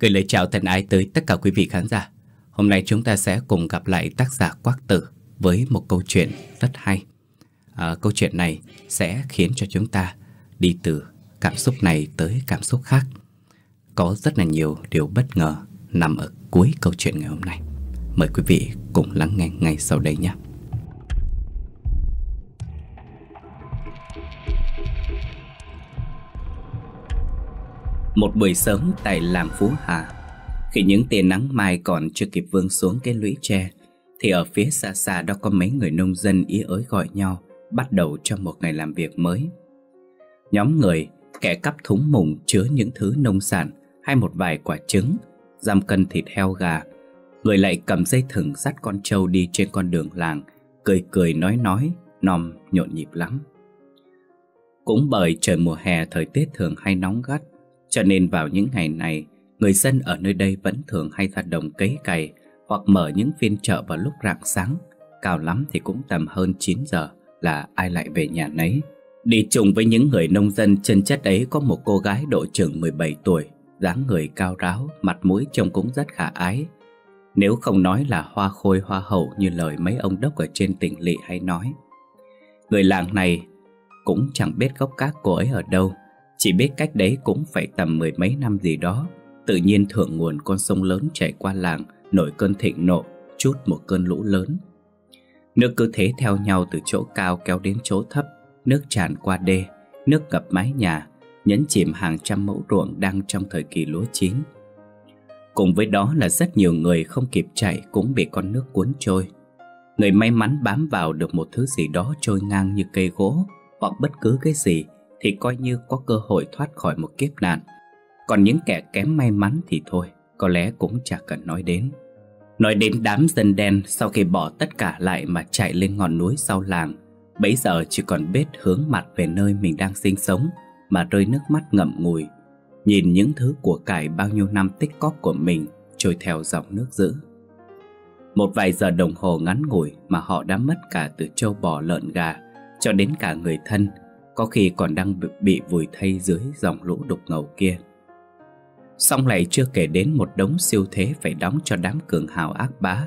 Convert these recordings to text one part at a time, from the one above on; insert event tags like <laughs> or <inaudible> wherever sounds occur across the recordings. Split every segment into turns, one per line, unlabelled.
Gửi lời chào thân ái tới tất cả quý vị khán giả Hôm nay chúng ta sẽ cùng gặp lại tác giả Quác Tử Với một câu chuyện rất hay à, Câu chuyện này sẽ khiến cho chúng ta đi từ cảm xúc này tới cảm xúc khác Có rất là nhiều điều bất ngờ nằm ở cuối câu chuyện ngày hôm nay Mời quý vị cùng lắng nghe ngay sau đây nhé Một buổi sớm tại làng Phú Hà Khi những tia nắng mai còn chưa kịp vương xuống cái lũy tre Thì ở phía xa xa đó có mấy người nông dân ý ới gọi nhau Bắt đầu cho một ngày làm việc mới Nhóm người, kẻ cắp thúng mùng chứa những thứ nông sản Hay một vài quả trứng, dăm cân thịt heo gà Người lại cầm dây thừng dắt con trâu đi trên con đường làng Cười cười nói nói, nòm nhộn nhịp lắm Cũng bởi trời mùa hè thời tiết thường hay nóng gắt cho nên vào những ngày này, người dân ở nơi đây vẫn thường hay ra đồng cấy cày hoặc mở những phiên chợ vào lúc rạng sáng. Cao lắm thì cũng tầm hơn 9 giờ là ai lại về nhà nấy. Đi chung với những người nông dân chân chất ấy có một cô gái độ chừng 17 tuổi, dáng người cao ráo, mặt mũi trông cũng rất khả ái. Nếu không nói là hoa khôi hoa hậu như lời mấy ông đốc ở trên tỉnh lỵ hay nói. Người làng này cũng chẳng biết gốc cát cô ấy ở đâu chỉ biết cách đấy cũng phải tầm mười mấy năm gì đó Tự nhiên thượng nguồn con sông lớn chảy qua làng Nổi cơn thịnh nộ Chút một cơn lũ lớn Nước cứ thế theo nhau từ chỗ cao kéo đến chỗ thấp Nước tràn qua đê Nước ngập mái nhà Nhấn chìm hàng trăm mẫu ruộng đang trong thời kỳ lúa chín Cùng với đó là rất nhiều người không kịp chạy cũng bị con nước cuốn trôi Người may mắn bám vào được một thứ gì đó trôi ngang như cây gỗ Hoặc bất cứ cái gì thì coi như có cơ hội thoát khỏi một kiếp nạn. Còn những kẻ kém may mắn thì thôi, có lẽ cũng chả cần nói đến. Nói đến đám dân đen sau khi bỏ tất cả lại mà chạy lên ngọn núi sau làng, bấy giờ chỉ còn biết hướng mặt về nơi mình đang sinh sống mà rơi nước mắt ngậm ngùi, nhìn những thứ của cải bao nhiêu năm tích cóp của mình trôi theo dòng nước dữ. Một vài giờ đồng hồ ngắn ngủi mà họ đã mất cả từ trâu bò lợn gà cho đến cả người thân có khi còn đang bị vùi thay dưới dòng lũ đục ngầu kia. Xong lại chưa kể đến một đống siêu thế phải đóng cho đám cường hào ác bá,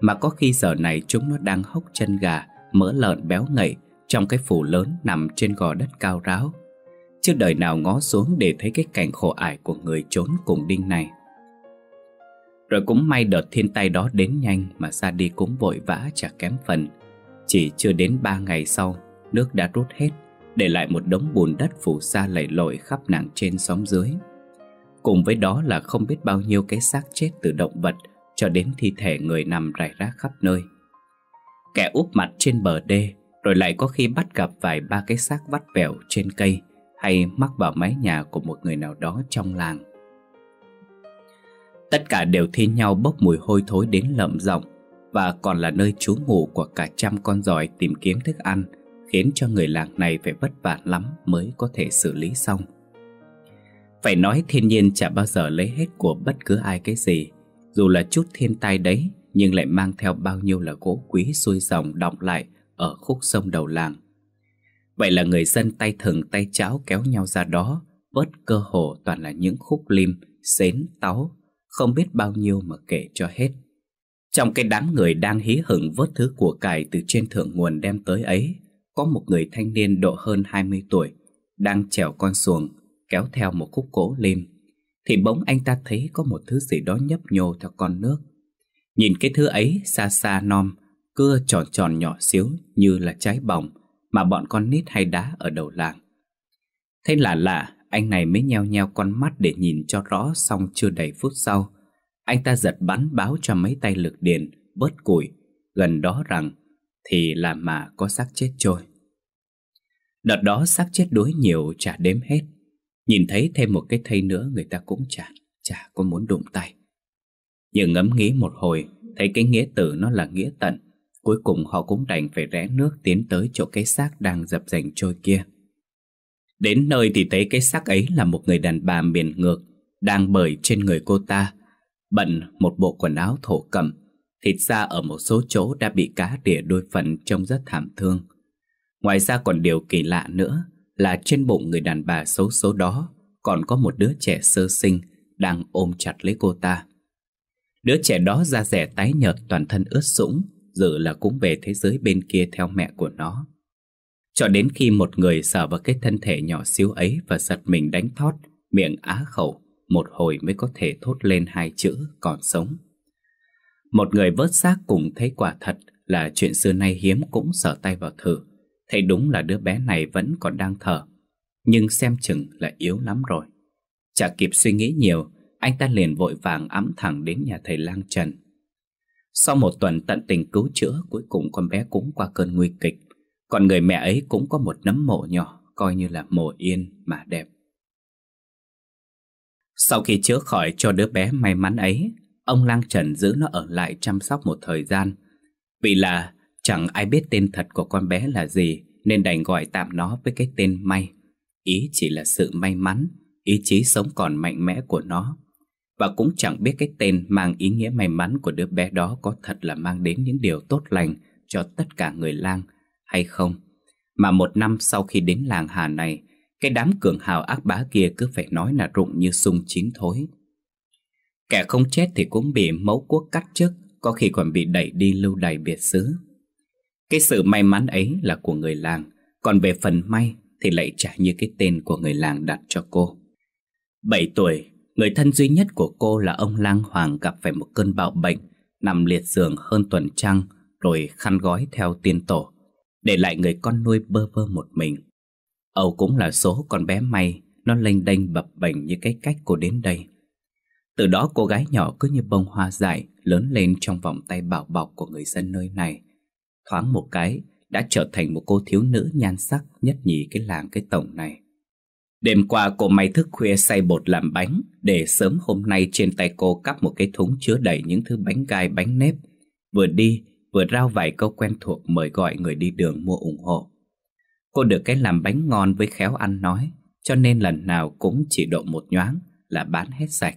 mà có khi giờ này chúng nó đang hốc chân gà, mỡ lợn béo ngậy trong cái phủ lớn nằm trên gò đất cao ráo. chưa đời nào ngó xuống để thấy cái cảnh khổ ải của người trốn cùng đinh này. Rồi cũng may đợt thiên tai đó đến nhanh mà ra đi cũng vội vã chả kém phần. Chỉ chưa đến ba ngày sau, nước đã rút hết để lại một đống bùn đất phủ xa lầy lội khắp nàng trên xóm dưới. Cùng với đó là không biết bao nhiêu cái xác chết từ động vật cho đến thi thể người nằm rải rác khắp nơi. Kẻ úp mặt trên bờ đê, rồi lại có khi bắt gặp vài ba cái xác vắt vẻo trên cây hay mắc vào mái nhà của một người nào đó trong làng. Tất cả đều thi nhau bốc mùi hôi thối đến lậm giọng và còn là nơi trú ngụ của cả trăm con giòi tìm kiếm thức ăn – khiến cho người làng này phải vất vả lắm mới có thể xử lý xong. Phải nói thiên nhiên chả bao giờ lấy hết của bất cứ ai cái gì, dù là chút thiên tai đấy nhưng lại mang theo bao nhiêu là gỗ quý xuôi dòng đọng lại ở khúc sông đầu làng. Vậy là người dân tay thừng tay cháo kéo nhau ra đó, vớt cơ hồ toàn là những khúc lim, xến, táo, không biết bao nhiêu mà kể cho hết. Trong cái đám người đang hí hửng vớt thứ của cải từ trên thượng nguồn đem tới ấy, có một người thanh niên độ hơn 20 tuổi đang trèo con xuồng kéo theo một khúc gỗ lên thì bỗng anh ta thấy có một thứ gì đó nhấp nhô theo con nước. Nhìn cái thứ ấy xa xa nom, cưa tròn tròn nhỏ xíu như là trái bỏng mà bọn con nít hay đá ở đầu làng. Thế lạ lạ, anh này mới nheo nheo con mắt để nhìn cho rõ xong chưa đầy phút sau. Anh ta giật bắn báo cho mấy tay lực điền, bớt củi, gần đó rằng thì làm mà có xác chết trôi. Đợt đó xác chết đuối nhiều chả đếm hết. Nhìn thấy thêm một cái thây nữa người ta cũng chả, chả có muốn đụng tay. Nhưng ngẫm nghĩ một hồi, thấy cái nghĩa tử nó là nghĩa tận. Cuối cùng họ cũng đành phải rẽ nước tiến tới chỗ cái xác đang dập dành trôi kia. Đến nơi thì thấy cái xác ấy là một người đàn bà miền ngược, đang bởi trên người cô ta, bận một bộ quần áo thổ cầm thịt da ở một số chỗ đã bị cá đỉa đôi phần trông rất thảm thương. Ngoài ra còn điều kỳ lạ nữa là trên bụng người đàn bà xấu số đó còn có một đứa trẻ sơ sinh đang ôm chặt lấy cô ta. Đứa trẻ đó da rẻ tái nhợt toàn thân ướt sũng, dự là cũng về thế giới bên kia theo mẹ của nó. Cho đến khi một người sờ vào cái thân thể nhỏ xíu ấy và giật mình đánh thót, miệng á khẩu, một hồi mới có thể thốt lên hai chữ còn sống. Một người vớt xác cùng thấy quả thật là chuyện xưa nay hiếm cũng sở tay vào thử. Thấy đúng là đứa bé này vẫn còn đang thở, nhưng xem chừng là yếu lắm rồi. Chả kịp suy nghĩ nhiều, anh ta liền vội vàng ấm thẳng đến nhà thầy lang trần. Sau một tuần tận tình cứu chữa, cuối cùng con bé cũng qua cơn nguy kịch. Còn người mẹ ấy cũng có một nấm mộ nhỏ, coi như là mộ yên mà đẹp. Sau khi chữa khỏi cho đứa bé may mắn ấy, ông Lang Trần giữ nó ở lại chăm sóc một thời gian. Vì là chẳng ai biết tên thật của con bé là gì nên đành gọi tạm nó với cái tên May. Ý chỉ là sự may mắn, ý chí sống còn mạnh mẽ của nó. Và cũng chẳng biết cái tên mang ý nghĩa may mắn của đứa bé đó có thật là mang đến những điều tốt lành cho tất cả người lang hay không. Mà một năm sau khi đến làng Hà này, cái đám cường hào ác bá kia cứ phải nói là rụng như sung chín thối. Kẻ không chết thì cũng bị mấu quốc cắt trước Có khi còn bị đẩy đi lưu đày biệt xứ Cái sự may mắn ấy là của người làng Còn về phần may thì lại trả như cái tên của người làng đặt cho cô 7 tuổi, người thân duy nhất của cô là ông lang hoàng gặp phải một cơn bạo bệnh Nằm liệt giường hơn tuần trăng Rồi khăn gói theo tiên tổ Để lại người con nuôi bơ vơ một mình Âu cũng là số con bé may Nó lênh đênh bập bềnh như cái cách cô đến đây từ đó cô gái nhỏ cứ như bông hoa dại lớn lên trong vòng tay bảo bọc của người dân nơi này. Thoáng một cái, đã trở thành một cô thiếu nữ nhan sắc nhất nhì cái làng cái tổng này. Đêm qua cô may thức khuya xay bột làm bánh để sớm hôm nay trên tay cô cắp một cái thúng chứa đầy những thứ bánh gai bánh nếp. Vừa đi, vừa rao vài câu quen thuộc mời gọi người đi đường mua ủng hộ. Cô được cái làm bánh ngon với khéo ăn nói, cho nên lần nào cũng chỉ độ một nhoáng là bán hết sạch.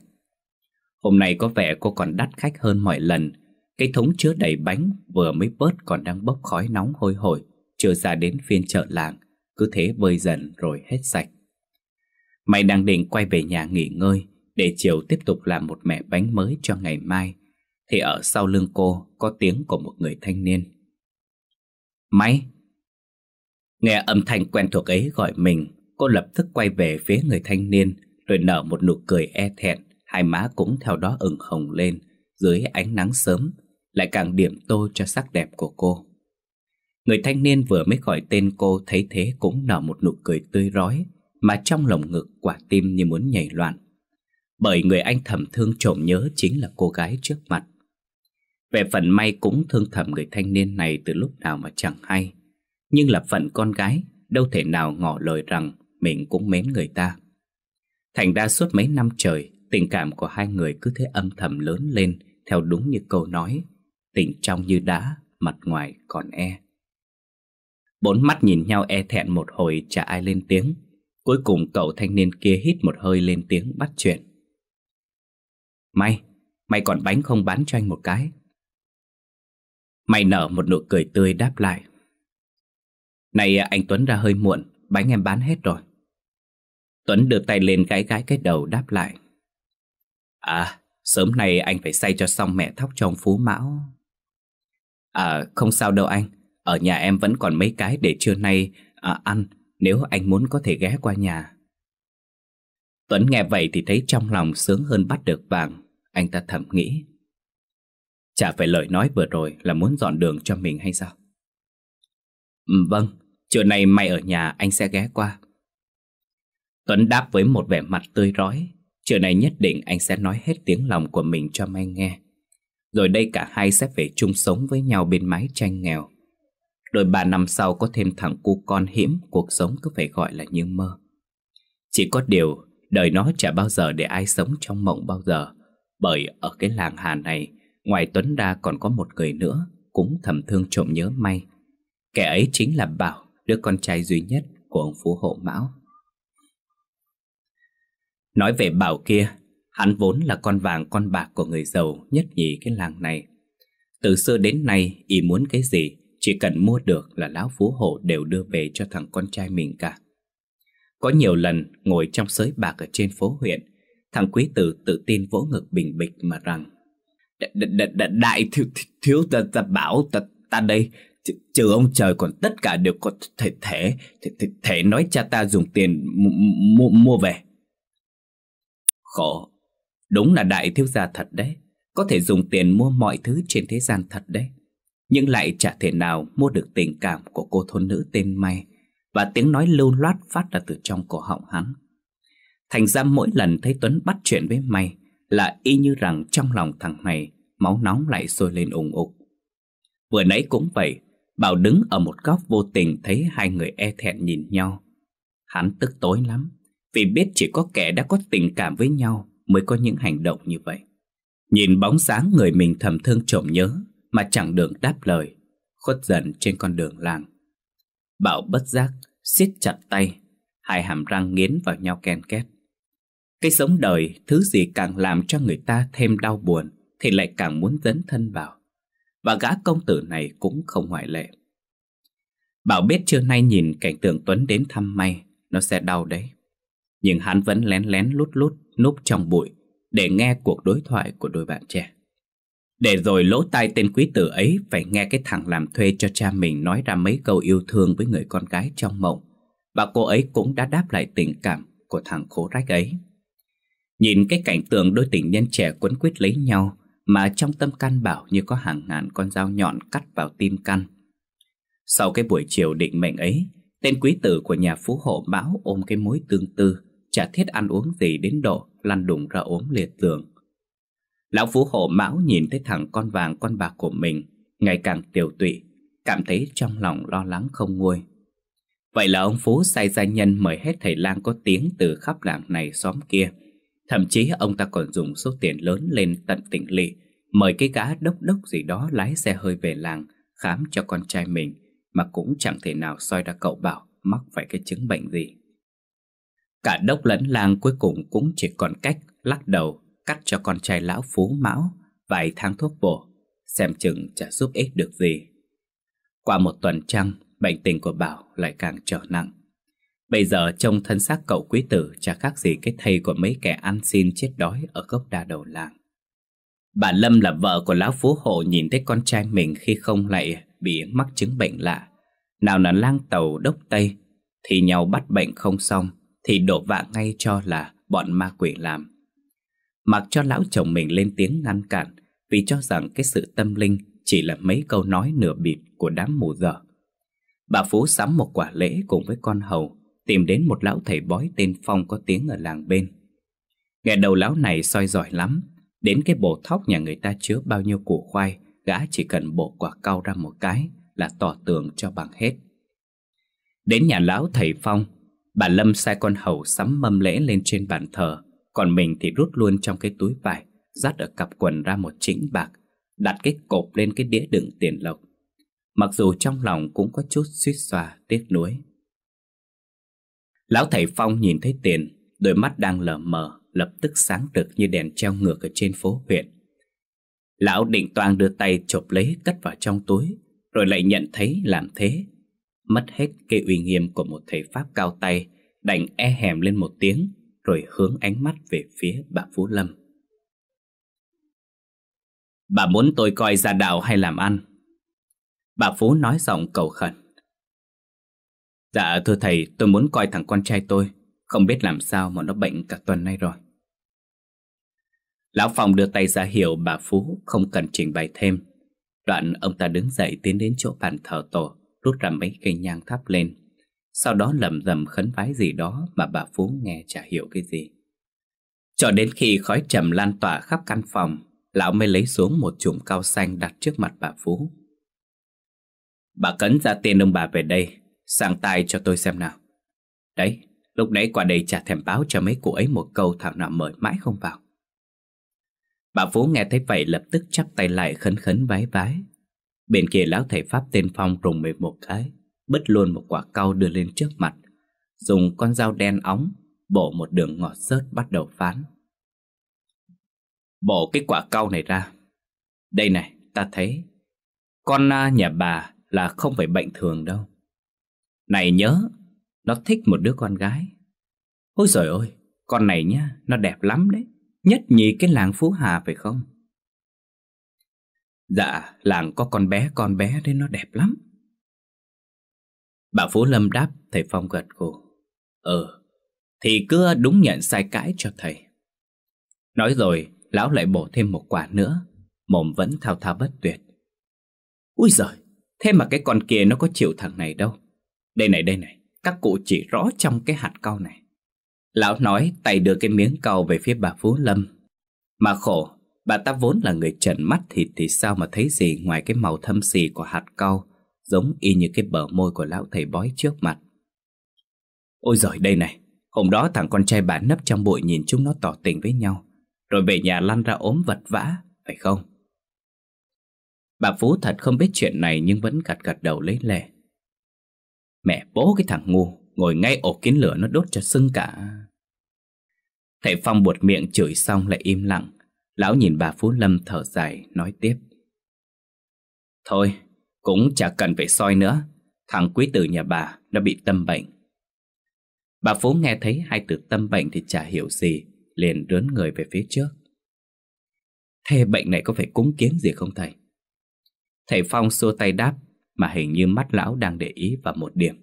Hôm nay có vẻ cô còn đắt khách hơn mọi lần Cái thúng chứa đầy bánh vừa mới bớt còn đang bốc khói nóng hôi hổi Chưa ra đến phiên chợ làng Cứ thế vơi dần rồi hết sạch Mày đang định quay về nhà nghỉ ngơi Để chiều tiếp tục làm một mẹ bánh mới cho ngày mai Thì ở sau lưng cô có tiếng của một người thanh niên Máy Nghe âm thanh quen thuộc ấy gọi mình Cô lập tức quay về phía người thanh niên Rồi nở một nụ cười e thẹn hai má cũng theo đó ửng hồng lên dưới ánh nắng sớm, lại càng điểm tô cho sắc đẹp của cô. Người thanh niên vừa mới gọi tên cô thấy thế cũng nở một nụ cười tươi rói, mà trong lồng ngực quả tim như muốn nhảy loạn. Bởi người anh thầm thương trộm nhớ chính là cô gái trước mặt. Về phần may cũng thương thầm người thanh niên này từ lúc nào mà chẳng hay. Nhưng là phận con gái, đâu thể nào ngỏ lời rằng mình cũng mến người ta. Thành ra suốt mấy năm trời, Tình cảm của hai người cứ thế âm thầm lớn lên theo đúng như câu nói, tình trong như đá, mặt ngoài còn e. Bốn mắt nhìn nhau e thẹn một hồi chả ai lên tiếng. Cuối cùng cậu thanh niên kia hít một hơi lên tiếng bắt chuyện. May, mày còn bánh không bán cho anh một cái. Mày nở một nụ cười tươi đáp lại. Này anh Tuấn ra hơi muộn, bánh em bán hết rồi. Tuấn đưa tay lên gãi gãi cái đầu đáp lại. À, sớm nay anh phải say cho xong mẹ thóc trong phú mão. À, không sao đâu anh. Ở nhà em vẫn còn mấy cái để trưa nay à, ăn. Nếu anh muốn có thể ghé qua nhà. Tuấn nghe vậy thì thấy trong lòng sướng hơn bắt được vàng. Anh ta thầm nghĩ. Chả phải lời nói vừa rồi là muốn dọn đường cho mình hay sao? Ừ, vâng, trưa nay mày ở nhà anh sẽ ghé qua. Tuấn đáp với một vẻ mặt tươi rói. Chiều này nhất định anh sẽ nói hết tiếng lòng của mình cho Mai nghe Rồi đây cả hai sẽ về chung sống với nhau bên mái tranh nghèo Rồi ba năm sau có thêm thằng cu con hiếm Cuộc sống cứ phải gọi là như mơ Chỉ có điều Đời nó chả bao giờ để ai sống trong mộng bao giờ Bởi ở cái làng Hà này Ngoài Tuấn Đa còn có một người nữa Cũng thầm thương trộm nhớ May Kẻ ấy chính là Bảo Đứa con trai duy nhất của ông Phú Hộ Mão Nói về Bảo kia, hắn vốn là con vàng con bạc của người giàu nhất nhì cái làng này. Từ xưa đến nay, y muốn cái gì, chỉ cần mua được là lão phú hộ đều đưa về cho thằng con trai mình cả. Có nhiều lần ngồi trong sới bạc ở trên phố huyện, thằng quý tử tự tin vỗ ngực bình bịch mà rằng Đại thiếu, thiếu ta, bảo ta, đây, trừ ông trời còn tất cả đều có thể thể, thể, thể, thể nói cha ta dùng tiền mua, mua về. Khổ, đúng là đại thiếu gia thật đấy Có thể dùng tiền mua mọi thứ trên thế gian thật đấy Nhưng lại chả thể nào mua được tình cảm của cô thôn nữ tên May Và tiếng nói lưu loát phát ra từ trong cổ họng hắn Thành ra mỗi lần thấy Tuấn bắt chuyện với May Là y như rằng trong lòng thằng này Máu nóng lại sôi lên ủng ục Vừa nãy cũng vậy Bảo đứng ở một góc vô tình thấy hai người e thẹn nhìn nhau Hắn tức tối lắm vì biết chỉ có kẻ đã có tình cảm với nhau mới có những hành động như vậy. Nhìn bóng dáng người mình thầm thương trộm nhớ mà chẳng đường đáp lời, khuất dần trên con đường làng. Bảo bất giác, siết chặt tay, hai hàm răng nghiến vào nhau ken két. Cái sống đời, thứ gì càng làm cho người ta thêm đau buồn thì lại càng muốn dấn thân vào. Và gã công tử này cũng không ngoại lệ. Bảo biết trưa nay nhìn cảnh tượng Tuấn đến thăm may, nó sẽ đau đấy. Nhưng hắn vẫn lén lén lút lút núp trong bụi Để nghe cuộc đối thoại của đôi bạn trẻ Để rồi lỗ tai tên quý tử ấy Phải nghe cái thằng làm thuê cho cha mình Nói ra mấy câu yêu thương với người con gái trong mộng Và cô ấy cũng đã đáp lại tình cảm Của thằng khổ rách ấy Nhìn cái cảnh tượng đôi tình nhân trẻ quấn quýt lấy nhau mà trong tâm can bảo như có hàng ngàn con dao nhọn cắt vào tim căn. Sau cái buổi chiều định mệnh ấy, tên quý tử của nhà phú hộ Mão ôm cái mối tương tư, chả thiết ăn uống gì đến độ lăn đùng ra ốm liệt giường. Lão phú hộ mão nhìn thấy thằng con vàng con bạc của mình ngày càng tiều tụy, cảm thấy trong lòng lo lắng không nguôi. Vậy là ông Phú sai gia nhân mời hết thầy lang có tiếng từ khắp làng này xóm kia. Thậm chí ông ta còn dùng số tiền lớn lên tận tỉnh lỵ mời cái gã đốc đốc gì đó lái xe hơi về làng khám cho con trai mình mà cũng chẳng thể nào soi ra cậu bảo mắc phải cái chứng bệnh gì. Cả đốc lẫn lang cuối cùng cũng chỉ còn cách lắc đầu cắt cho con trai lão phú mão vài tháng thuốc bổ, xem chừng chả giúp ích được gì. Qua một tuần trăng, bệnh tình của Bảo lại càng trở nặng. Bây giờ trông thân xác cậu quý tử chả khác gì cái thầy của mấy kẻ ăn xin chết đói ở gốc đa đầu làng. Bà Lâm là vợ của lão phú hộ nhìn thấy con trai mình khi không lại bị mắc chứng bệnh lạ. Nào là lang tàu đốc Tây, thì nhau bắt bệnh không xong, thì đổ vạ ngay cho là bọn ma quỷ làm. Mặc cho lão chồng mình lên tiếng ngăn cản vì cho rằng cái sự tâm linh chỉ là mấy câu nói nửa bịt của đám mù dở. Bà Phú sắm một quả lễ cùng với con hầu tìm đến một lão thầy bói tên Phong có tiếng ở làng bên. Nghe đầu lão này soi giỏi lắm, đến cái bộ thóc nhà người ta chứa bao nhiêu củ khoai, gã chỉ cần bộ quả cau ra một cái là tỏ tường cho bằng hết. Đến nhà lão thầy Phong, Bà Lâm sai con hầu sắm mâm lễ lên trên bàn thờ, còn mình thì rút luôn trong cái túi vải, dắt ở cặp quần ra một chỉnh bạc, đặt cái cột lên cái đĩa đựng tiền lộc. Mặc dù trong lòng cũng có chút suýt xòa, tiếc nuối. Lão thầy Phong nhìn thấy tiền, đôi mắt đang lờ mờ, lập tức sáng rực như đèn treo ngược ở trên phố huyện. Lão định toàn đưa tay chộp lấy cất vào trong túi, rồi lại nhận thấy làm thế mất hết cái uy nghiêm của một thầy Pháp cao tay, đành e hèm lên một tiếng, rồi hướng ánh mắt về phía bà Phú Lâm. Bà muốn tôi coi ra đạo hay làm ăn? Bà Phú nói giọng cầu khẩn. Dạ thưa thầy, tôi muốn coi thằng con trai tôi, không biết làm sao mà nó bệnh cả tuần nay rồi. Lão Phong đưa tay ra hiểu bà Phú không cần trình bày thêm. Đoạn ông ta đứng dậy tiến đến chỗ bàn thờ tổ, rút ra mấy cây nhang thắp lên. Sau đó lầm rầm khấn vái gì đó mà bà Phú nghe chả hiểu cái gì. Cho đến khi khói trầm lan tỏa khắp căn phòng, lão mới lấy xuống một chùm cao xanh đặt trước mặt bà Phú. Bà cấn ra tiền ông bà về đây, sang tay cho tôi xem nào. Đấy, lúc nãy qua đây chả thèm báo cho mấy cô ấy một câu thảo nào mời mãi không vào. Bà Phú nghe thấy vậy lập tức chắp tay lại khấn khấn vái vái Bên kia lão thầy Pháp tên Phong rùng mình một cái, bứt luôn một quả cau đưa lên trước mặt. Dùng con dao đen óng, bổ một đường ngọt sớt bắt đầu phán. Bổ cái quả cau này ra. Đây này, ta thấy, con à, nhà bà là không phải bệnh thường đâu. Này nhớ, nó thích một đứa con gái. Ôi trời ơi, con này nhá, nó đẹp lắm đấy. Nhất nhì cái làng Phú Hà phải không? Dạ, làng có con bé, con bé đấy nó đẹp lắm. Bà Phú Lâm đáp, thầy Phong gật gù. Ừ, thì cứ đúng nhận sai cãi cho thầy. Nói rồi, lão lại bổ thêm một quả nữa, mồm vẫn thao thao bất tuyệt. Úi giời, thế mà cái con kia nó có chịu thằng này đâu. Đây này, đây này, các cụ chỉ rõ trong cái hạt cau này. Lão nói tay đưa cái miếng cau về phía bà Phú Lâm. Mà khổ, Bà ta vốn là người trần mắt thịt thì sao mà thấy gì ngoài cái màu thâm xì của hạt cau, giống y như cái bờ môi của lão thầy bói trước mặt. Ôi giời đây này, hôm đó thằng con trai bà nấp trong bụi nhìn chúng nó tỏ tình với nhau, rồi về nhà lăn ra ốm vật vã, phải không? Bà Phú thật không biết chuyện này nhưng vẫn gật gật đầu lấy lệ. Mẹ bố cái thằng ngu, ngồi ngay ổ kiến lửa nó đốt cho sưng cả. Thầy Phong buột miệng chửi xong lại im lặng, Lão nhìn bà Phú Lâm thở dài nói tiếp Thôi cũng chả cần phải soi nữa Thằng quý tử nhà bà đã bị tâm bệnh Bà Phú nghe thấy hai từ tâm bệnh thì chả hiểu gì Liền rướn người về phía trước Thế bệnh này có phải cúng kiến gì không thầy? Thầy Phong xua tay đáp Mà hình như mắt lão đang để ý vào một điểm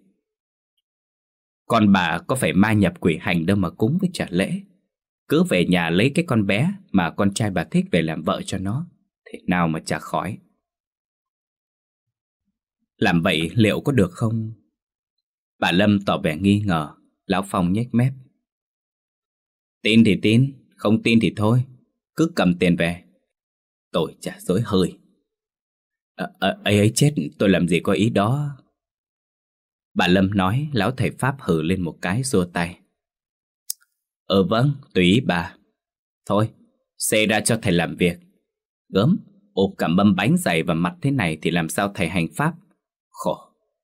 Còn bà có phải ma nhập quỷ hành đâu mà cúng với trả lễ cứ về nhà lấy cái con bé mà con trai bà thích về làm vợ cho nó. Thế nào mà chả khói. Làm vậy liệu có được không? Bà Lâm tỏ vẻ nghi ngờ, Lão Phong nhếch mép. Tin thì tin, không tin thì thôi, cứ cầm tiền về. Tôi chả dối hơi. Ờ, ờ, ấy ấy chết, tôi làm gì có ý đó. Bà Lâm nói, Lão Thầy Pháp hừ lên một cái xua tay. Ờ vâng, tùy bà. Thôi, xe ra cho thầy làm việc. Gớm, ốp cả mâm bánh dày và mặt thế này thì làm sao thầy hành pháp? Khổ,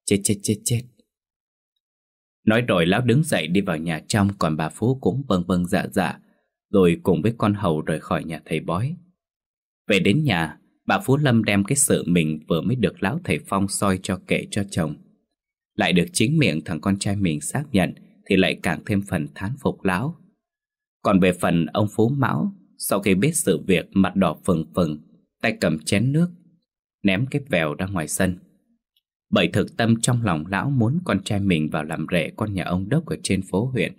chết chết chết chết. Nói rồi lão đứng dậy đi vào nhà trong còn bà Phú cũng bâng bâng dạ dạ, rồi cùng với con hầu rời khỏi nhà thầy bói. Về đến nhà, bà Phú Lâm đem cái sự mình vừa mới được lão thầy Phong soi cho kể cho chồng. Lại được chính miệng thằng con trai mình xác nhận thì lại càng thêm phần thán phục lão. Còn về phần ông Phú Mão, sau khi biết sự việc mặt đỏ phừng phừng, tay cầm chén nước, ném cái vèo ra ngoài sân. Bởi thực tâm trong lòng lão muốn con trai mình vào làm rể con nhà ông đốc ở trên phố huyện.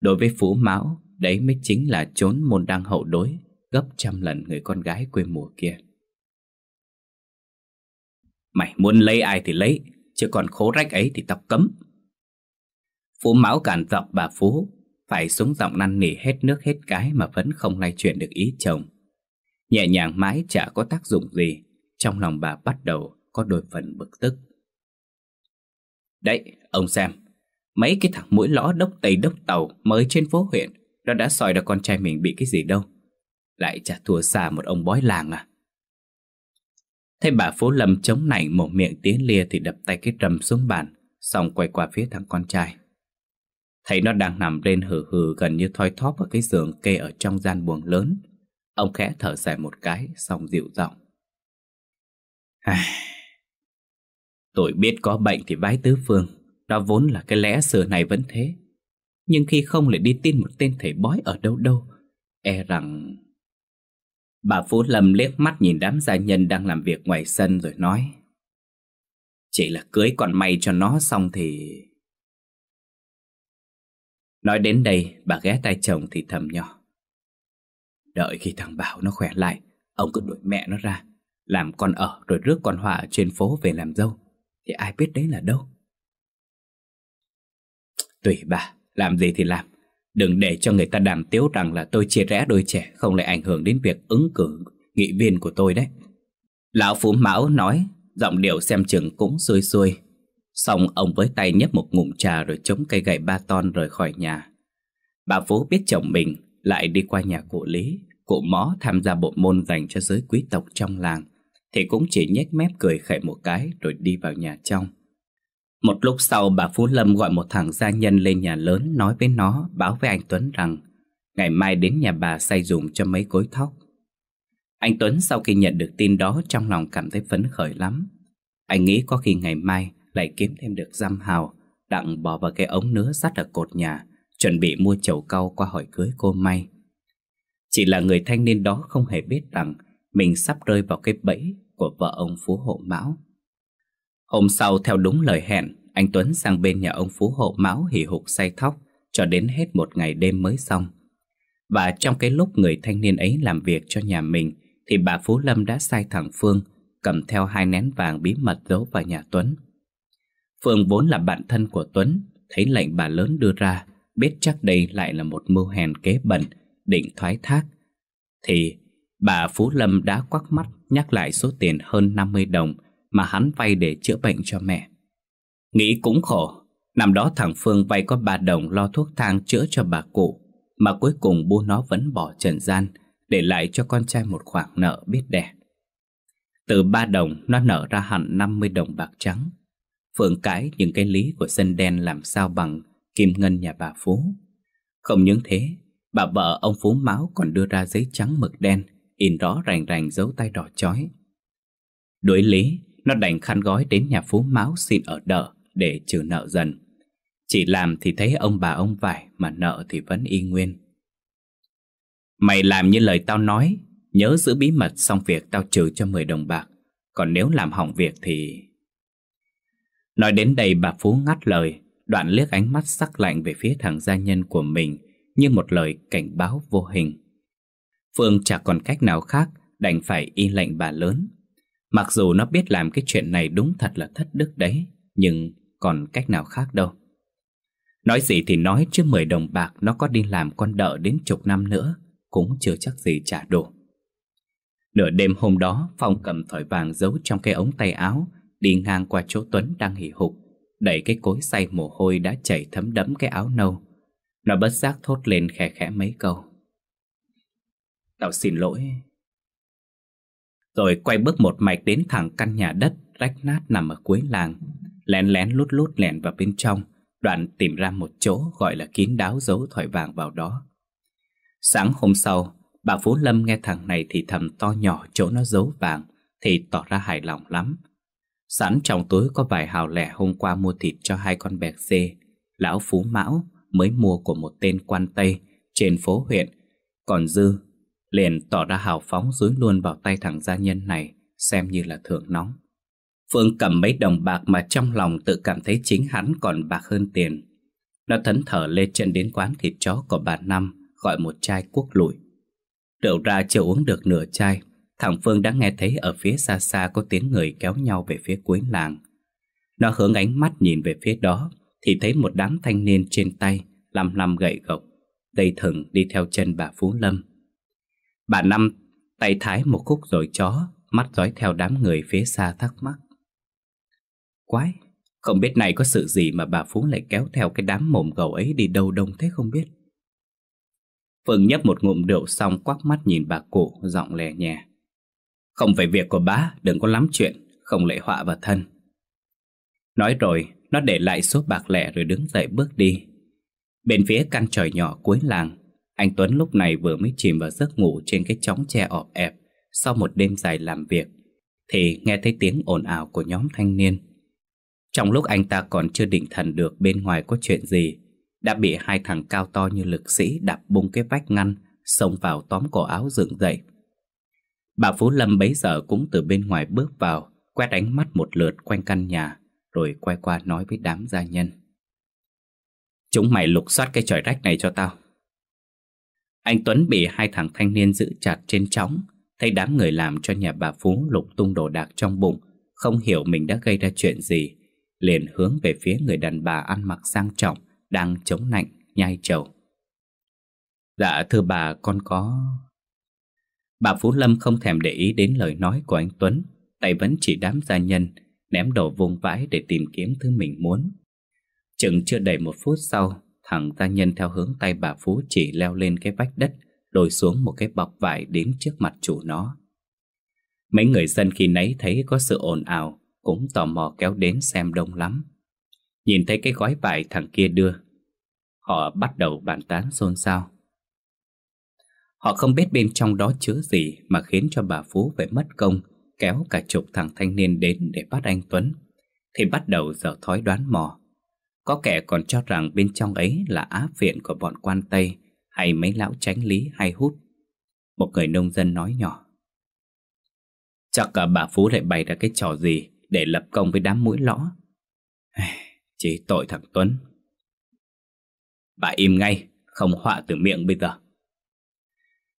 Đối với Phú Mão, đấy mới chính là trốn môn đăng hậu đối gấp trăm lần người con gái quê mùa kia. Mày muốn lấy ai thì lấy, chứ còn khố rách ấy thì tao cấm. Phú Mão cản dọc bà Phú phải súng giọng năn nỉ hết nước hết cái mà vẫn không lay chuyển được ý chồng. Nhẹ nhàng mãi chả có tác dụng gì, trong lòng bà bắt đầu có đôi phần bực tức. Đấy, ông xem, mấy cái thằng mũi lõ đốc tây đốc tàu mới trên phố huyện, nó đã soi được con trai mình bị cái gì đâu. Lại chả thua xa một ông bói làng à. Thấy bà Phố Lâm chống nảy mồm miệng tiếng lia thì đập tay cái rầm xuống bàn, xong quay qua phía thằng con trai. Thấy nó đang nằm lên hừ hừ gần như thoi thóp ở cái giường kê ở trong gian buồng lớn. Ông khẽ thở dài một cái, xong dịu giọng. Tôi biết có bệnh thì bái tứ phương, đó vốn là cái lẽ xưa này vẫn thế. Nhưng khi không lại đi tin một tên thầy bói ở đâu đâu, e rằng... Bà Phú Lâm liếc mắt nhìn đám gia nhân đang làm việc ngoài sân rồi nói. Chỉ là cưới còn may cho nó xong thì... Nói đến đây, bà ghé tay chồng thì thầm nhỏ. Đợi khi thằng Bảo nó khỏe lại, ông cứ đuổi mẹ nó ra, làm con ở rồi rước con họa trên phố về làm dâu, thì ai biết đấy là đâu. Tùy bà, làm gì thì làm, đừng để cho người ta đàm tiếu rằng là tôi chia rẽ đôi trẻ không lại ảnh hưởng đến việc ứng cử nghị viên của tôi đấy. Lão Phú Mão nói, giọng điệu xem chừng cũng xuôi xuôi, Xong ông với tay nhấp một ngụm trà rồi chống cây gậy ba ton rời khỏi nhà. Bà Phú biết chồng mình lại đi qua nhà cụ Lý, cụ Mó tham gia bộ môn dành cho giới quý tộc trong làng, thì cũng chỉ nhếch mép cười khẩy một cái rồi đi vào nhà trong. Một lúc sau bà Phú Lâm gọi một thằng gia nhân lên nhà lớn nói với nó báo với anh Tuấn rằng ngày mai đến nhà bà say dùng cho mấy cối thóc. Anh Tuấn sau khi nhận được tin đó trong lòng cảm thấy phấn khởi lắm. Anh nghĩ có khi ngày mai lại kiếm thêm được giam hào Đặng bỏ vào cái ống nứa sắt ở cột nhà Chuẩn bị mua chầu cau qua hỏi cưới cô May Chỉ là người thanh niên đó không hề biết rằng Mình sắp rơi vào cái bẫy của vợ ông Phú Hộ Mão Hôm sau theo đúng lời hẹn Anh Tuấn sang bên nhà ông Phú Hộ Mão hỉ hục say thóc Cho đến hết một ngày đêm mới xong Và trong cái lúc người thanh niên ấy làm việc cho nhà mình Thì bà Phú Lâm đã sai thẳng Phương Cầm theo hai nén vàng bí mật giấu vào nhà Tuấn Phương vốn là bạn thân của Tuấn, thấy lệnh bà lớn đưa ra, biết chắc đây lại là một mưu hèn kế bẩn, định thoái thác. Thì bà Phú Lâm đã quắc mắt nhắc lại số tiền hơn 50 đồng mà hắn vay để chữa bệnh cho mẹ. Nghĩ cũng khổ, năm đó thằng Phương vay có 3 đồng lo thuốc thang chữa cho bà cụ, mà cuối cùng bố nó vẫn bỏ trần gian, để lại cho con trai một khoản nợ biết đẻ. Từ 3 đồng nó nở ra hẳn 50 đồng bạc trắng, Phượng cãi những cái lý của sân đen làm sao bằng Kim Ngân nhà bà Phú. Không những thế, bà vợ ông Phú Máu còn đưa ra giấy trắng mực đen, in rõ rành rành dấu tay đỏ chói. Đối lý, nó đành khăn gói đến nhà Phú Máu xin ở đợ để trừ nợ dần. Chỉ làm thì thấy ông bà ông vải mà nợ thì vẫn y nguyên. Mày làm như lời tao nói, nhớ giữ bí mật xong việc tao trừ cho mười đồng bạc. Còn nếu làm hỏng việc thì Nói đến đây bà Phú ngắt lời, đoạn liếc ánh mắt sắc lạnh về phía thằng gia nhân của mình như một lời cảnh báo vô hình. Phương chả còn cách nào khác đành phải y lệnh bà lớn. Mặc dù nó biết làm cái chuyện này đúng thật là thất đức đấy, nhưng còn cách nào khác đâu. Nói gì thì nói chứ 10 đồng bạc nó có đi làm con đợ đến chục năm nữa, cũng chưa chắc gì trả đủ. Nửa đêm hôm đó, Phong cầm thỏi vàng giấu trong cái ống tay áo, đi ngang qua chỗ Tuấn đang hỉ hục, đẩy cái cối say mồ hôi đã chảy thấm đẫm cái áo nâu. Nó bất giác thốt lên khẽ khẽ mấy câu. Tao xin lỗi. Rồi quay bước một mạch đến thẳng căn nhà đất rách nát nằm ở cuối làng, lén lén lút lút lẻn vào bên trong, đoạn tìm ra một chỗ gọi là kín đáo giấu thỏi vàng vào đó. Sáng hôm sau, bà Phú Lâm nghe thằng này thì thầm to nhỏ chỗ nó giấu vàng thì tỏ ra hài lòng lắm. Sẵn trong túi có vài hào lẻ hôm qua mua thịt cho hai con bẹc dê Lão Phú Mão mới mua của một tên quan Tây trên phố huyện Còn Dư liền tỏ ra hào phóng dối luôn vào tay thằng gia nhân này xem như là thưởng nóng Phương cầm mấy đồng bạc mà trong lòng tự cảm thấy chính hắn còn bạc hơn tiền Nó thẫn thở lê chân đến quán thịt chó của bà Năm gọi một chai cuốc lụi Rượu ra chưa uống được nửa chai thằng Phương đã nghe thấy ở phía xa xa có tiếng người kéo nhau về phía cuối làng. Nó hướng ánh mắt nhìn về phía đó thì thấy một đám thanh niên trên tay lăm lăm gậy gộc, đầy thừng đi theo chân bà Phú Lâm. Bà Năm tay thái một khúc rồi chó, mắt dõi theo đám người phía xa thắc mắc. Quái, không biết này có sự gì mà bà Phú lại kéo theo cái đám mồm gầu ấy đi đâu đông thế không biết. Phương nhấp một ngụm rượu xong quắc mắt nhìn bà cụ, giọng lè nhẹ. Không phải việc của bá đừng có lắm chuyện Không lệ họa vào thân Nói rồi nó để lại số bạc lẻ rồi đứng dậy bước đi Bên phía căn tròi nhỏ cuối làng Anh Tuấn lúc này vừa mới chìm vào giấc ngủ trên cái chóng tre ọp ẹp Sau một đêm dài làm việc Thì nghe thấy tiếng ồn ào của nhóm thanh niên Trong lúc anh ta còn chưa định thần được bên ngoài có chuyện gì Đã bị hai thằng cao to như lực sĩ đạp bung cái vách ngăn Xông vào tóm cổ áo dựng dậy Bà Phú Lâm bấy giờ cũng từ bên ngoài bước vào, quét ánh mắt một lượt quanh căn nhà, rồi quay qua nói với đám gia nhân. Chúng mày lục soát cái tròi rách này cho tao. Anh Tuấn bị hai thằng thanh niên giữ chặt trên chóng, thấy đám người làm cho nhà bà Phú lục tung đồ đạc trong bụng, không hiểu mình đã gây ra chuyện gì, liền hướng về phía người đàn bà ăn mặc sang trọng, đang chống nạnh, nhai trầu. Dạ thưa bà, con có... Bà Phú Lâm không thèm để ý đến lời nói của anh Tuấn, tay vẫn chỉ đám gia nhân, ném đồ vung vãi để tìm kiếm thứ mình muốn. Chừng chưa đầy một phút sau, thằng gia nhân theo hướng tay bà Phú chỉ leo lên cái vách đất, lôi xuống một cái bọc vải đến trước mặt chủ nó. Mấy người dân khi nấy thấy có sự ồn ào, cũng tò mò kéo đến xem đông lắm. Nhìn thấy cái gói vải thằng kia đưa, họ bắt đầu bàn tán xôn xao. Họ không biết bên trong đó chứa gì mà khiến cho bà Phú phải mất công kéo cả chục thằng thanh niên đến để bắt anh Tuấn. Thì bắt đầu dở thói đoán mò. Có kẻ còn cho rằng bên trong ấy là á viện của bọn quan Tây hay mấy lão tránh lý hay hút. Một người nông dân nói nhỏ. Chắc cả bà Phú lại bày ra cái trò gì để lập công với đám mũi lõ. Chỉ tội thằng Tuấn. Bà im ngay, không họa từ miệng bây giờ.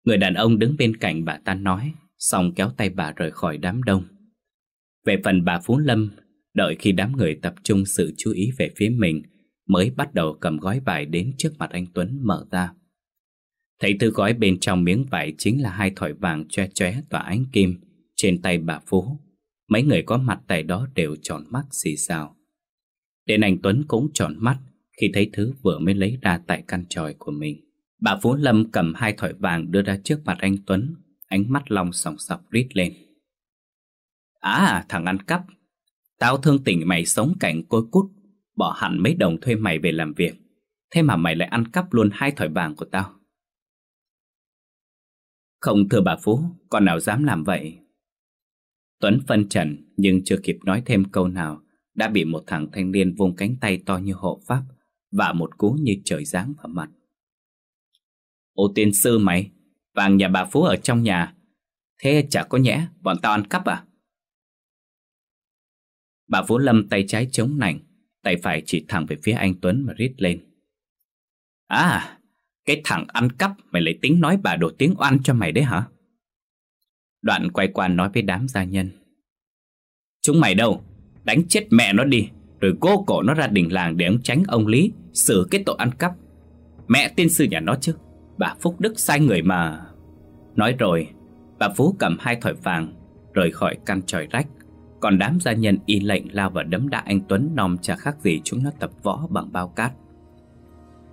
Người đàn ông đứng bên cạnh bà ta nói, xong kéo tay bà rời khỏi đám đông. Về phần bà Phú Lâm, đợi khi đám người tập trung sự chú ý về phía mình, mới bắt đầu cầm gói vải đến trước mặt anh Tuấn mở ra. Thấy thứ gói bên trong miếng vải chính là hai thỏi vàng che chóe tỏa ánh kim trên tay bà Phú. Mấy người có mặt tại đó đều tròn mắt xì xào. Đến anh Tuấn cũng tròn mắt khi thấy thứ vừa mới lấy ra tại căn tròi của mình. Bà Phú Lâm cầm hai thỏi vàng đưa ra trước mặt anh Tuấn, ánh mắt lòng sòng sọc rít lên. À, thằng ăn cắp, tao thương tình mày sống cảnh côi cút, bỏ hẳn mấy đồng thuê mày về làm việc, thế mà mày lại ăn cắp luôn hai thỏi vàng của tao. Không thưa bà Phú, con nào dám làm vậy? Tuấn phân trần nhưng chưa kịp nói thêm câu nào, đã bị một thằng thanh niên vung cánh tay to như hộ pháp và một cú như trời giáng vào mặt. Ô tiên sư mày, vàng nhà bà Phú ở trong nhà. Thế chả có nhẽ bọn tao ăn cắp à? Bà phú Lâm tay trái chống nảnh, tay phải chỉ thẳng về phía anh Tuấn mà rít lên. À, cái thằng ăn cắp mày lấy tính nói bà đổ tiếng oan cho mày đấy hả? Đoạn quay qua nói với đám gia nhân. Chúng mày đâu? Đánh chết mẹ nó đi, rồi cô cổ nó ra đỉnh làng để ông tránh ông Lý xử cái tội ăn cắp. Mẹ tiên sư nhà nó chứ. Bà Phúc Đức sai người mà Nói rồi Bà Phú cầm hai thỏi vàng Rời khỏi căn tròi rách Còn đám gia nhân y lệnh lao vào đấm đá anh Tuấn Nòm chả khác gì chúng nó tập võ bằng bao cát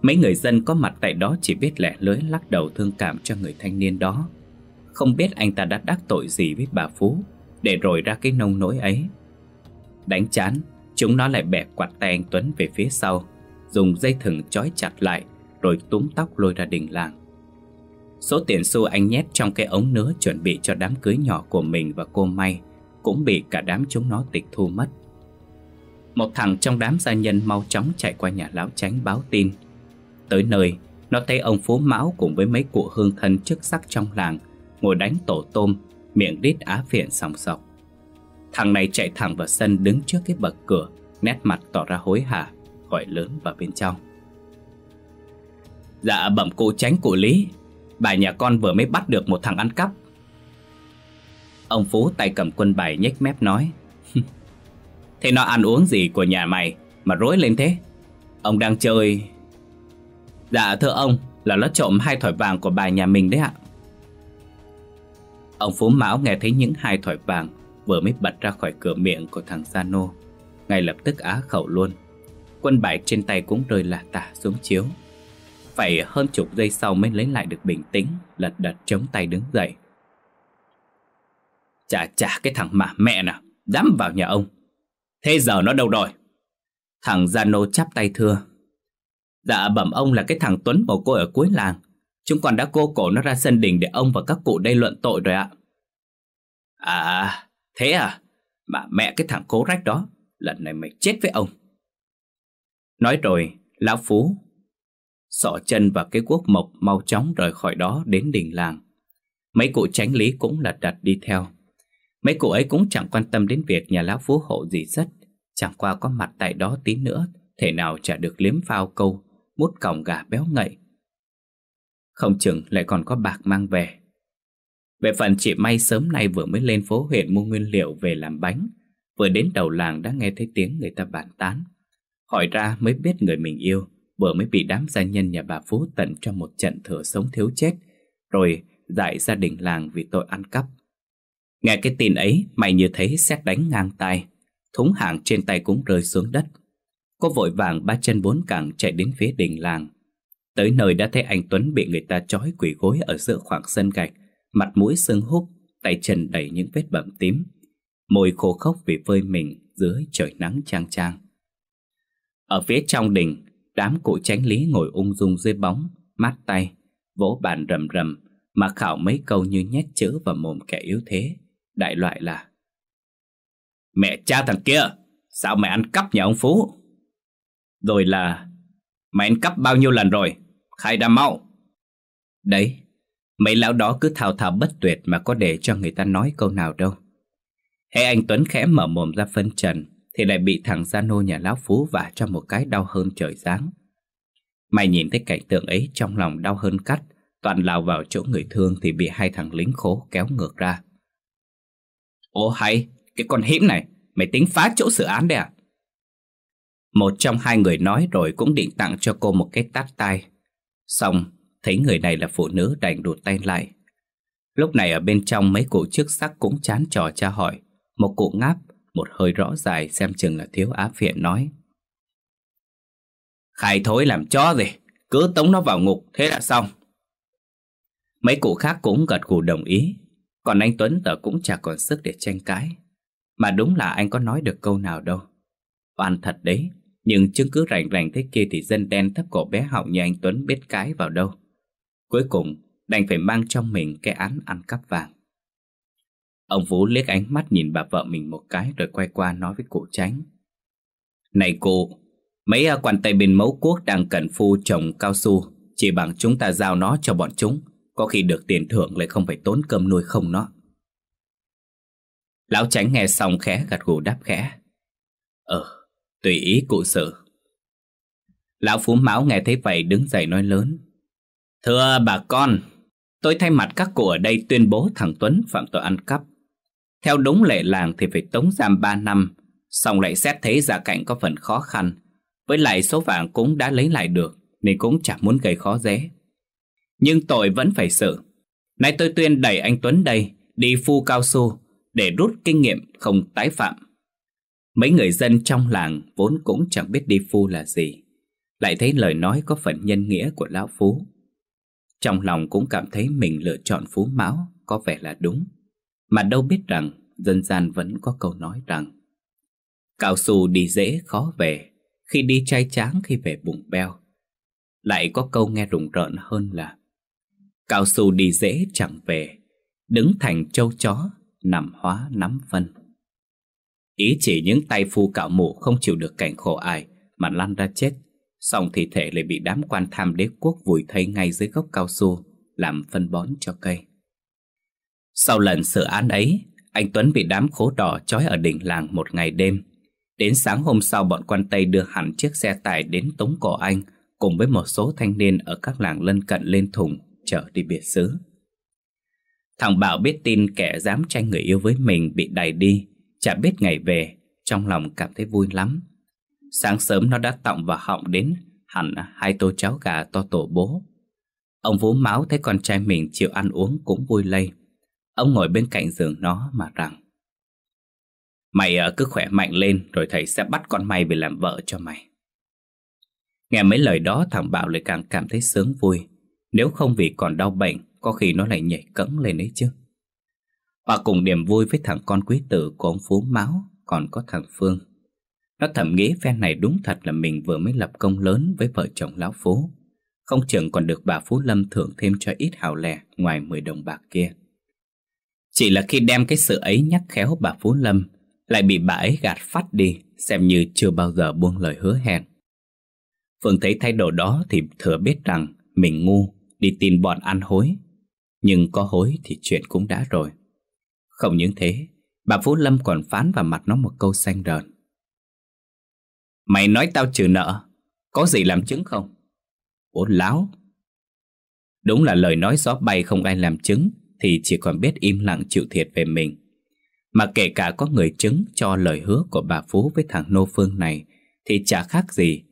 Mấy người dân có mặt tại đó chỉ biết lẻ lưới lắc đầu thương cảm cho người thanh niên đó Không biết anh ta đã đắc tội gì với bà Phú Để rồi ra cái nông nỗi ấy Đánh chán Chúng nó lại bẻ quạt tay anh Tuấn về phía sau Dùng dây thừng trói chặt lại rồi túm tóc lôi ra đình làng. Số tiền xu anh nhét trong cái ống nứa chuẩn bị cho đám cưới nhỏ của mình và cô May cũng bị cả đám chúng nó tịch thu mất. Một thằng trong đám gia nhân mau chóng chạy qua nhà lão tránh báo tin. Tới nơi, nó thấy ông Phú Mão cùng với mấy cụ hương thân chức sắc trong làng ngồi đánh tổ tôm, miệng đít á phiện sòng sọc. Thằng này chạy thẳng vào sân đứng trước cái bậc cửa, nét mặt tỏ ra hối hả, gọi lớn vào bên trong. Dạ bẩm cô tránh của Lý bài nhà con vừa mới bắt được một thằng ăn cắp Ông Phú tay cầm quân bài nhếch mép nói <laughs> Thế nó ăn uống gì của nhà mày mà rối lên thế Ông đang chơi Dạ thưa ông là nó trộm hai thỏi vàng của bài nhà mình đấy ạ Ông Phú Mão nghe thấy những hai thỏi vàng vừa mới bật ra khỏi cửa miệng của thằng zano, Ngay lập tức á khẩu luôn Quân bài trên tay cũng rơi lả tả xuống chiếu phải hơn chục giây sau mới lấy lại được bình tĩnh Lật đật chống tay đứng dậy Chà chà cái thằng mà mẹ nè Đắm vào nhà ông Thế giờ nó đâu rồi Thằng Giano chắp tay thưa Dạ bẩm ông là cái thằng Tuấn mồ côi ở cuối làng Chúng còn đã cô cổ nó ra sân đình để ông và các cụ đây luận tội rồi ạ À thế à Mà mẹ cái thằng cố rách đó Lần này mày chết với ông Nói rồi Lão Phú Sọ chân và cái quốc mộc mau chóng rời khỏi đó đến đình làng Mấy cụ tránh lý cũng lật đật đi theo Mấy cụ ấy cũng chẳng quan tâm đến việc nhà lão phú hộ gì rất Chẳng qua có mặt tại đó tí nữa Thể nào chả được liếm phao câu Mút còng gà béo ngậy Không chừng lại còn có bạc mang về Về phần chị May sớm nay vừa mới lên phố huyện mua nguyên liệu về làm bánh Vừa đến đầu làng đã nghe thấy tiếng người ta bàn tán Hỏi ra mới biết người mình yêu vừa mới bị đám gia nhân nhà bà Phú tận trong một trận thừa sống thiếu chết, rồi dạy gia đình làng vì tội ăn cắp. Nghe cái tin ấy, mày như thấy xét đánh ngang tay, thúng hàng trên tay cũng rơi xuống đất. Cô vội vàng ba chân bốn cẳng chạy đến phía đình làng. Tới nơi đã thấy anh Tuấn bị người ta trói quỷ gối ở giữa khoảng sân gạch, mặt mũi sưng húp, tay chân đầy những vết bầm tím. Môi khô khốc vì vơi mình dưới trời nắng trang trang. Ở phía trong đình, đám cụ tránh lý ngồi ung dung dưới bóng, mát tay, vỗ bàn rầm rầm, mà khảo mấy câu như nhét chữ vào mồm kẻ yếu thế. Đại loại là Mẹ cha thằng kia, sao mày ăn cắp nhà ông Phú? Rồi là Mày ăn cắp bao nhiêu lần rồi? Khai ra mau! Đấy, mấy lão đó cứ thao thao bất tuyệt mà có để cho người ta nói câu nào đâu. Hay anh Tuấn khẽ mở mồm ra phân trần, thì lại bị thằng gia nô nhà lão phú vả cho một cái đau hơn trời giáng. Mày nhìn thấy cảnh tượng ấy trong lòng đau hơn cắt, toàn lao vào chỗ người thương thì bị hai thằng lính khố kéo ngược ra. Ô hay, cái con hiếm này, mày tính phá chỗ xử án đấy à? Một trong hai người nói rồi cũng định tặng cho cô một cái tát tai. Xong, thấy người này là phụ nữ đành đụt tay lại. Lúc này ở bên trong mấy cụ chức sắc cũng chán trò tra hỏi. Một cụ ngáp, một hơi rõ dài xem chừng là thiếu áp phiện nói. Khai thối làm chó gì, cứ tống nó vào ngục, thế là xong. Mấy cụ khác cũng gật gù đồng ý, còn anh Tuấn tờ cũng chả còn sức để tranh cãi. Mà đúng là anh có nói được câu nào đâu. Oan thật đấy, nhưng chứng cứ rành rành thế kia thì dân đen thấp cổ bé họng như anh Tuấn biết cái vào đâu. Cuối cùng, đành phải mang trong mình cái án ăn cắp vàng. Ông Vũ liếc ánh mắt nhìn bà vợ mình một cái rồi quay qua nói với cụ tránh. Này cụ, mấy à, quan tây bên mẫu quốc đang cần phu trồng cao su, chỉ bằng chúng ta giao nó cho bọn chúng, có khi được tiền thưởng lại không phải tốn cơm nuôi không nó. Lão tránh nghe xong khẽ gật gù đáp khẽ. Ờ, tùy ý cụ sự. Lão phú máu nghe thấy vậy đứng dậy nói lớn. Thưa bà con, tôi thay mặt các cụ ở đây tuyên bố thằng Tuấn phạm tội ăn cắp theo đúng lệ làng thì phải tống giam 3 năm Xong lại xét thấy gia cảnh có phần khó khăn Với lại số vàng cũng đã lấy lại được Nên cũng chẳng muốn gây khó dễ Nhưng tội vẫn phải xử Nay tôi tuyên đẩy anh Tuấn đây Đi phu cao su Để rút kinh nghiệm không tái phạm Mấy người dân trong làng Vốn cũng chẳng biết đi phu là gì Lại thấy lời nói có phần nhân nghĩa của Lão Phú Trong lòng cũng cảm thấy mình lựa chọn Phú Mão Có vẻ là đúng mà đâu biết rằng dân gian vẫn có câu nói rằng Cao su đi dễ khó về, khi đi trai tráng khi về bụng beo. Lại có câu nghe rùng rợn hơn là Cao su đi dễ chẳng về, đứng thành châu chó, nằm hóa nắm phân. Ý chỉ những tay phu cạo mổ không chịu được cảnh khổ ai mà lăn ra chết, xong thi thể lại bị đám quan tham đế quốc vùi thấy ngay dưới gốc cao su, làm phân bón cho cây. Sau lần xử án ấy, anh Tuấn bị đám khố đỏ trói ở đỉnh làng một ngày đêm. Đến sáng hôm sau bọn quan Tây đưa hẳn chiếc xe tải đến tống cổ anh cùng với một số thanh niên ở các làng lân cận lên thùng chở đi biệt xứ. Thằng Bảo biết tin kẻ dám tranh người yêu với mình bị đày đi, chả biết ngày về, trong lòng cảm thấy vui lắm. Sáng sớm nó đã tọng vào họng đến hẳn hai tô cháo gà to tổ bố. Ông Vũ Máu thấy con trai mình chịu ăn uống cũng vui lây. Ông ngồi bên cạnh giường nó mà rằng Mày ờ, cứ khỏe mạnh lên rồi thầy sẽ bắt con mày về làm vợ cho mày Nghe mấy lời đó thằng Bảo lại càng cảm thấy sướng vui Nếu không vì còn đau bệnh Có khi nó lại nhảy cẫng lên đấy chứ Và cùng niềm vui với thằng con quý tử của ông Phú Máu Còn có thằng Phương Nó thầm nghĩ phen này đúng thật là mình vừa mới lập công lớn với vợ chồng Lão Phú Không chừng còn được bà Phú Lâm thưởng thêm cho ít hào lẻ ngoài 10 đồng bạc kia chỉ là khi đem cái sự ấy nhắc khéo bà Phú Lâm Lại bị bà ấy gạt phát đi Xem như chưa bao giờ buông lời hứa hẹn Phương thấy thay đổi đó thì thừa biết rằng Mình ngu đi tin bọn ăn hối Nhưng có hối thì chuyện cũng đã rồi Không những thế Bà Phú Lâm còn phán vào mặt nó một câu xanh đờn Mày nói tao trừ nợ Có gì làm chứng không? Bốn láo Đúng là lời nói gió bay không ai làm chứng thì chỉ còn biết im lặng chịu thiệt về mình. Mà kể cả có người chứng cho lời hứa của bà Phú với thằng Nô Phương này thì chả khác gì.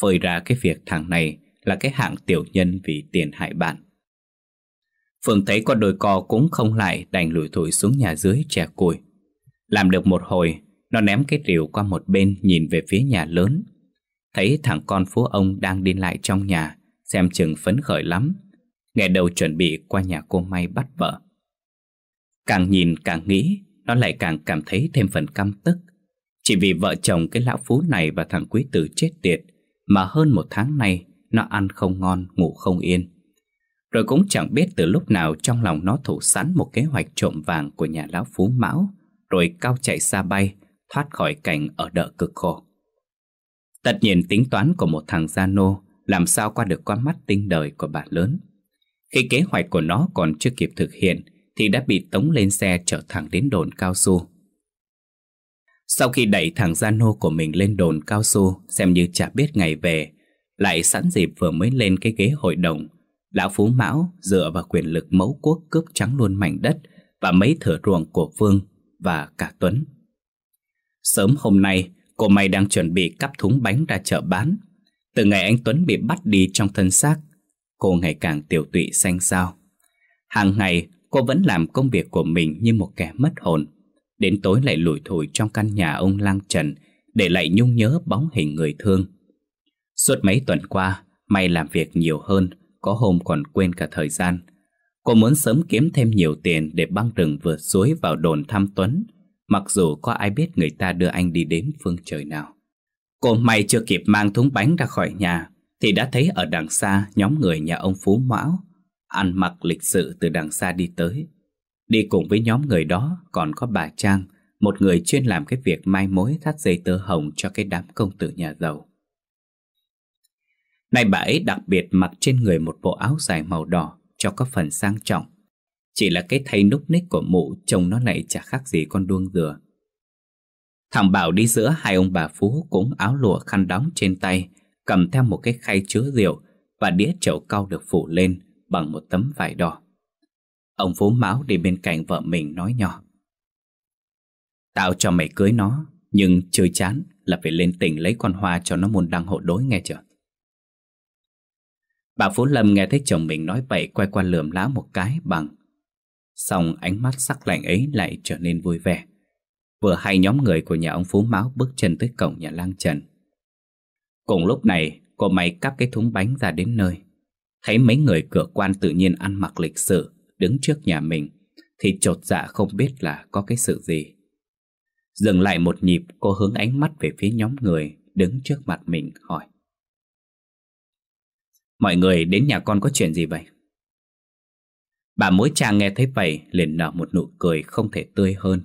Phơi ra cái việc thằng này là cái hạng tiểu nhân vì tiền hại bạn. Phương thấy con đồi co cũng không lại đành lủi thủi xuống nhà dưới chè củi. Làm được một hồi, nó ném cái rìu qua một bên nhìn về phía nhà lớn. Thấy thằng con phú ông đang đi lại trong nhà, xem chừng phấn khởi lắm, nghe đầu chuẩn bị qua nhà cô May bắt vợ Càng nhìn càng nghĩ Nó lại càng cảm thấy thêm phần căm tức Chỉ vì vợ chồng cái lão phú này và thằng quý tử chết tiệt Mà hơn một tháng nay Nó ăn không ngon, ngủ không yên Rồi cũng chẳng biết từ lúc nào Trong lòng nó thủ sẵn một kế hoạch trộm vàng Của nhà lão phú mão Rồi cao chạy xa bay Thoát khỏi cảnh ở đợ cực khổ Tất nhiên tính toán của một thằng gia nô Làm sao qua được con mắt tinh đời của bà lớn khi kế hoạch của nó còn chưa kịp thực hiện thì đã bị tống lên xe chở thẳng đến đồn cao su. Sau khi đẩy thằng gia nô của mình lên đồn cao su xem như chả biết ngày về, lại sẵn dịp vừa mới lên cái ghế hội đồng, lão Phú Mão dựa vào quyền lực mẫu quốc cướp trắng luôn mảnh đất và mấy thửa ruộng của Vương và cả Tuấn. Sớm hôm nay, cô mày đang chuẩn bị cắp thúng bánh ra chợ bán. Từ ngày anh Tuấn bị bắt đi trong thân xác cô ngày càng tiểu tụy xanh xao. Hàng ngày, cô vẫn làm công việc của mình như một kẻ mất hồn. Đến tối lại lủi thủi trong căn nhà ông lang trần để lại nhung nhớ bóng hình người thương. Suốt mấy tuần qua, May làm việc nhiều hơn, có hôm còn quên cả thời gian. Cô muốn sớm kiếm thêm nhiều tiền để băng rừng vượt suối vào đồn thăm Tuấn, mặc dù có ai biết người ta đưa anh đi đến phương trời nào. Cô may chưa kịp mang thúng bánh ra khỏi nhà thì đã thấy ở đằng xa nhóm người nhà ông Phú Mão ăn mặc lịch sự từ đằng xa đi tới. Đi cùng với nhóm người đó còn có bà Trang, một người chuyên làm cái việc mai mối thắt dây tơ hồng cho cái đám công tử nhà giàu. Này bà ấy đặc biệt mặc trên người một bộ áo dài màu đỏ cho có phần sang trọng. Chỉ là cái thay núc ních của mụ trông nó lại chả khác gì con đuông dừa. Thằng Bảo đi giữa hai ông bà Phú cũng áo lụa khăn đóng trên tay, cầm theo một cái khay chứa rượu và đĩa chậu cau được phủ lên bằng một tấm vải đỏ. Ông Phú Mão đi bên cạnh vợ mình nói nhỏ. Tao cho mày cưới nó, nhưng chơi chán là phải lên tỉnh lấy con hoa cho nó môn đăng hộ đối nghe chưa? Bà Phú Lâm nghe thấy chồng mình nói vậy quay qua lườm lá một cái bằng. Xong ánh mắt sắc lạnh ấy lại trở nên vui vẻ. Vừa hai nhóm người của nhà ông Phú Mão bước chân tới cổng nhà lang Trần. Cùng lúc này, cô máy cắp cái thúng bánh ra đến nơi. Thấy mấy người cửa quan tự nhiên ăn mặc lịch sự, đứng trước nhà mình, thì chột dạ không biết là có cái sự gì. Dừng lại một nhịp, cô hướng ánh mắt về phía nhóm người đứng trước mặt mình hỏi. Mọi người đến nhà con có chuyện gì vậy? Bà mối trang nghe thấy vậy liền nở một nụ cười không thể tươi hơn.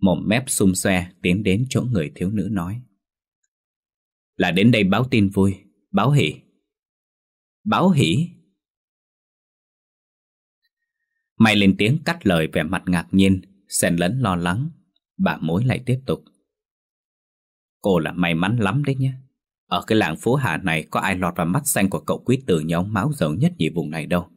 Mồm mép xung xoe tiến đến chỗ người thiếu nữ nói là đến đây báo tin vui, báo hỷ. Báo hỷ? May lên tiếng cắt lời vẻ mặt ngạc nhiên, xen lẫn lo lắng, bà mối lại tiếp tục. Cô là may mắn lắm đấy nhé. Ở cái làng phố Hà này có ai lọt vào mắt xanh của cậu quý tử nhóm máu giàu nhất nhì vùng này đâu.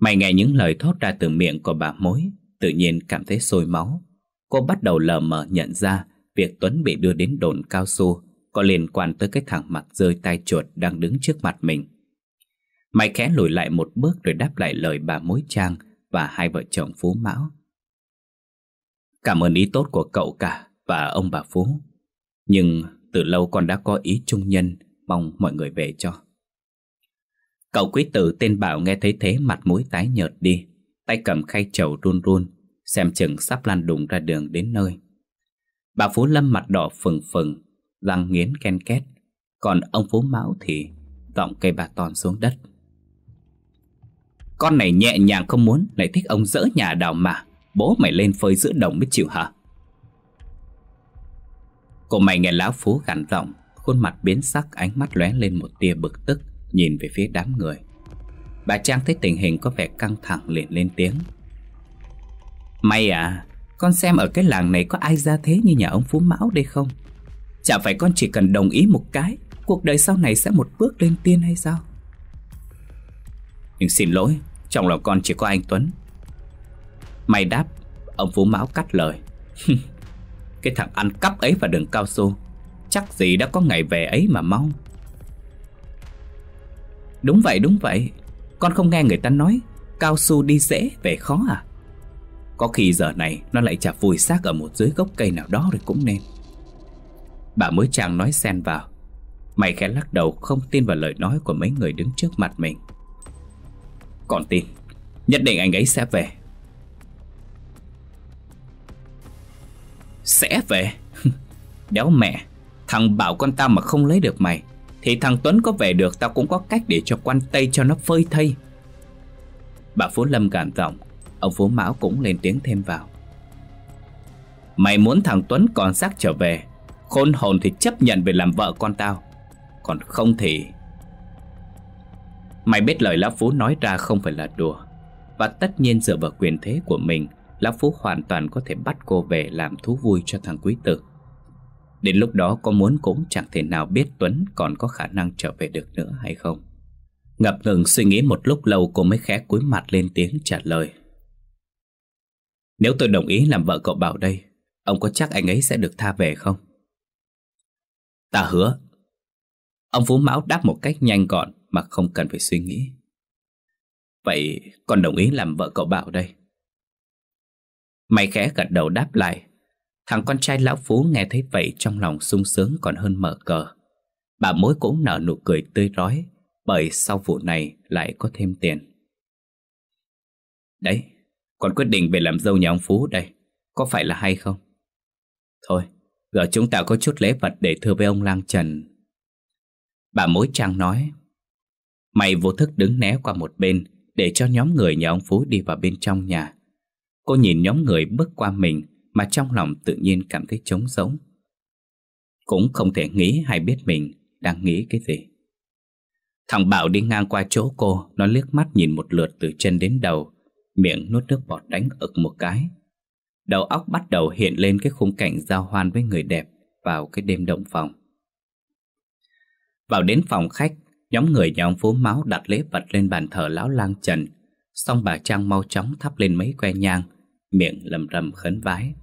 Mày nghe những lời thốt ra từ miệng của bà mối, tự nhiên cảm thấy sôi máu. Cô bắt đầu lờ mờ nhận ra việc Tuấn bị đưa đến đồn cao su có liên quan tới cái thằng mặt rơi tai chuột đang đứng trước mặt mình. Mày khẽ lùi lại một bước rồi đáp lại lời bà mối trang và hai vợ chồng Phú Mão. Cảm ơn ý tốt của cậu cả và ông bà Phú. Nhưng từ lâu con đã có ý chung nhân, mong mọi người về cho. Cậu quý tử tên Bảo nghe thấy thế mặt mũi tái nhợt đi, tay cầm khay chầu run run, xem chừng sắp lan đụng ra đường đến nơi. Bà Phú Lâm mặt đỏ phừng phừng, răng nghiến ken két Còn ông Phú Mão thì tọng cây bà toàn xuống đất Con này nhẹ nhàng không muốn Lại thích ông dỡ nhà đào mà Bố mày lên phơi giữa đồng mới chịu hả Cô mày nghe lão Phú gằn giọng Khuôn mặt biến sắc ánh mắt lóe lên một tia bực tức Nhìn về phía đám người Bà Trang thấy tình hình có vẻ căng thẳng liền lên tiếng May à Con xem ở cái làng này có ai ra thế như nhà ông Phú Mão đây không Chả phải con chỉ cần đồng ý một cái Cuộc đời sau này sẽ một bước lên tiên hay sao Nhưng xin lỗi Trong lòng con chỉ có anh Tuấn May đáp Ông Phú Mão cắt lời <laughs> Cái thằng ăn cắp ấy và đường cao su Chắc gì đã có ngày về ấy mà mong Đúng vậy đúng vậy Con không nghe người ta nói Cao su đi dễ về khó à Có khi giờ này nó lại chả vùi xác ở một dưới gốc cây nào đó rồi cũng nên Bà mới chàng nói xen vào Mày khẽ lắc đầu không tin vào lời nói của mấy người đứng trước mặt mình Còn tin Nhất định anh ấy sẽ về Sẽ về <laughs> Đéo mẹ Thằng bảo con tao mà không lấy được mày Thì thằng Tuấn có về được tao cũng có cách để cho quan tây cho nó phơi thây Bà Phú Lâm gàn giọng Ông Phú Mão cũng lên tiếng thêm vào Mày muốn thằng Tuấn còn xác trở về Khốn hồn thì chấp nhận về làm vợ con tao Còn không thì Mày biết lời Lão Phú nói ra không phải là đùa Và tất nhiên dựa vào quyền thế của mình Lão Phú hoàn toàn có thể bắt cô về làm thú vui cho thằng quý tử Đến lúc đó có muốn cũng chẳng thể nào biết Tuấn còn có khả năng trở về được nữa hay không Ngập ngừng suy nghĩ một lúc lâu cô mới khẽ cúi mặt lên tiếng trả lời Nếu tôi đồng ý làm vợ cậu bảo đây Ông có chắc anh ấy sẽ được tha về không? Ta hứa. Ông Phú Mão đáp một cách nhanh gọn mà không cần phải suy nghĩ. Vậy con đồng ý làm vợ cậu Bảo đây. Mày khẽ gật đầu đáp lại. Thằng con trai Lão Phú nghe thấy vậy trong lòng sung sướng còn hơn mở cờ. Bà mối cũng nở nụ cười tươi rói bởi sau vụ này lại có thêm tiền. Đấy, con quyết định về làm dâu nhà ông Phú đây. Có phải là hay không? Thôi, Giờ chúng ta có chút lễ vật để thưa với ông lang trần Bà mối trang nói Mày vô thức đứng né qua một bên Để cho nhóm người nhà ông Phú đi vào bên trong nhà Cô nhìn nhóm người bước qua mình Mà trong lòng tự nhiên cảm thấy trống rỗng Cũng không thể nghĩ hay biết mình đang nghĩ cái gì Thằng Bảo đi ngang qua chỗ cô Nó liếc mắt nhìn một lượt từ chân đến đầu Miệng nuốt nước bọt đánh ực một cái đầu óc bắt đầu hiện lên cái khung cảnh giao hoan với người đẹp vào cái đêm động phòng. Vào đến phòng khách, nhóm người nhà ông Phú Máu đặt lễ vật lên bàn thờ lão lang trần, xong bà Trang mau chóng thắp lên mấy que nhang, miệng lầm rầm khấn vái.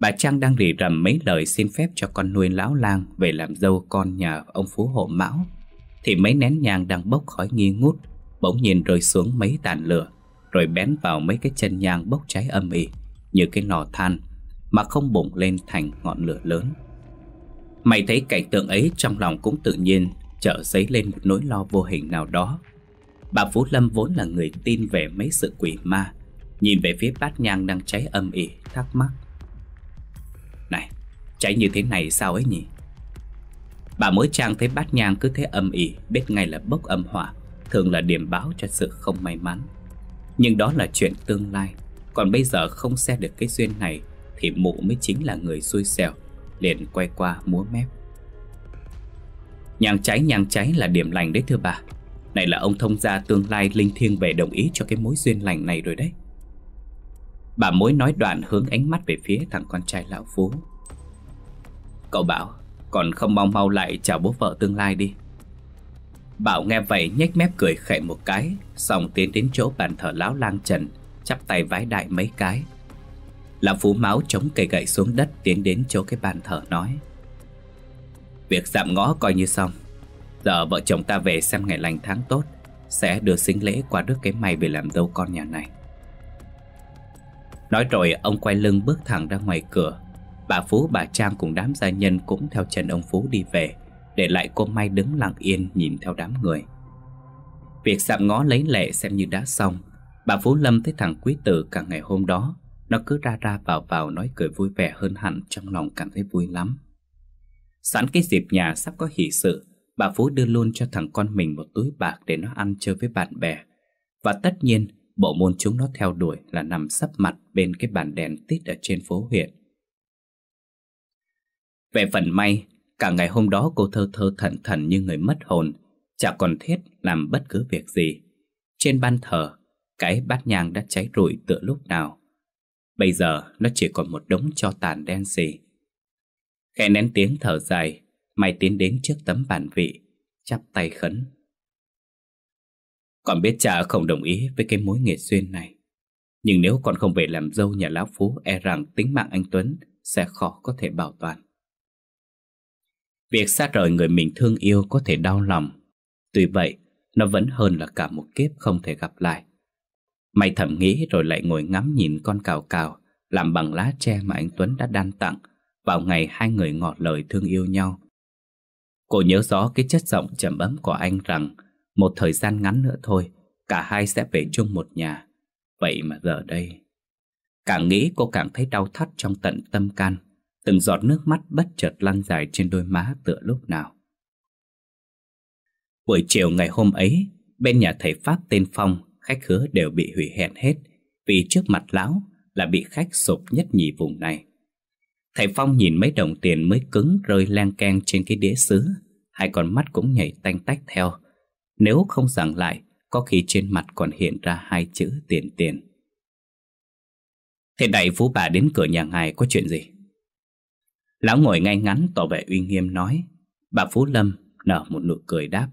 Bà Trang đang rỉ rầm mấy lời xin phép cho con nuôi lão lang về làm dâu con nhà ông Phú Hộ Mão, thì mấy nén nhang đang bốc khói nghi ngút, bỗng nhiên rơi xuống mấy tàn lửa, rồi bén vào mấy cái chân nhang bốc cháy âm ỉ như cái lò than mà không bùng lên thành ngọn lửa lớn. Mày thấy cảnh tượng ấy trong lòng cũng tự nhiên trở dấy lên một nỗi lo vô hình nào đó. Bà Phú Lâm vốn là người tin về mấy sự quỷ ma, nhìn về phía bát nhang đang cháy âm ỉ thắc mắc. Này, cháy như thế này sao ấy nhỉ? Bà mới trang thấy bát nhang cứ thế âm ỉ, biết ngay là bốc âm hỏa, thường là điểm báo cho sự không may mắn. Nhưng đó là chuyện tương lai còn bây giờ không xe được cái duyên này Thì mụ mới chính là người xui xẻo Liền quay qua múa mép Nhàng cháy nhàng cháy là điểm lành đấy thưa bà Này là ông thông gia tương lai linh thiêng về đồng ý cho cái mối duyên lành này rồi đấy Bà mối nói đoạn hướng ánh mắt về phía thằng con trai lão phú Cậu bảo Còn không mau mau lại chào bố vợ tương lai đi Bảo nghe vậy nhếch mép cười khẩy một cái Xong tiến đến chỗ bàn thờ lão lang trần chắp tay vái đại mấy cái Lão Phú Máu chống cây gậy xuống đất tiến đến chỗ cái bàn thờ nói Việc dạm ngõ coi như xong Giờ vợ chồng ta về xem ngày lành tháng tốt Sẽ đưa sinh lễ qua đứt cái mày về làm dâu con nhà này Nói rồi ông quay lưng bước thẳng ra ngoài cửa Bà Phú bà Trang cùng đám gia nhân cũng theo chân ông Phú đi về Để lại cô Mai đứng lặng yên nhìn theo đám người Việc dạm ngó lấy lệ xem như đã xong Bà Phú Lâm thấy thằng Quý Tử cả ngày hôm đó Nó cứ ra ra vào vào nói cười vui vẻ hơn hẳn Trong lòng cảm thấy vui lắm Sẵn cái dịp nhà sắp có hỷ sự Bà Phú đưa luôn cho thằng con mình một túi bạc Để nó ăn chơi với bạn bè Và tất nhiên bộ môn chúng nó theo đuổi Là nằm sắp mặt bên cái bàn đèn tít Ở trên phố huyện Về phần may Cả ngày hôm đó cô thơ thơ thận thận như người mất hồn Chả còn thiết làm bất cứ việc gì Trên ban thờ cái bát nhang đã cháy rụi từ lúc nào Bây giờ nó chỉ còn một đống cho tàn đen xì Khẽ nén tiếng thở dài Mày tiến đến trước tấm bàn vị Chắp tay khấn Con biết cha không đồng ý với cái mối nghề duyên này Nhưng nếu con không về làm dâu nhà lão phú E rằng tính mạng anh Tuấn sẽ khó có thể bảo toàn Việc xa rời người mình thương yêu có thể đau lòng Tuy vậy, nó vẫn hơn là cả một kiếp không thể gặp lại Mày thầm nghĩ rồi lại ngồi ngắm nhìn con cào cào Làm bằng lá tre mà anh Tuấn đã đan tặng Vào ngày hai người ngọt lời thương yêu nhau Cô nhớ rõ cái chất giọng trầm ấm của anh rằng Một thời gian ngắn nữa thôi Cả hai sẽ về chung một nhà Vậy mà giờ đây Càng nghĩ cô càng thấy đau thắt trong tận tâm can Từng giọt nước mắt bất chợt lăn dài trên đôi má tựa lúc nào Buổi chiều ngày hôm ấy Bên nhà thầy Pháp tên Phong khách hứa đều bị hủy hẹn hết vì trước mặt lão là bị khách sụp nhất nhì vùng này. Thầy Phong nhìn mấy đồng tiền mới cứng rơi lan can trên cái đĩa sứ, hai con mắt cũng nhảy tanh tách theo. Nếu không giảng lại, có khi trên mặt còn hiện ra hai chữ tiền tiền. Thế đại phú bà đến cửa nhà ngài có chuyện gì? Lão ngồi ngay ngắn tỏ vẻ uy nghiêm nói. Bà Phú Lâm nở một nụ cười đáp.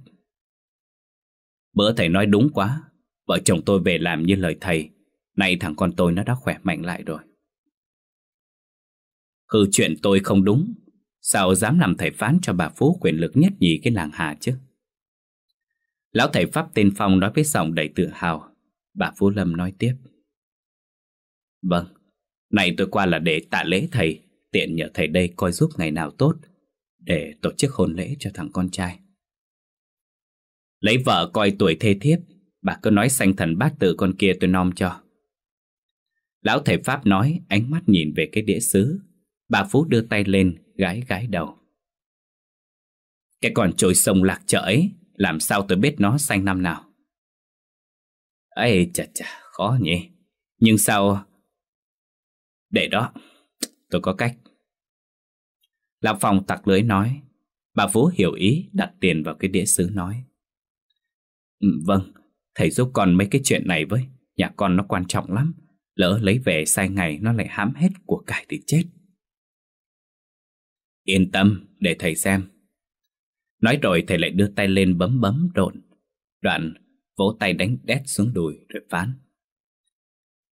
Bữa thầy nói đúng quá, Vợ chồng tôi về làm như lời thầy Nay thằng con tôi nó đã khỏe mạnh lại rồi Hư chuyện tôi không đúng Sao dám làm thầy phán cho bà Phú quyền lực nhất nhì cái làng Hà chứ Lão thầy Pháp tên Phong nói với giọng đầy tự hào Bà Phú Lâm nói tiếp Vâng, nay tôi qua là để tạ lễ thầy Tiện nhờ thầy đây coi giúp ngày nào tốt Để tổ chức hôn lễ cho thằng con trai Lấy vợ coi tuổi thê thiếp Bà cứ nói sanh thần bát tự con kia tôi nom cho Lão thầy Pháp nói Ánh mắt nhìn về cái đĩa xứ Bà Phú đưa tay lên Gái gái đầu Cái còn trôi sông lạc chợ ấy Làm sao tôi biết nó sanh năm nào ấy chà chà khó nhỉ Nhưng sao Để đó Tôi có cách Lão Phong tặc lưới nói Bà Phú hiểu ý đặt tiền vào cái đĩa xứ nói ừ, Vâng, Thầy giúp con mấy cái chuyện này với Nhà con nó quan trọng lắm Lỡ lấy về sai ngày nó lại hãm hết của cải thì chết Yên tâm để thầy xem Nói rồi thầy lại đưa tay lên bấm bấm độn Đoạn vỗ tay đánh đét xuống đùi rồi phán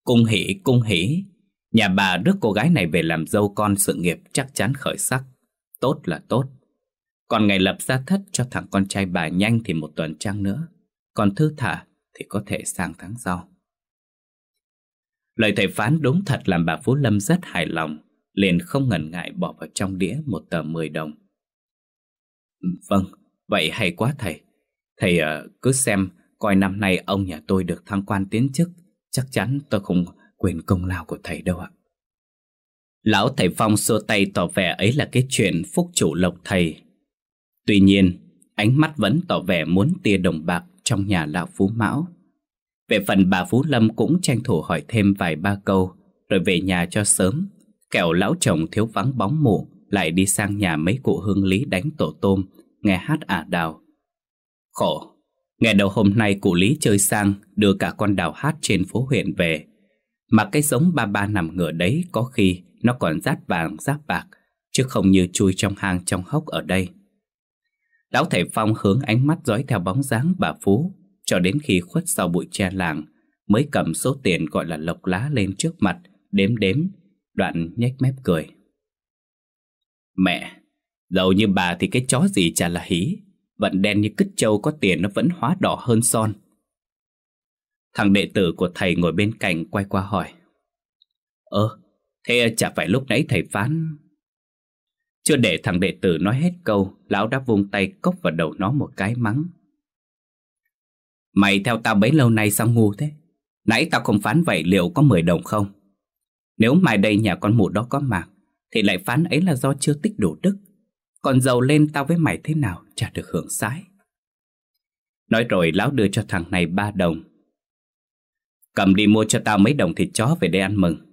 Cung hỉ cung hỉ Nhà bà rước cô gái này về làm dâu con sự nghiệp chắc chắn khởi sắc Tốt là tốt Còn ngày lập gia thất cho thằng con trai bà nhanh thì một tuần trăng nữa Còn thư thả thì có thể sang tháng sau. Lời thầy phán đúng thật làm bà Phú Lâm rất hài lòng, liền không ngần ngại bỏ vào trong đĩa một tờ 10 đồng. Vâng, vậy hay quá thầy. Thầy uh, cứ xem coi năm nay ông nhà tôi được thăng quan tiến chức, chắc chắn tôi không quên công lao của thầy đâu ạ. Lão thầy Phong xua tay tỏ vẻ ấy là cái chuyện phúc chủ lộc thầy. Tuy nhiên, ánh mắt vẫn tỏ vẻ muốn tia đồng bạc trong nhà lão Phú Mão. Về phần bà Phú Lâm cũng tranh thủ hỏi thêm vài ba câu, rồi về nhà cho sớm, kẻo lão chồng thiếu vắng bóng mụ lại đi sang nhà mấy cụ hương lý đánh tổ tôm, nghe hát ả đào. Khổ, nghe đầu hôm nay cụ lý chơi sang đưa cả con đào hát trên phố huyện về. Mà cái giống ba ba nằm ngửa đấy có khi nó còn rát vàng rát bạc, chứ không như chui trong hang trong hốc ở đây. Lão thầy Phong hướng ánh mắt dõi theo bóng dáng bà Phú cho đến khi khuất sau bụi tre làng mới cầm số tiền gọi là lộc lá lên trước mặt đếm đếm đoạn nhếch mép cười. Mẹ, giàu như bà thì cái chó gì chả là hí vận đen như cứt trâu có tiền nó vẫn hóa đỏ hơn son. Thằng đệ tử của thầy ngồi bên cạnh quay qua hỏi Ơ, thế chả phải lúc nãy thầy phán chưa để thằng đệ tử nói hết câu Lão đã vung tay cốc vào đầu nó một cái mắng Mày theo tao bấy lâu nay sao ngu thế Nãy tao không phán vậy liệu có 10 đồng không Nếu mai đây nhà con mụ đó có mạc Thì lại phán ấy là do chưa tích đủ đức Còn giàu lên tao với mày thế nào Chả được hưởng sái Nói rồi lão đưa cho thằng này 3 đồng Cầm đi mua cho tao mấy đồng thịt chó về đây ăn mừng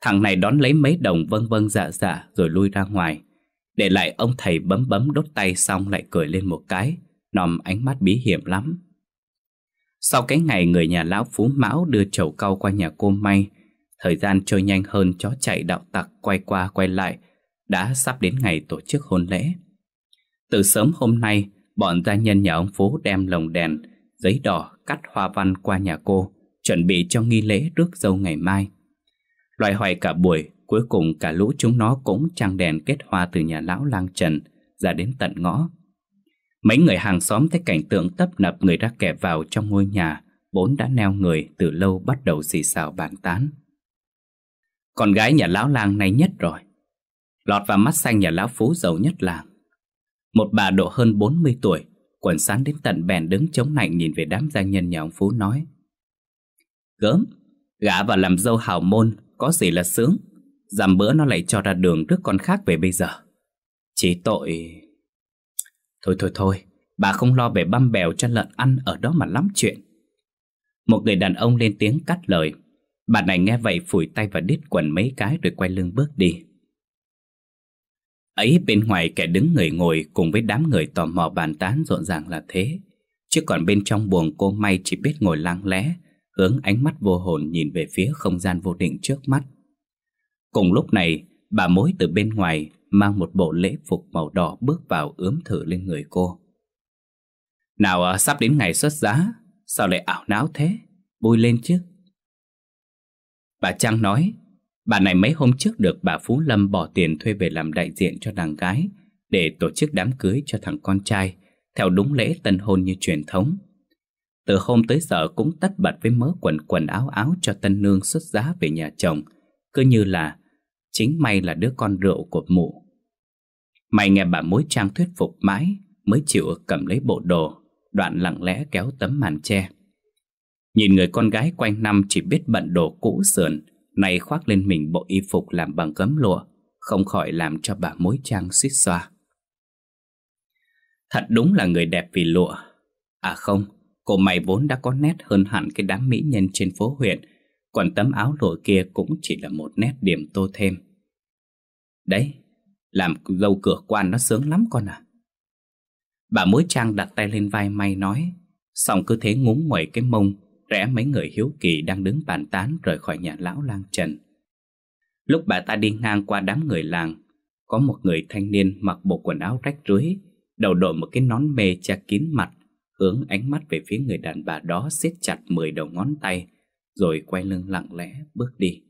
Thằng này đón lấy mấy đồng vân vân dạ dạ rồi lui ra ngoài. Để lại ông thầy bấm bấm đốt tay xong lại cười lên một cái, nòm ánh mắt bí hiểm lắm. Sau cái ngày người nhà lão Phú Mão đưa chầu cau qua nhà cô May, thời gian trôi nhanh hơn chó chạy đạo tặc quay qua quay lại, đã sắp đến ngày tổ chức hôn lễ. Từ sớm hôm nay, bọn gia nhân nhà ông Phú đem lồng đèn, giấy đỏ cắt hoa văn qua nhà cô, chuẩn bị cho nghi lễ rước dâu ngày mai. Loại hoài cả buổi, cuối cùng cả lũ chúng nó cũng trăng đèn kết hoa từ nhà lão lang trần ra đến tận ngõ. Mấy người hàng xóm thấy cảnh tượng tấp nập người ra kẻ vào trong ngôi nhà, vốn đã neo người từ lâu bắt đầu xì xào bàn tán. Con gái nhà lão lang này nhất rồi. Lọt vào mắt xanh nhà lão phú giàu nhất làng. Một bà độ hơn 40 tuổi, quần sáng đến tận bèn đứng chống nạnh nhìn về đám gia nhân nhà ông Phú nói. Gớm, gã vào làm dâu hào môn có gì là sướng Giảm bữa nó lại cho ra đường trước con khác về bây giờ Chỉ tội Thôi thôi thôi Bà không lo về băm bèo cho lợn ăn Ở đó mà lắm chuyện Một người đàn ông lên tiếng cắt lời Bà này nghe vậy phủi tay và đít quần mấy cái Rồi quay lưng bước đi Ấy bên ngoài kẻ đứng người ngồi Cùng với đám người tò mò bàn tán rộn ràng là thế Chứ còn bên trong buồng cô May chỉ biết ngồi lặng lẽ hướng ánh mắt vô hồn nhìn về phía không gian vô định trước mắt. Cùng lúc này, bà mối từ bên ngoài mang một bộ lễ phục màu đỏ bước vào ướm thử lên người cô. Nào à, sắp đến ngày xuất giá, sao lại ảo não thế? Bôi lên chứ. Bà Trang nói, bà này mấy hôm trước được bà Phú Lâm bỏ tiền thuê về làm đại diện cho đàn gái để tổ chức đám cưới cho thằng con trai theo đúng lễ tân hôn như truyền thống. Từ hôm tới giờ cũng tắt bật với mớ quần quần áo áo cho tân nương xuất giá về nhà chồng Cứ như là chính may là đứa con rượu của mụ Mày nghe bà mối trang thuyết phục mãi Mới chịu cầm lấy bộ đồ Đoạn lặng lẽ kéo tấm màn che Nhìn người con gái quanh năm chỉ biết bận đồ cũ sườn Này khoác lên mình bộ y phục làm bằng gấm lụa Không khỏi làm cho bà mối trang suýt xoa Thật đúng là người đẹp vì lụa À không cô mày vốn đã có nét hơn hẳn cái đám mỹ nhân trên phố huyện Còn tấm áo lụa kia cũng chỉ là một nét điểm tô thêm Đấy, làm dâu cửa quan nó sướng lắm con à Bà mối trang đặt tay lên vai may nói Xong cứ thế ngúng ngoẩy cái mông Rẽ mấy người hiếu kỳ đang đứng bàn tán rời khỏi nhà lão lang trần Lúc bà ta đi ngang qua đám người làng Có một người thanh niên mặc bộ quần áo rách rưới Đầu đội một cái nón mề che kín mặt hướng ánh mắt về phía người đàn bà đó siết chặt 10 đầu ngón tay, rồi quay lưng lặng lẽ bước đi.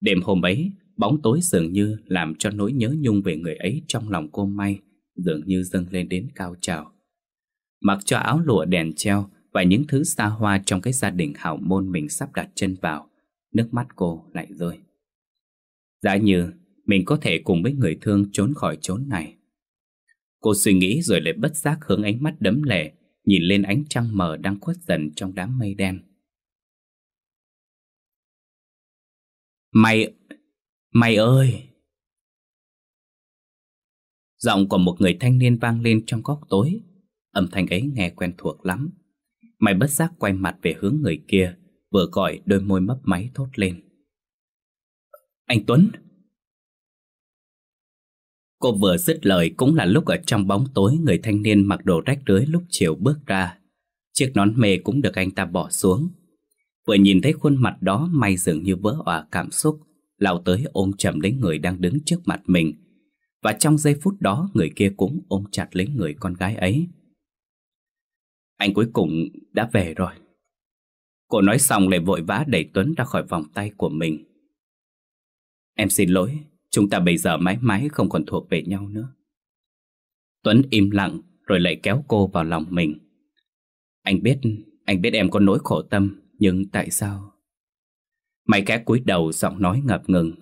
Đêm hôm ấy, bóng tối dường như làm cho nỗi nhớ nhung về người ấy trong lòng cô May dường như dâng lên đến cao trào. Mặc cho áo lụa đèn treo và những thứ xa hoa trong cái gia đình hảo môn mình sắp đặt chân vào, nước mắt cô lại rơi. Giả như mình có thể cùng với người thương trốn khỏi chốn này, Cô suy nghĩ rồi lại bất giác hướng ánh mắt đấm lệ Nhìn lên ánh trăng mờ đang khuất dần trong đám mây đen Mày... mày ơi! Giọng của một người thanh niên vang lên trong góc tối Âm thanh ấy nghe quen thuộc lắm Mày bất giác quay mặt về hướng người kia Vừa gọi đôi môi mấp máy thốt lên Anh Tuấn! Cô vừa dứt lời cũng là lúc ở trong bóng tối người thanh niên mặc đồ rách rưới lúc chiều bước ra. Chiếc nón mê cũng được anh ta bỏ xuống. Vừa nhìn thấy khuôn mặt đó may dường như vỡ òa cảm xúc, lao tới ôm chầm lấy người đang đứng trước mặt mình. Và trong giây phút đó người kia cũng ôm chặt lấy người con gái ấy. Anh cuối cùng đã về rồi. Cô nói xong lại vội vã đẩy Tuấn ra khỏi vòng tay của mình. Em xin lỗi, Chúng ta bây giờ mãi mãi không còn thuộc về nhau nữa Tuấn im lặng Rồi lại kéo cô vào lòng mình Anh biết Anh biết em có nỗi khổ tâm Nhưng tại sao Mày cá cúi đầu giọng nói ngập ngừng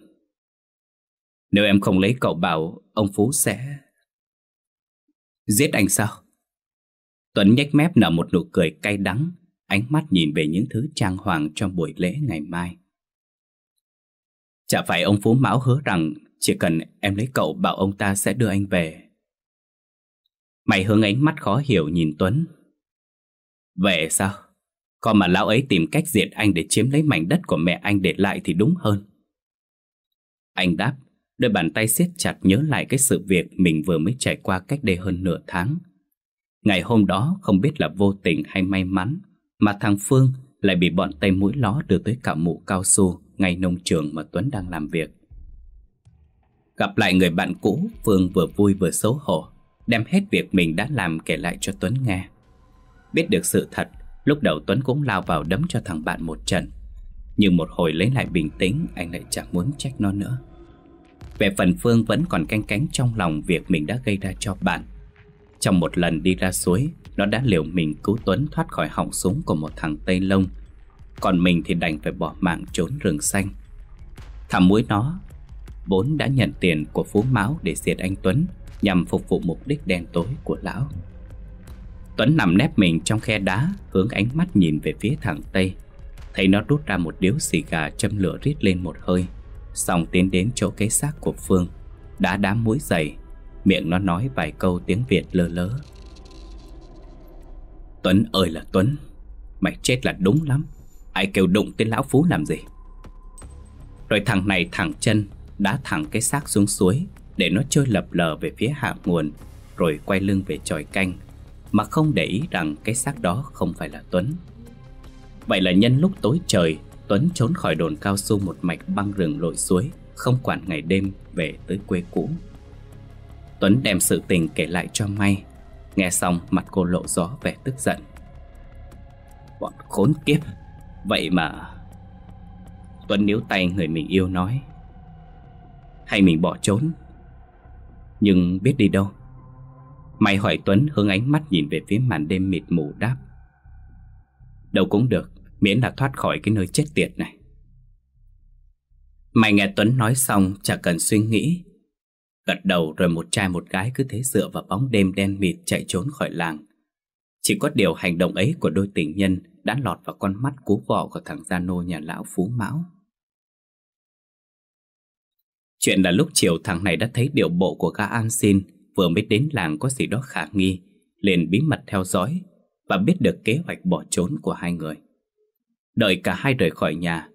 Nếu em không lấy cậu bảo Ông Phú sẽ Giết anh sao Tuấn nhếch mép nở một nụ cười cay đắng Ánh mắt nhìn về những thứ trang hoàng Trong buổi lễ ngày mai Chả phải ông Phú Mão hứa rằng chỉ cần em lấy cậu bảo ông ta sẽ đưa anh về. Mày hướng ánh mắt khó hiểu nhìn Tuấn. Về sao? Còn mà lão ấy tìm cách diệt anh để chiếm lấy mảnh đất của mẹ anh để lại thì đúng hơn. Anh đáp, đôi bàn tay siết chặt nhớ lại cái sự việc mình vừa mới trải qua cách đây hơn nửa tháng. Ngày hôm đó không biết là vô tình hay may mắn mà thằng Phương lại bị bọn tay mũi ló đưa tới cả mũ cao su ngay nông trường mà Tuấn đang làm việc. Gặp lại người bạn cũ, Phương vừa vui vừa xấu hổ, đem hết việc mình đã làm kể lại cho Tuấn nghe. Biết được sự thật, lúc đầu Tuấn cũng lao vào đấm cho thằng bạn một trận. Nhưng một hồi lấy lại bình tĩnh, anh lại chẳng muốn trách nó nữa. Về phần Phương vẫn còn canh cánh trong lòng việc mình đã gây ra cho bạn. Trong một lần đi ra suối, nó đã liều mình cứu Tuấn thoát khỏi họng súng của một thằng Tây Lông còn mình thì đành phải bỏ mạng trốn rừng xanh Thảm muối nó Bốn đã nhận tiền của Phú Máu để diệt anh Tuấn Nhằm phục vụ mục đích đen tối của lão Tuấn nằm nép mình trong khe đá Hướng ánh mắt nhìn về phía thằng Tây Thấy nó rút ra một điếu xì gà châm lửa rít lên một hơi Xong tiến đến chỗ cái xác của Phương Đã đám muối dày Miệng nó nói vài câu tiếng Việt lơ lớ Tuấn ơi là Tuấn Mày chết là đúng lắm Ai kêu đụng tên lão phú làm gì Rồi thằng này thẳng chân Đá thẳng cái xác xuống suối Để nó trôi lập lờ về phía hạ nguồn Rồi quay lưng về tròi canh Mà không để ý rằng cái xác đó không phải là Tuấn Vậy là nhân lúc tối trời Tuấn trốn khỏi đồn cao su một mạch băng rừng lội suối Không quản ngày đêm về tới quê cũ Tuấn đem sự tình kể lại cho May Nghe xong mặt cô lộ gió vẻ tức giận Bọn khốn kiếp Vậy mà Tuấn níu tay người mình yêu nói Hay mình bỏ trốn Nhưng biết đi đâu Mày hỏi Tuấn hướng ánh mắt nhìn về phía màn đêm mịt mù đáp Đâu cũng được Miễn là thoát khỏi cái nơi chết tiệt này Mày nghe Tuấn nói xong chẳng cần suy nghĩ Gật đầu rồi một trai một gái cứ thế dựa vào bóng đêm đen mịt chạy trốn khỏi làng chỉ có điều hành động ấy của đôi tình nhân đã lọt vào con mắt cú vỏ của thằng Gia Nô nhà lão Phú Mão. Chuyện là lúc chiều thằng này đã thấy điều bộ của Ga An Xin vừa mới đến làng có gì đó khả nghi, liền bí mật theo dõi và biết được kế hoạch bỏ trốn của hai người. Đợi cả hai rời khỏi nhà,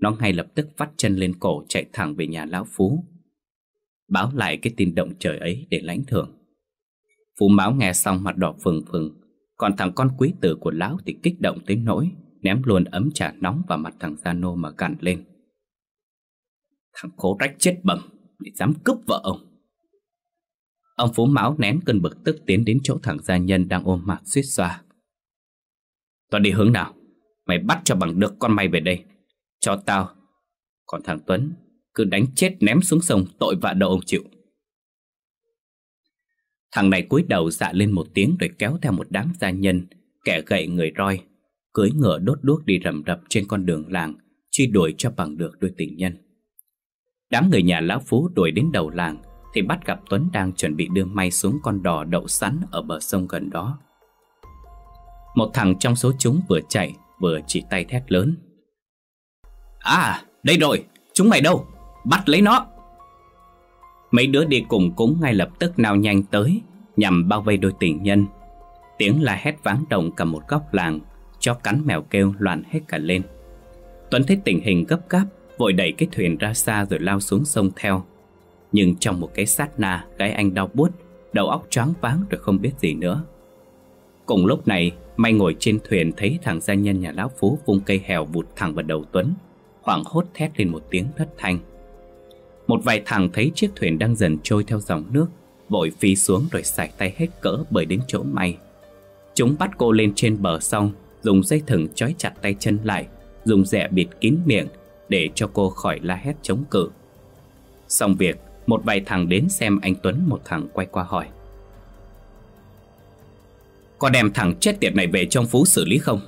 nó ngay lập tức vắt chân lên cổ chạy thẳng về nhà lão Phú. Báo lại cái tin động trời ấy để lãnh thưởng. Phú Mão nghe xong mặt đỏ phừng phừng, còn thằng con quý tử của lão thì kích động tới nỗi Ném luôn ấm trà nóng vào mặt thằng Gia Nô mà gằn lên Thằng khố rách chết bầm Để dám cướp vợ ông Ông Phú máu nén cơn bực tức tiến đến chỗ thằng gia nhân đang ôm mặt suýt xoa Tao đi hướng nào Mày bắt cho bằng được con mày về đây Cho tao Còn thằng Tuấn cứ đánh chết ném xuống sông tội vạ đầu ông chịu Thằng này cúi đầu dạ lên một tiếng rồi kéo theo một đám gia nhân, kẻ gậy người roi, cưỡi ngựa đốt đuốc đi rầm rập trên con đường làng, truy đuổi cho bằng được đôi tình nhân. Đám người nhà Lão Phú đuổi đến đầu làng thì bắt gặp Tuấn đang chuẩn bị đưa may xuống con đò đậu sẵn ở bờ sông gần đó. Một thằng trong số chúng vừa chạy vừa chỉ tay thét lớn. À, đây rồi, chúng mày đâu? Bắt lấy nó! Mấy đứa đi cùng cũng ngay lập tức nào nhanh tới Nhằm bao vây đôi tình nhân Tiếng la hét váng động cả một góc làng Cho cắn mèo kêu loạn hết cả lên Tuấn thấy tình hình gấp gáp Vội đẩy cái thuyền ra xa rồi lao xuống sông theo Nhưng trong một cái sát na Gái anh đau buốt Đầu óc choáng váng rồi không biết gì nữa Cùng lúc này May ngồi trên thuyền thấy thằng gia nhân nhà lão phú Vung cây hèo vụt thẳng vào đầu Tuấn Hoảng hốt thét lên một tiếng thất thanh một vài thằng thấy chiếc thuyền đang dần trôi theo dòng nước Vội phi xuống rồi sải tay hết cỡ bởi đến chỗ may Chúng bắt cô lên trên bờ xong Dùng dây thừng trói chặt tay chân lại Dùng dẻ bịt kín miệng Để cho cô khỏi la hét chống cự Xong việc Một vài thằng đến xem anh Tuấn Một thằng quay qua hỏi Có đem thằng chết tiệt này về trong phú xử lý không?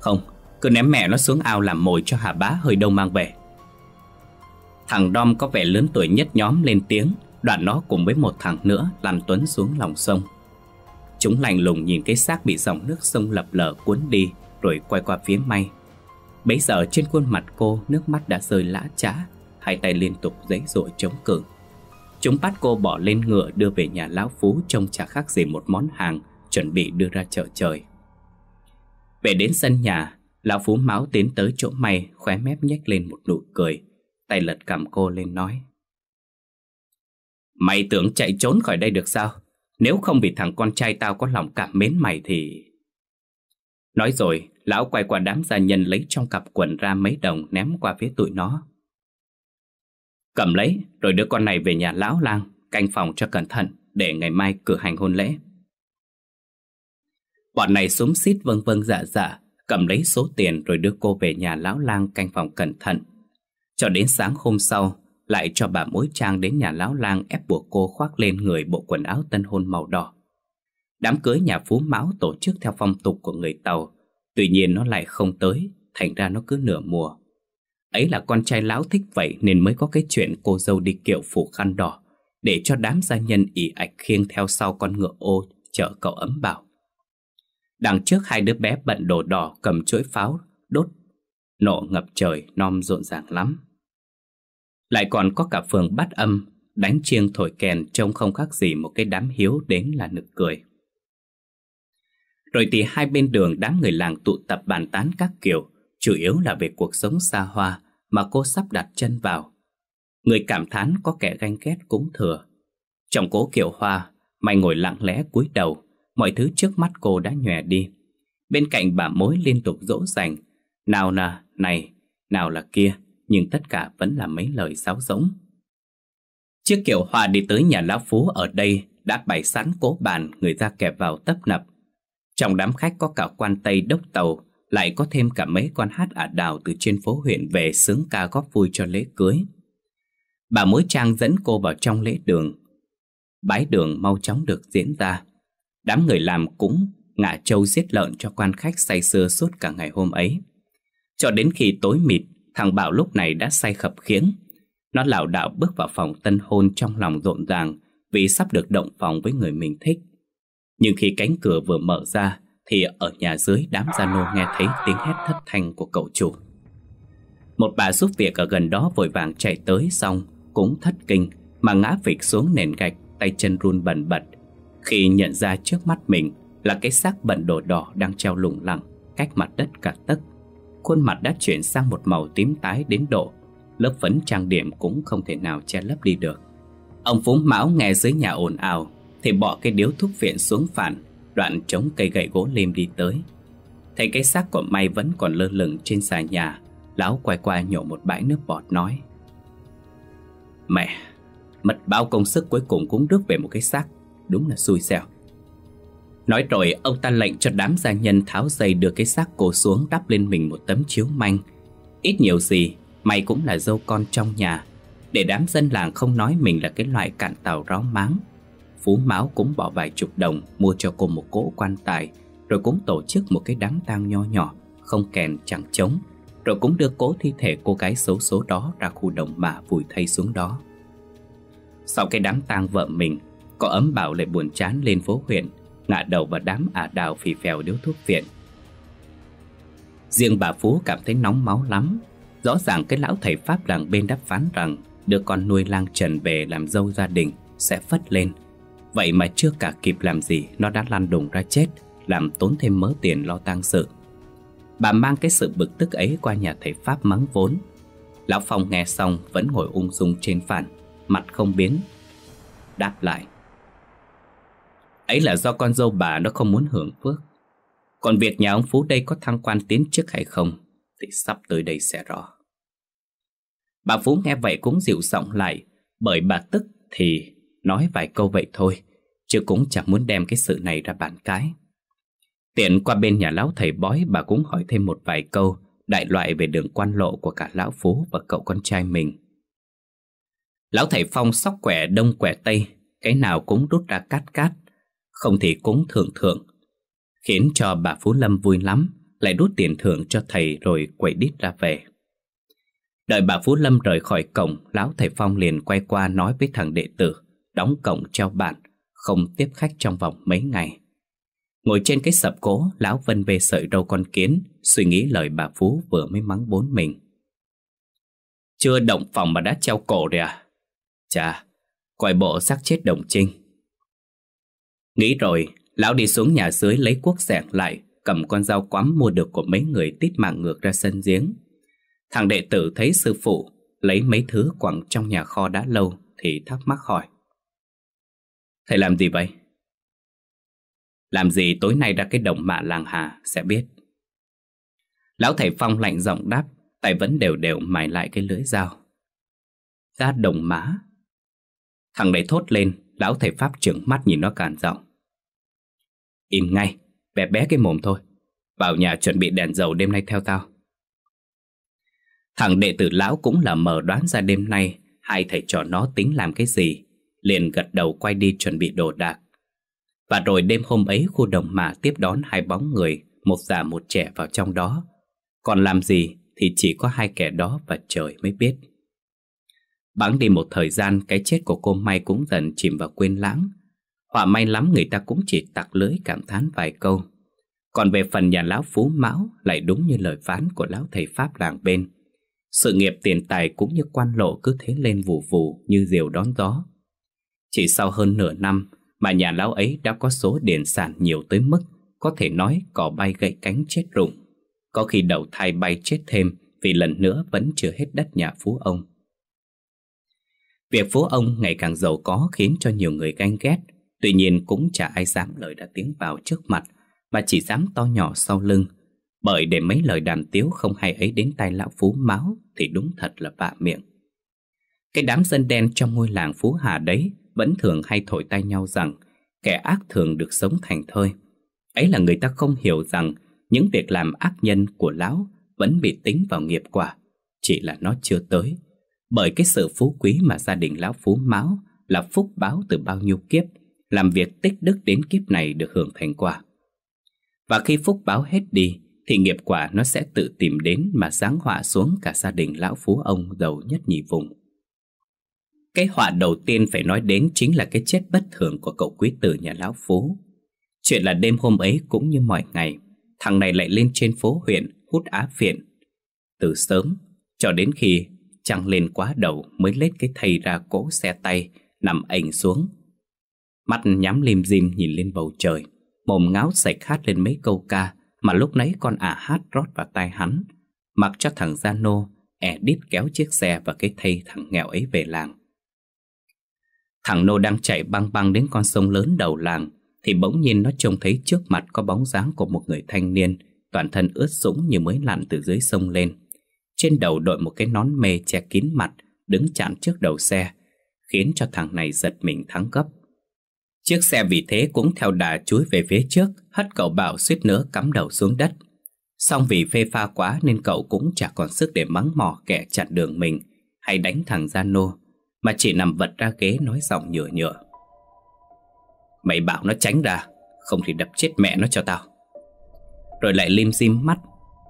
Không Cứ ném mẹ nó xuống ao làm mồi cho Hà Bá hơi đông mang về Thằng dom có vẻ lớn tuổi nhất nhóm lên tiếng Đoạn nó cùng với một thằng nữa làm Tuấn xuống lòng sông Chúng lành lùng nhìn cái xác bị dòng nước sông lập lờ cuốn đi Rồi quay qua phía may Bấy giờ trên khuôn mặt cô nước mắt đã rơi lã chã Hai tay liên tục giấy rội chống cự Chúng bắt cô bỏ lên ngựa đưa về nhà lão phú Trông chả khác gì một món hàng Chuẩn bị đưa ra chợ trời Về đến sân nhà Lão phú máu tiến tới chỗ may Khóe mép nhếch lên một nụ cười tay lật cầm cô lên nói. Mày tưởng chạy trốn khỏi đây được sao? Nếu không bị thằng con trai tao có lòng cảm mến mày thì... Nói rồi, lão quay qua đám gia nhân lấy trong cặp quần ra mấy đồng ném qua phía tụi nó. Cầm lấy, rồi đưa con này về nhà lão lang, canh phòng cho cẩn thận, để ngày mai cử hành hôn lễ. Bọn này xúm xít vâng vâng dạ dạ, cầm lấy số tiền rồi đưa cô về nhà lão lang canh phòng cẩn thận, cho đến sáng hôm sau, lại cho bà mối trang đến nhà lão lang ép buộc cô khoác lên người bộ quần áo tân hôn màu đỏ. Đám cưới nhà Phú Mão tổ chức theo phong tục của người Tàu, tuy nhiên nó lại không tới, thành ra nó cứ nửa mùa. Ấy là con trai lão thích vậy nên mới có cái chuyện cô dâu đi kiểu phủ khăn đỏ, để cho đám gia nhân ỉ ạch khiêng theo sau con ngựa ô chở cậu ấm bảo. Đằng trước hai đứa bé bận đồ đỏ cầm chuỗi pháo, đốt nộ ngập trời non rộn ràng lắm. Lại còn có cả phường bắt âm, đánh chiêng thổi kèn trông không khác gì một cái đám hiếu đến là nực cười. Rồi thì hai bên đường đám người làng tụ tập bàn tán các kiểu, chủ yếu là về cuộc sống xa hoa mà cô sắp đặt chân vào. Người cảm thán có kẻ ganh ghét cũng thừa. Trong cố kiều hoa, mày ngồi lặng lẽ cúi đầu, mọi thứ trước mắt cô đã nhòe đi. Bên cạnh bà mối liên tục dỗ dành nào là này, nào là kia, nhưng tất cả vẫn là mấy lời sáo rỗng. Chiếc kiệu hòa đi tới nhà lão phú ở đây đã bày sẵn cố bàn người ta kẹp vào tấp nập. Trong đám khách có cả quan tây đốc tàu, lại có thêm cả mấy con hát ả đào từ trên phố huyện về sướng ca góp vui cho lễ cưới. Bà mối trang dẫn cô vào trong lễ đường. Bái đường mau chóng được diễn ra. Đám người làm cúng, ngả trâu giết lợn cho quan khách say sưa suốt cả ngày hôm ấy. Cho đến khi tối mịt, thằng Bảo lúc này đã say khập khiễng. Nó lảo đảo bước vào phòng tân hôn trong lòng rộn ràng vì sắp được động phòng với người mình thích. Nhưng khi cánh cửa vừa mở ra thì ở nhà dưới đám gia nô nghe thấy tiếng hét thất thanh của cậu chủ. Một bà giúp việc ở gần đó vội vàng chạy tới xong cũng thất kinh mà ngã phịch xuống nền gạch tay chân run bần bật khi nhận ra trước mắt mình là cái xác bẩn đồ đỏ đang treo lủng lẳng cách mặt đất cả tấc khuôn mặt đã chuyển sang một màu tím tái đến độ lớp phấn trang điểm cũng không thể nào che lấp đi được. Ông Phú Mão nghe dưới nhà ồn ào thì bỏ cái điếu thuốc viện xuống phản, đoạn chống cây gậy gỗ lim đi tới. Thấy cái xác của May vẫn còn lơ lửng trên xà nhà, lão quay qua nhổ một bãi nước bọt nói. Mẹ, mất bao công sức cuối cùng cũng rước về một cái xác, đúng là xui xẻo. Nói rồi ông ta lệnh cho đám gia nhân tháo giày đưa cái xác cô xuống đắp lên mình một tấm chiếu manh. Ít nhiều gì, mày cũng là dâu con trong nhà, để đám dân làng không nói mình là cái loại cạn tàu ráo máng. Phú Máu cũng bỏ vài chục đồng mua cho cô một cỗ quan tài, rồi cũng tổ chức một cái đám tang nho nhỏ, không kèn chẳng trống, rồi cũng đưa cố thi thể cô gái xấu số đó ra khu đồng mà vùi thay xuống đó. Sau cái đám tang vợ mình, có ấm bảo lại buồn chán lên phố huyện ngã đầu vào đám ả đào phì phèo điếu thuốc viện. Riêng bà Phú cảm thấy nóng máu lắm. Rõ ràng cái lão thầy Pháp làng bên đáp phán rằng đứa con nuôi lang trần về làm dâu gia đình sẽ phất lên. Vậy mà chưa cả kịp làm gì nó đã lăn đùng ra chết, làm tốn thêm mớ tiền lo tang sự. Bà mang cái sự bực tức ấy qua nhà thầy Pháp mắng vốn. Lão Phong nghe xong vẫn ngồi ung dung trên phản, mặt không biến. Đáp lại, Ấy là do con dâu bà nó không muốn hưởng phước Còn việc nhà ông Phú đây có thăng quan tiến chức hay không Thì sắp tới đây sẽ rõ Bà Phú nghe vậy cũng dịu giọng lại Bởi bà tức thì nói vài câu vậy thôi Chứ cũng chẳng muốn đem cái sự này ra bàn cái Tiện qua bên nhà lão thầy bói Bà cũng hỏi thêm một vài câu Đại loại về đường quan lộ của cả lão Phú và cậu con trai mình Lão thầy Phong sóc quẻ đông quẻ tây Cái nào cũng rút ra cát cát không thì cũng thường thường. Khiến cho bà Phú Lâm vui lắm, lại đút tiền thưởng cho thầy rồi quẩy đít ra về. Đợi bà Phú Lâm rời khỏi cổng, lão thầy Phong liền quay qua nói với thằng đệ tử, đóng cổng treo bạn không tiếp khách trong vòng mấy ngày. Ngồi trên cái sập cố, lão vân về sợi râu con kiến, suy nghĩ lời bà Phú vừa mới mắng bốn mình. Chưa động phòng mà đã treo cổ rồi à? Chà, coi bộ xác chết đồng trinh. Nghĩ rồi, lão đi xuống nhà dưới lấy cuốc sẻng lại, cầm con dao quắm mua được của mấy người tít mạng ngược ra sân giếng. Thằng đệ tử thấy sư phụ lấy mấy thứ quẳng trong nhà kho đã lâu thì thắc mắc hỏi. Thầy làm gì vậy? Làm gì tối nay ra cái đồng mạ làng Hà sẽ biết. Lão thầy Phong lạnh giọng đáp, tay vẫn đều đều mài lại cái lưới dao. Ra đồng má. Thằng đấy thốt lên, Lão thầy Pháp trợn mắt nhìn nó càn giọng Im ngay, bé bé cái mồm thôi Vào nhà chuẩn bị đèn dầu đêm nay theo tao Thằng đệ tử lão cũng là mờ đoán ra đêm nay Hai thầy trò nó tính làm cái gì Liền gật đầu quay đi chuẩn bị đồ đạc Và rồi đêm hôm ấy khu đồng mà tiếp đón hai bóng người Một già một trẻ vào trong đó Còn làm gì thì chỉ có hai kẻ đó và trời mới biết Bẵng đi một thời gian Cái chết của cô Mai cũng dần chìm vào quên lãng Họa may lắm người ta cũng chỉ tặc lưới cảm thán vài câu Còn về phần nhà lão Phú Mão Lại đúng như lời phán của lão thầy Pháp làng bên Sự nghiệp tiền tài cũng như quan lộ cứ thế lên vù vù như diều đón gió Chỉ sau hơn nửa năm mà nhà lão ấy đã có số điền sản nhiều tới mức có thể nói cỏ bay gãy cánh chết rụng. Có khi đầu thai bay chết thêm vì lần nữa vẫn chưa hết đất nhà phú ông. Việc phố ông ngày càng giàu có khiến cho nhiều người ganh ghét, tuy nhiên cũng chả ai dám lời đã tiếng vào trước mặt, mà chỉ dám to nhỏ sau lưng. Bởi để mấy lời đàm tiếu không hay ấy đến tai lão phú máu thì đúng thật là vạ miệng. Cái đám dân đen trong ngôi làng Phú Hà đấy vẫn thường hay thổi tay nhau rằng kẻ ác thường được sống thành thơi. Ấy là người ta không hiểu rằng những việc làm ác nhân của lão vẫn bị tính vào nghiệp quả, chỉ là nó chưa tới bởi cái sự phú quý mà gia đình lão phú máu là phúc báo từ bao nhiêu kiếp, làm việc tích đức đến kiếp này được hưởng thành quả. Và khi phúc báo hết đi, thì nghiệp quả nó sẽ tự tìm đến mà giáng họa xuống cả gia đình lão phú ông giàu nhất nhì vùng. Cái họa đầu tiên phải nói đến chính là cái chết bất thường của cậu quý tử nhà lão phú. Chuyện là đêm hôm ấy cũng như mọi ngày, thằng này lại lên trên phố huyện hút á phiện. Từ sớm, cho đến khi trăng lên quá đầu mới lết cái thây ra cỗ xe tay, nằm ảnh xuống. Mắt nhắm lim dim nhìn lên bầu trời, mồm ngáo sạch hát lên mấy câu ca mà lúc nãy con ả à hát rót vào tai hắn, mặc cho thằng Giano ẻ đít kéo chiếc xe và cái thây thằng nghèo ấy về làng. Thằng Nô đang chạy băng băng đến con sông lớn đầu làng thì bỗng nhiên nó trông thấy trước mặt có bóng dáng của một người thanh niên toàn thân ướt sũng như mới lặn từ dưới sông lên. Trên đầu đội một cái nón mê che kín mặt Đứng chặn trước đầu xe Khiến cho thằng này giật mình thắng gấp Chiếc xe vì thế cũng theo đà chúi về phía trước Hất cậu Bảo suýt nữa cắm đầu xuống đất Xong vì phê pha quá nên cậu cũng chả còn sức để mắng mỏ kẻ chặn đường mình Hay đánh thằng nô Mà chỉ nằm vật ra ghế nói giọng nhựa nhựa Mày bảo nó tránh ra Không thì đập chết mẹ nó cho tao Rồi lại lim dim mắt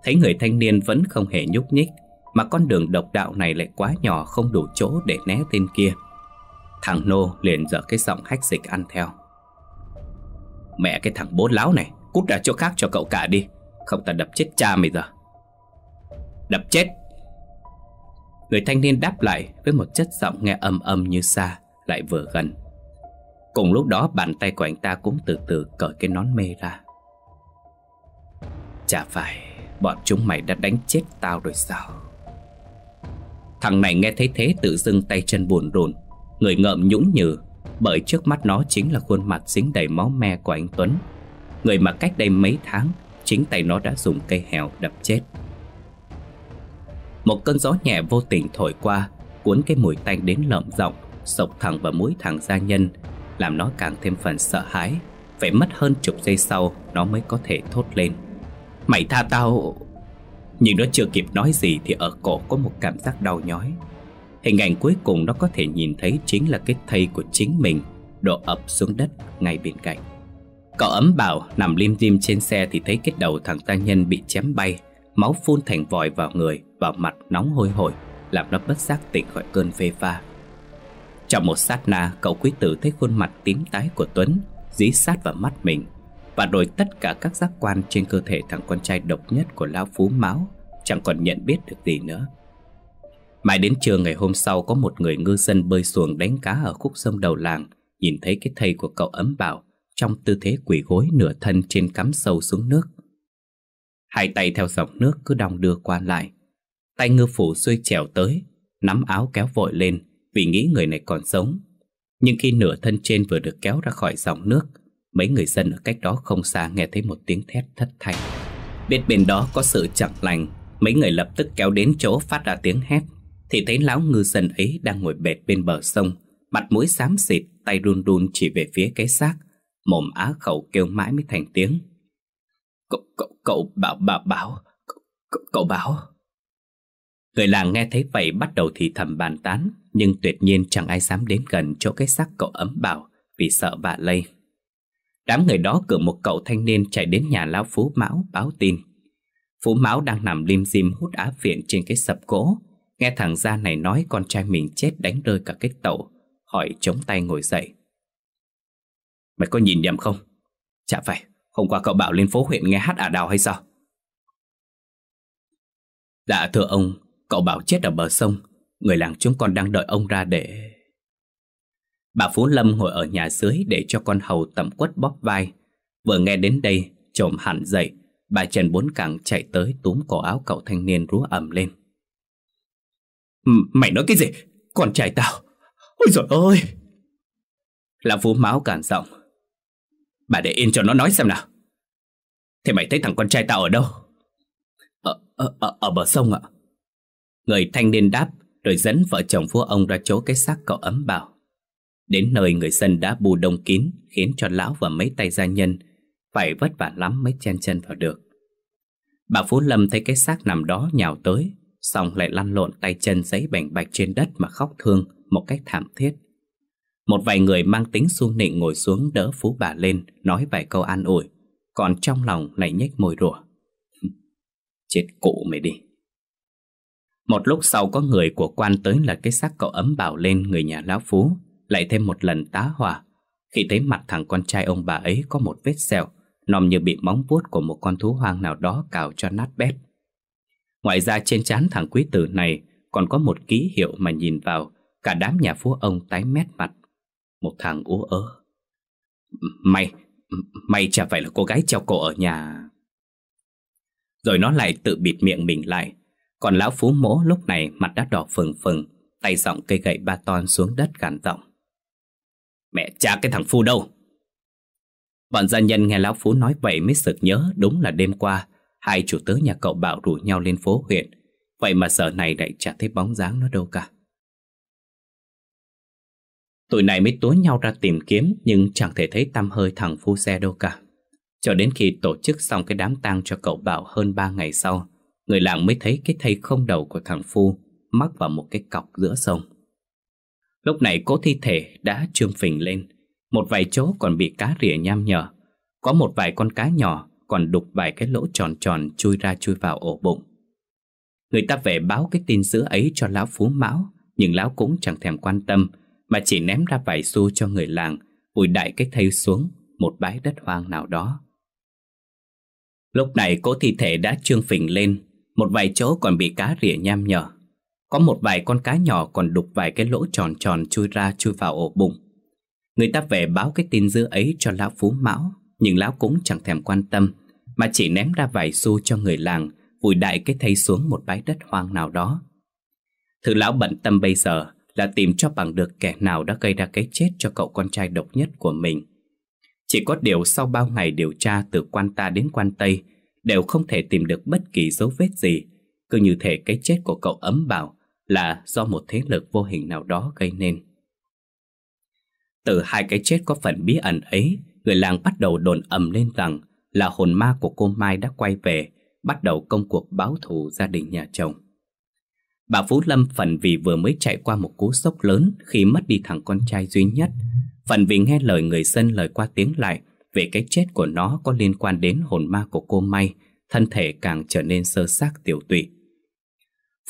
Thấy người thanh niên vẫn không hề nhúc nhích mà con đường độc đạo này lại quá nhỏ không đủ chỗ để né tên kia Thằng Nô liền dở cái giọng hách dịch ăn theo Mẹ cái thằng bố láo này Cút ra chỗ khác cho cậu cả đi Không ta đập chết cha mày giờ Đập chết Người thanh niên đáp lại Với một chất giọng nghe âm âm như xa Lại vừa gần Cùng lúc đó bàn tay của anh ta cũng từ từ cởi cái nón mê ra Chả phải Bọn chúng mày đã đánh chết tao rồi sao Thằng này nghe thấy thế tự dưng tay chân buồn rộn Người ngợm nhũn nhừ Bởi trước mắt nó chính là khuôn mặt dính đầy máu me của anh Tuấn Người mà cách đây mấy tháng Chính tay nó đã dùng cây hèo đập chết Một cơn gió nhẹ vô tình thổi qua Cuốn cái mùi tanh đến lợm giọng Sộc thẳng vào mũi thằng gia nhân Làm nó càng thêm phần sợ hãi Phải mất hơn chục giây sau Nó mới có thể thốt lên Mày tha tao nhưng nó chưa kịp nói gì thì ở cổ có một cảm giác đau nhói Hình ảnh cuối cùng nó có thể nhìn thấy chính là cái thây của chính mình Đổ ập xuống đất ngay bên cạnh Cậu ấm bảo nằm lim dim trên xe thì thấy cái đầu thằng ta nhân bị chém bay Máu phun thành vòi vào người, vào mặt nóng hôi hổi Làm nó bất giác tỉnh khỏi cơn phê pha Trong một sát na, cậu quý tử thấy khuôn mặt tím tái của Tuấn Dí sát vào mắt mình và đổi tất cả các giác quan trên cơ thể thằng con trai độc nhất của lão phú máu, chẳng còn nhận biết được gì nữa. Mãi đến trưa ngày hôm sau có một người ngư dân bơi xuồng đánh cá ở khúc sông đầu làng, nhìn thấy cái thầy của cậu ấm bảo trong tư thế quỳ gối nửa thân trên cắm sâu xuống nước. Hai tay theo dòng nước cứ đong đưa qua lại. Tay ngư phủ xuôi trèo tới, nắm áo kéo vội lên vì nghĩ người này còn sống. Nhưng khi nửa thân trên vừa được kéo ra khỏi dòng nước, Mấy người dân ở cách đó không xa nghe thấy một tiếng thét thất thanh Biết bên đó có sự chẳng lành Mấy người lập tức kéo đến chỗ phát ra tiếng hét Thì thấy lão ngư dân ấy đang ngồi bệt bên bờ sông Mặt mũi xám xịt, tay run run chỉ về phía cái xác Mồm á khẩu kêu mãi mới thành tiếng Cậu, cậu, cậu bảo, bảo, bảo, cậu, cậu bảo Người làng nghe thấy vậy bắt đầu thì thầm bàn tán Nhưng tuyệt nhiên chẳng ai dám đến gần chỗ cái xác cậu ấm bảo Vì sợ vạ lây Đám người đó cử một cậu thanh niên chạy đến nhà lão Phú Mão báo tin. Phú Mão đang nằm lim dim hút á viện trên cái sập gỗ. Nghe thằng gia này nói con trai mình chết đánh rơi cả cái tàu. Hỏi chống tay ngồi dậy. Mày có nhìn nhầm không? Chả phải, hôm qua cậu bảo lên phố huyện nghe hát ả đào hay sao? Dạ thưa ông, cậu bảo chết ở bờ sông. Người làng chúng con đang đợi ông ra để... Bà Phú Lâm ngồi ở nhà dưới để cho con hầu tẩm quất bóp vai. Vừa nghe đến đây, trồm hẳn dậy, bà Trần Bốn Cẳng chạy tới túm cổ áo cậu thanh niên rú ẩm lên. Mày nói cái gì? Con trai tao! Ôi trời ơi! Lão Phú Máu cản giọng. Bà để yên cho nó nói xem nào. Thế mày thấy thằng con trai tao ở đâu? Ở, ở, ở, ở bờ sông ạ. Người thanh niên đáp rồi dẫn vợ chồng phú ông ra chỗ cái xác cậu ấm bảo. Đến nơi người dân đã bù đông kín khiến cho lão và mấy tay gia nhân phải vất vả lắm mới chen chân vào được. Bà Phú Lâm thấy cái xác nằm đó nhào tới, xong lại lăn lộn tay chân giấy bành bạch trên đất mà khóc thương một cách thảm thiết. Một vài người mang tính xu nịnh ngồi xuống đỡ Phú bà lên, nói vài câu an ủi, còn trong lòng lại nhếch môi rủa. <laughs> Chết cụ mày đi. Một lúc sau có người của quan tới là cái xác cậu ấm bảo lên người nhà lão Phú, lại thêm một lần tá hỏa khi thấy mặt thằng con trai ông bà ấy có một vết sẹo, nòm như bị móng vuốt của một con thú hoang nào đó cào cho nát bét. Ngoài ra trên trán thằng quý tử này còn có một ký hiệu mà nhìn vào, cả đám nhà phú ông tái mét mặt. Một thằng ú ớ. Mày, mày chả phải là cô gái treo cổ ở nhà. Rồi nó lại tự bịt miệng mình lại. Còn lão phú mỗ lúc này mặt đã đỏ phừng phừng, tay giọng cây gậy ba ton xuống đất gàn giọng. Mẹ cha cái thằng Phu đâu Bọn gia nhân nghe Lão Phú nói vậy mới sực nhớ Đúng là đêm qua Hai chủ tớ nhà cậu bảo rủ nhau lên phố huyện Vậy mà giờ này lại chả thấy bóng dáng nó đâu cả Tụi này mới túa nhau ra tìm kiếm Nhưng chẳng thể thấy tăm hơi thằng Phu xe đâu cả Cho đến khi tổ chức xong cái đám tang cho cậu bảo hơn ba ngày sau Người làng mới thấy cái thây không đầu của thằng Phu Mắc vào một cái cọc giữa sông Lúc này cố thi thể đã trương phình lên Một vài chỗ còn bị cá rỉa nham nhở Có một vài con cá nhỏ Còn đục vài cái lỗ tròn tròn Chui ra chui vào ổ bụng Người ta về báo cái tin dữ ấy cho lão phú mão Nhưng lão cũng chẳng thèm quan tâm Mà chỉ ném ra vài xu cho người làng Ủi đại cái thây xuống Một bãi đất hoang nào đó Lúc này cố thi thể đã trương phình lên Một vài chỗ còn bị cá rỉa nham nhở có một vài con cá nhỏ còn đục vài cái lỗ tròn tròn chui ra chui vào ổ bụng Người ta về báo cái tin dữ ấy cho lão phú mão Nhưng lão cũng chẳng thèm quan tâm Mà chỉ ném ra vài xu cho người làng Vùi đại cái thây xuống một bãi đất hoang nào đó Thứ lão bận tâm bây giờ là tìm cho bằng được kẻ nào đã gây ra cái chết cho cậu con trai độc nhất của mình. Chỉ có điều sau bao ngày điều tra từ quan ta đến quan Tây đều không thể tìm được bất kỳ dấu vết gì, cứ như thể cái chết của cậu ấm bảo là do một thế lực vô hình nào đó gây nên. Từ hai cái chết có phần bí ẩn ấy, người làng bắt đầu đồn ầm lên rằng là hồn ma của cô Mai đã quay về, bắt đầu công cuộc báo thù gia đình nhà chồng. Bà Phú Lâm phần vì vừa mới chạy qua một cú sốc lớn khi mất đi thằng con trai duy nhất, phần vì nghe lời người dân lời qua tiếng lại về cái chết của nó có liên quan đến hồn ma của cô mai, thân thể càng trở nên sơ xác tiểu tụy.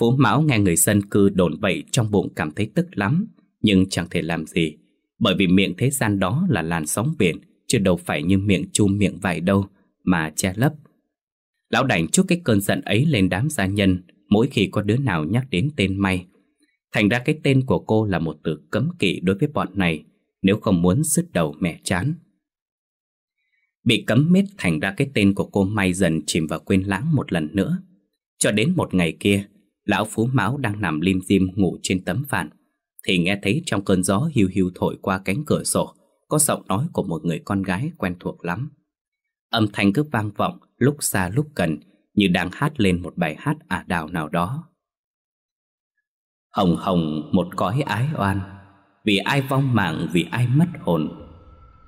Phú Mão nghe người dân cư đồn vậy trong bụng cảm thấy tức lắm, nhưng chẳng thể làm gì, bởi vì miệng thế gian đó là làn sóng biển, chứ đâu phải như miệng chum miệng vải đâu mà che lấp. Lão đành chút cái cơn giận ấy lên đám gia nhân mỗi khi có đứa nào nhắc đến tên May. Thành ra cái tên của cô là một từ cấm kỵ đối với bọn này, nếu không muốn sứt đầu mẹ chán. Bị cấm mít thành ra cái tên của cô May dần chìm vào quên lãng một lần nữa. Cho đến một ngày kia, Lão Phú Mão đang nằm lim dim ngủ trên tấm phản Thì nghe thấy trong cơn gió hiu hiu thổi qua cánh cửa sổ Có giọng nói của một người con gái quen thuộc lắm Âm thanh cứ vang vọng lúc xa lúc gần Như đang hát lên một bài hát ả đào nào đó Hồng hồng một cõi ái oan Vì ai vong mạng vì ai mất hồn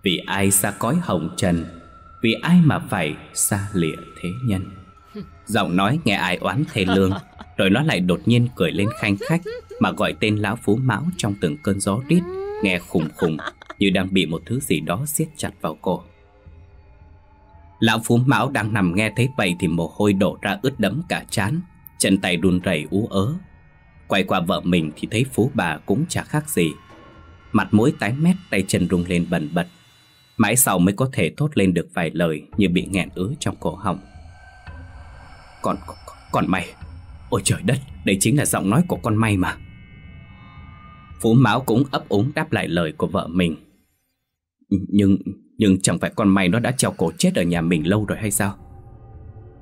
Vì ai xa cõi hồng trần Vì ai mà phải xa lìa thế nhân Giọng nói nghe ai oán thề lương <laughs> Rồi nó lại đột nhiên cười lên khanh khách Mà gọi tên lão phú mão trong từng cơn gió rít Nghe khùng khùng Như đang bị một thứ gì đó siết chặt vào cổ Lão phú mão đang nằm nghe thấy vậy Thì mồ hôi đổ ra ướt đẫm cả chán Chân tay đun rẩy ú ớ Quay qua vợ mình thì thấy phú bà cũng chả khác gì Mặt mũi tái mét tay chân rung lên bần bật Mãi sau mới có thể thốt lên được vài lời Như bị nghẹn ứ trong cổ họng còn còn mày Ôi trời đất Đây chính là giọng nói của con may mà Phú Mão cũng ấp úng đáp lại lời của vợ mình Nhưng Nhưng chẳng phải con may nó đã treo cổ chết ở nhà mình lâu rồi hay sao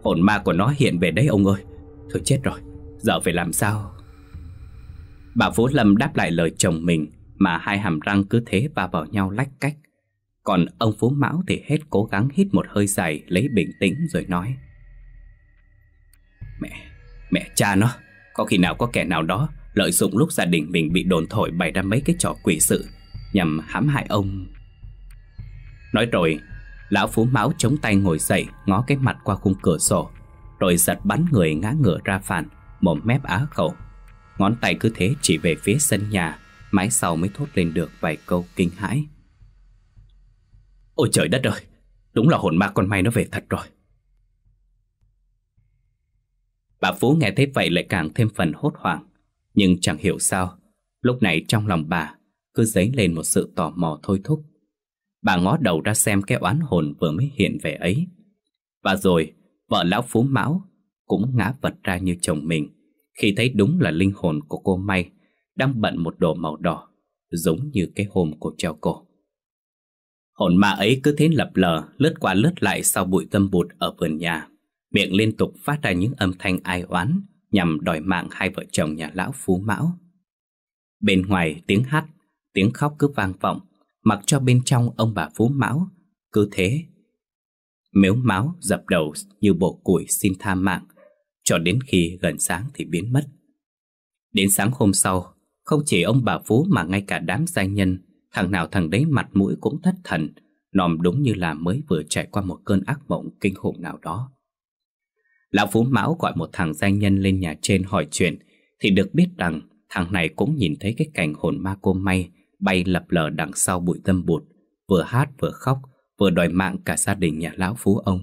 Hồn ma của nó hiện về đấy ông ơi Thôi chết rồi Giờ phải làm sao Bà Phú Lâm đáp lại lời chồng mình Mà hai hàm răng cứ thế va vào nhau lách cách Còn ông Phú Mão thì hết cố gắng hít một hơi dài Lấy bình tĩnh rồi nói Mẹ, mẹ cha nó Có khi nào có kẻ nào đó Lợi dụng lúc gia đình mình bị đồn thổi bày ra mấy cái trò quỷ sự Nhằm hãm hại ông Nói rồi Lão Phú Mão chống tay ngồi dậy Ngó cái mặt qua khung cửa sổ Rồi giật bắn người ngã ngửa ra phản Mồm mép á khẩu Ngón tay cứ thế chỉ về phía sân nhà Mãi sau mới thốt lên được vài câu kinh hãi Ôi trời đất ơi Đúng là hồn ma con may nó về thật rồi Bà Phú nghe thấy vậy lại càng thêm phần hốt hoảng Nhưng chẳng hiểu sao Lúc này trong lòng bà Cứ dấy lên một sự tò mò thôi thúc Bà ngó đầu ra xem cái oán hồn vừa mới hiện về ấy Và rồi Vợ lão Phú Mão Cũng ngã vật ra như chồng mình Khi thấy đúng là linh hồn của cô May Đang bận một đồ màu đỏ Giống như cái hôm của treo cổ Hồn ma ấy cứ thế lập lờ Lướt qua lướt lại sau bụi tâm bụt ở vườn nhà miệng liên tục phát ra những âm thanh ai oán nhằm đòi mạng hai vợ chồng nhà lão Phú Mão. Bên ngoài tiếng hát, tiếng khóc cứ vang vọng, mặc cho bên trong ông bà Phú Mão, cứ thế. Mếu máu dập đầu như bộ củi xin tha mạng, cho đến khi gần sáng thì biến mất. Đến sáng hôm sau, không chỉ ông bà Phú mà ngay cả đám gia nhân, thằng nào thằng đấy mặt mũi cũng thất thần, nòm đúng như là mới vừa trải qua một cơn ác mộng kinh khủng nào đó. Lão Phú Mão gọi một thằng danh nhân lên nhà trên hỏi chuyện Thì được biết rằng thằng này cũng nhìn thấy cái cảnh hồn ma cô may Bay lập lờ đằng sau bụi tâm bụt Vừa hát vừa khóc Vừa đòi mạng cả gia đình nhà lão Phú ông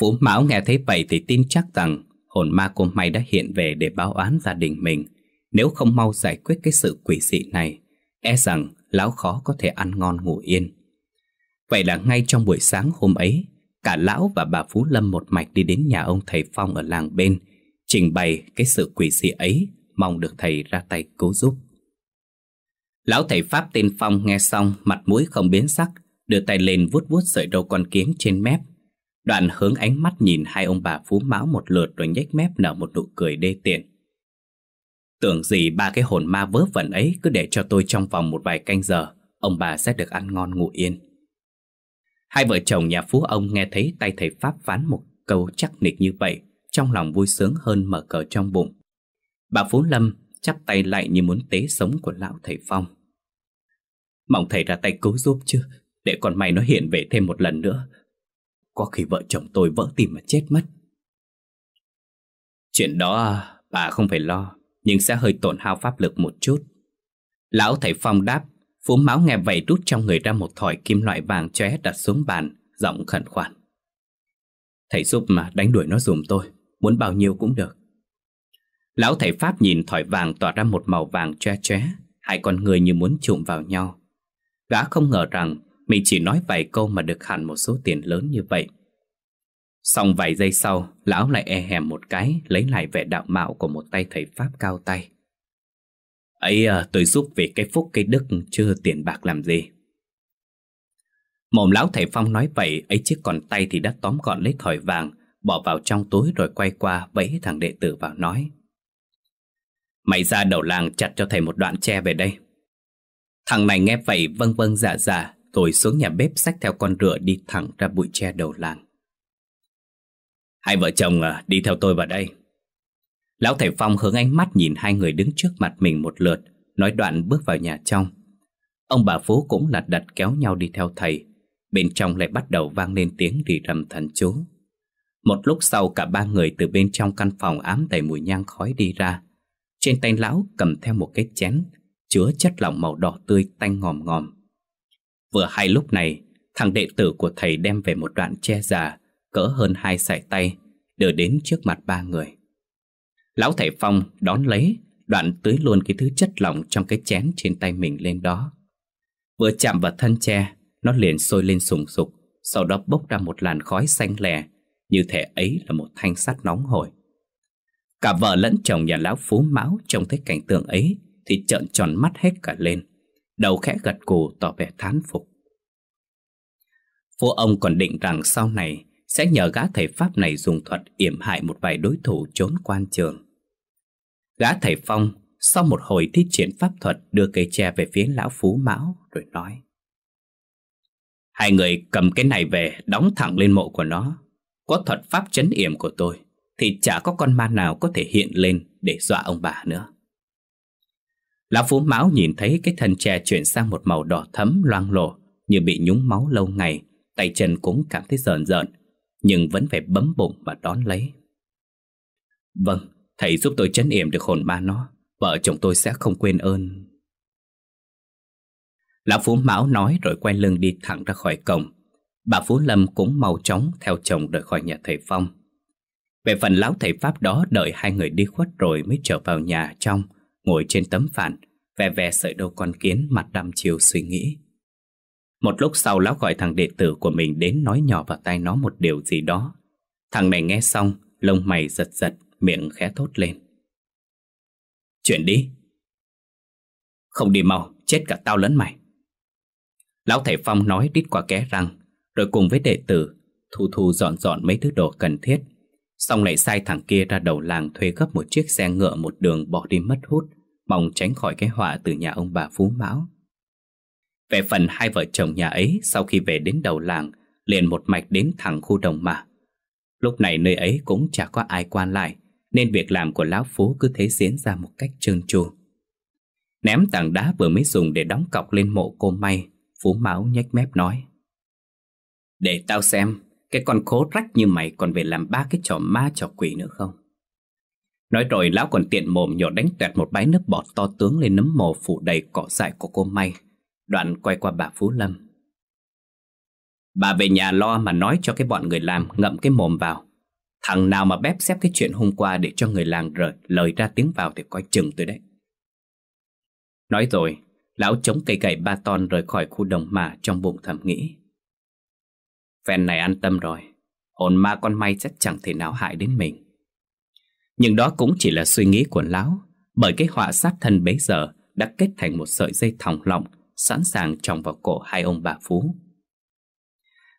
Phú Mão nghe thấy vậy thì tin chắc rằng Hồn ma cô may đã hiện về để báo án gia đình mình Nếu không mau giải quyết cái sự quỷ dị này E rằng lão khó có thể ăn ngon ngủ yên Vậy là ngay trong buổi sáng hôm ấy Cả lão và bà Phú Lâm một mạch đi đến nhà ông thầy Phong ở làng bên, trình bày cái sự quỷ dị ấy, mong được thầy ra tay cứu giúp. Lão thầy Pháp tên Phong nghe xong, mặt mũi không biến sắc, đưa tay lên vuốt vuốt sợi đầu con kiếm trên mép. Đoạn hướng ánh mắt nhìn hai ông bà Phú Mão một lượt rồi nhếch mép nở một nụ cười đê tiện. Tưởng gì ba cái hồn ma vớ vẩn ấy cứ để cho tôi trong vòng một vài canh giờ, ông bà sẽ được ăn ngon ngủ yên. Hai vợ chồng nhà phú ông nghe thấy tay thầy Pháp phán một câu chắc nịch như vậy, trong lòng vui sướng hơn mở cờ trong bụng. Bà Phú Lâm chắp tay lại như muốn tế sống của lão thầy Phong. Mong thầy ra tay cứu giúp chứ, để còn mày nó hiện về thêm một lần nữa. Có khi vợ chồng tôi vỡ tìm mà chết mất. Chuyện đó bà không phải lo, nhưng sẽ hơi tổn hao pháp lực một chút. Lão thầy Phong đáp Phú Mão nghe vậy rút trong người ra một thỏi kim loại vàng chóe đặt xuống bàn, giọng khẩn khoản. Thầy giúp mà đánh đuổi nó dùm tôi, muốn bao nhiêu cũng được. Lão thầy Pháp nhìn thỏi vàng tỏa ra một màu vàng che chóe, hai con người như muốn trụm vào nhau. Gã không ngờ rằng mình chỉ nói vài câu mà được hẳn một số tiền lớn như vậy. Xong vài giây sau, lão lại e hèm một cái, lấy lại vẻ đạo mạo của một tay thầy Pháp cao tay. Ấy ờ, tôi giúp về cái phúc cái đức chưa tiền bạc làm gì Mồm lão thầy Phong nói vậy Ấy chiếc còn tay thì đã tóm gọn lấy thỏi vàng Bỏ vào trong túi rồi quay qua Vẫy thằng đệ tử vào nói Mày ra đầu làng chặt cho thầy một đoạn tre về đây Thằng này nghe vậy vâng vâng dạ dạ Rồi xuống nhà bếp xách theo con rửa Đi thẳng ra bụi tre đầu làng Hai vợ chồng ờ, đi theo tôi vào đây Lão Thầy Phong hướng ánh mắt nhìn hai người đứng trước mặt mình một lượt, nói đoạn bước vào nhà trong. Ông bà Phú cũng lật đật kéo nhau đi theo thầy, bên trong lại bắt đầu vang lên tiếng rì rầm thần chú. Một lúc sau cả ba người từ bên trong căn phòng ám đầy mùi nhang khói đi ra. Trên tay lão cầm theo một cái chén, chứa chất lỏng màu đỏ tươi tanh ngòm ngòm. Vừa hai lúc này, thằng đệ tử của thầy đem về một đoạn che già, cỡ hơn hai sải tay, đưa đến trước mặt ba người. Lão thầy Phong đón lấy Đoạn tưới luôn cái thứ chất lỏng trong cái chén trên tay mình lên đó Vừa chạm vào thân tre Nó liền sôi lên sùng sục Sau đó bốc ra một làn khói xanh lè Như thể ấy là một thanh sắt nóng hổi Cả vợ lẫn chồng nhà lão phú mão Trông thấy cảnh tượng ấy Thì trợn tròn mắt hết cả lên Đầu khẽ gật cù tỏ vẻ thán phục Vua ông còn định rằng sau này Sẽ nhờ gã thầy Pháp này dùng thuật yểm hại một vài đối thủ trốn quan trường Gã thầy Phong sau một hồi thi triển pháp thuật đưa cây tre về phía lão phú mão rồi nói. Hai người cầm cái này về đóng thẳng lên mộ của nó. Có thuật pháp chấn yểm của tôi thì chả có con ma nào có thể hiện lên để dọa ông bà nữa. Lão phú mão nhìn thấy cái thân tre chuyển sang một màu đỏ thấm loang lổ như bị nhúng máu lâu ngày, tay chân cũng cảm thấy rờn rợn, nhưng vẫn phải bấm bụng và đón lấy. Vâng, Thầy giúp tôi chấn yểm được hồn ma nó Vợ chồng tôi sẽ không quên ơn Lão Phú Mão nói rồi quay lưng đi thẳng ra khỏi cổng Bà Phú Lâm cũng mau chóng theo chồng rời khỏi nhà thầy Phong Về phần lão thầy Pháp đó đợi hai người đi khuất rồi mới trở vào nhà trong Ngồi trên tấm phản Ve ve sợi đầu con kiến mặt đăm chiều suy nghĩ Một lúc sau lão gọi thằng đệ tử của mình đến nói nhỏ vào tai nó một điều gì đó Thằng này nghe xong, lông mày giật giật miệng khẽ thốt lên. Chuyển đi. Không đi mau, chết cả tao lẫn mày. Lão thầy Phong nói đít qua ké răng, rồi cùng với đệ tử, thu thu dọn dọn mấy thứ đồ cần thiết. Xong lại sai thằng kia ra đầu làng thuê gấp một chiếc xe ngựa một đường bỏ đi mất hút, mong tránh khỏi cái họa từ nhà ông bà Phú Mão. Về phần hai vợ chồng nhà ấy sau khi về đến đầu làng, liền một mạch đến thẳng khu đồng mà. Lúc này nơi ấy cũng chả có ai quan lại, nên việc làm của lão phú cứ thế diễn ra một cách trơn tru. Ném tảng đá vừa mới dùng để đóng cọc lên mộ cô may, phú máu nhếch mép nói. Để tao xem, cái con khố rách như mày còn về làm ba cái trò ma trò quỷ nữa không? Nói rồi lão còn tiện mồm nhỏ đánh tuẹt một bãi nước bọt to tướng lên nấm mồ phủ đầy cỏ dại của cô May, đoạn quay qua bà Phú Lâm. Bà về nhà lo mà nói cho cái bọn người làm ngậm cái mồm vào, Thằng nào mà bép xếp cái chuyện hôm qua để cho người làng rời lời ra tiếng vào thì coi chừng tôi đấy. Nói rồi, lão chống cây gậy ba ton rời khỏi khu đồng mà trong bụng thầm nghĩ. Phen này an tâm rồi, hồn ma con may chắc chẳng thể nào hại đến mình. Nhưng đó cũng chỉ là suy nghĩ của lão, bởi cái họa sát thân bấy giờ đã kết thành một sợi dây thòng lọng sẵn sàng tròng vào cổ hai ông bà Phú.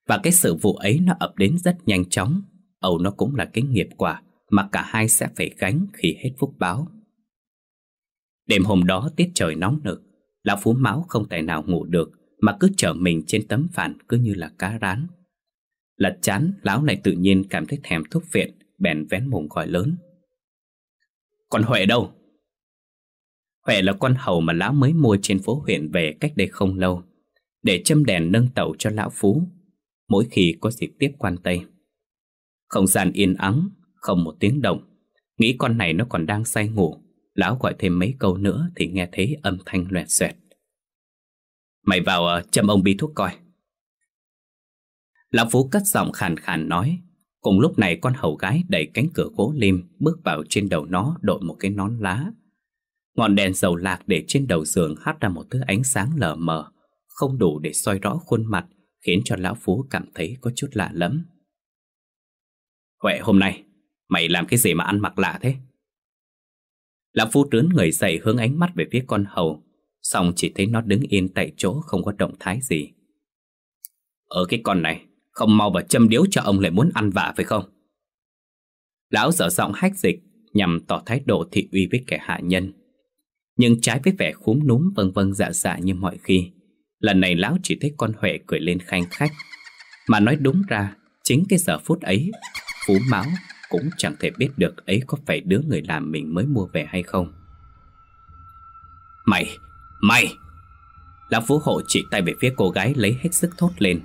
Và cái sự vụ ấy nó ập đến rất nhanh chóng Âu nó cũng là cái nghiệp quả mà cả hai sẽ phải gánh khi hết phúc báo. Đêm hôm đó tiết trời nóng nực, lão Phú máu không tài nào ngủ được mà cứ chở mình trên tấm phản cứ như là cá rán. Lật chán, lão này tự nhiên cảm thấy thèm thuốc viện, bèn vén mồm gọi lớn. Còn Huệ đâu? Huệ là con hầu mà lão mới mua trên phố huyện về cách đây không lâu, để châm đèn nâng tàu cho lão Phú mỗi khi có dịp tiếp quan Tây. Không gian yên ắng, không một tiếng động. Nghĩ con này nó còn đang say ngủ, lão gọi thêm mấy câu nữa thì nghe thấy âm thanh loẹt xoẹt. Mày vào ờ, châm ông bi thuốc coi. Lão Phú cất giọng khàn khàn nói, cùng lúc này con hầu gái đẩy cánh cửa gỗ lim bước vào trên đầu nó đội một cái nón lá. Ngọn đèn dầu lạc để trên đầu giường hát ra một thứ ánh sáng lờ mờ, không đủ để soi rõ khuôn mặt, khiến cho Lão Phú cảm thấy có chút lạ lẫm. Quẹ hôm nay, mày làm cái gì mà ăn mặc lạ thế? Lão Phu trớn người dậy hướng ánh mắt về phía con hầu, xong chỉ thấy nó đứng yên tại chỗ không có động thái gì. Ở cái con này, không mau và châm điếu cho ông lại muốn ăn vạ phải không? Lão dở giọng hách dịch nhằm tỏ thái độ thị uy với kẻ hạ nhân. Nhưng trái với vẻ khúm núm vân vân dạ dạ như mọi khi, lần này lão chỉ thấy con Huệ cười lên khanh khách. Mà nói đúng ra, chính cái giờ phút ấy Phú Mão cũng chẳng thể biết được ấy có phải đứa người làm mình mới mua về hay không. Mày! Mày! Lão Phú Hộ chỉ tay về phía cô gái lấy hết sức thốt lên,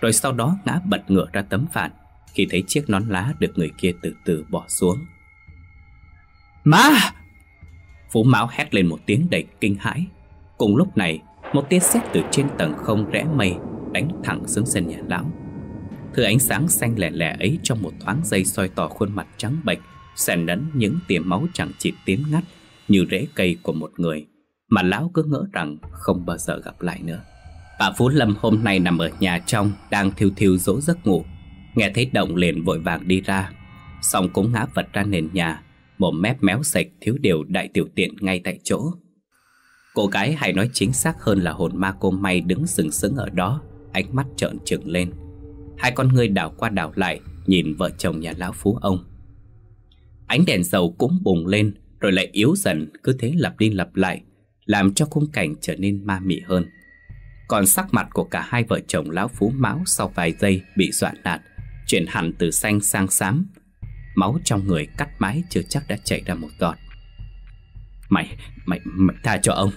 rồi sau đó ngã bật ngửa ra tấm phản khi thấy chiếc nón lá được người kia từ từ bỏ xuống. Má! Phú Mão hét lên một tiếng đầy kinh hãi. Cùng lúc này, một tia sét từ trên tầng không rẽ mây đánh thẳng xuống sân nhà lão. Thứ ánh sáng xanh lẻ lẻ ấy trong một thoáng giây soi tỏ khuôn mặt trắng bệch, xen lẫn những tia máu chẳng chịt tím ngắt như rễ cây của một người mà lão cứ ngỡ rằng không bao giờ gặp lại nữa. Bà Phú Lâm hôm nay nằm ở nhà trong đang thiêu thiêu dỗ giấc ngủ, nghe thấy động liền vội vàng đi ra, xong cũng ngã vật ra nền nhà, mồm mép méo sạch thiếu điều đại tiểu tiện ngay tại chỗ. Cô gái hay nói chính xác hơn là hồn ma cô may đứng sừng sững ở đó, ánh mắt trợn trừng lên. Hai con người đảo qua đảo lại Nhìn vợ chồng nhà lão phú ông Ánh đèn dầu cũng bùng lên Rồi lại yếu dần Cứ thế lặp đi lặp lại Làm cho khung cảnh trở nên ma mị hơn Còn sắc mặt của cả hai vợ chồng lão phú máu Sau vài giây bị dọa nạt Chuyển hẳn từ xanh sang xám Máu trong người cắt mái Chưa chắc đã chảy ra một giọt Mày, mày, mày tha cho ông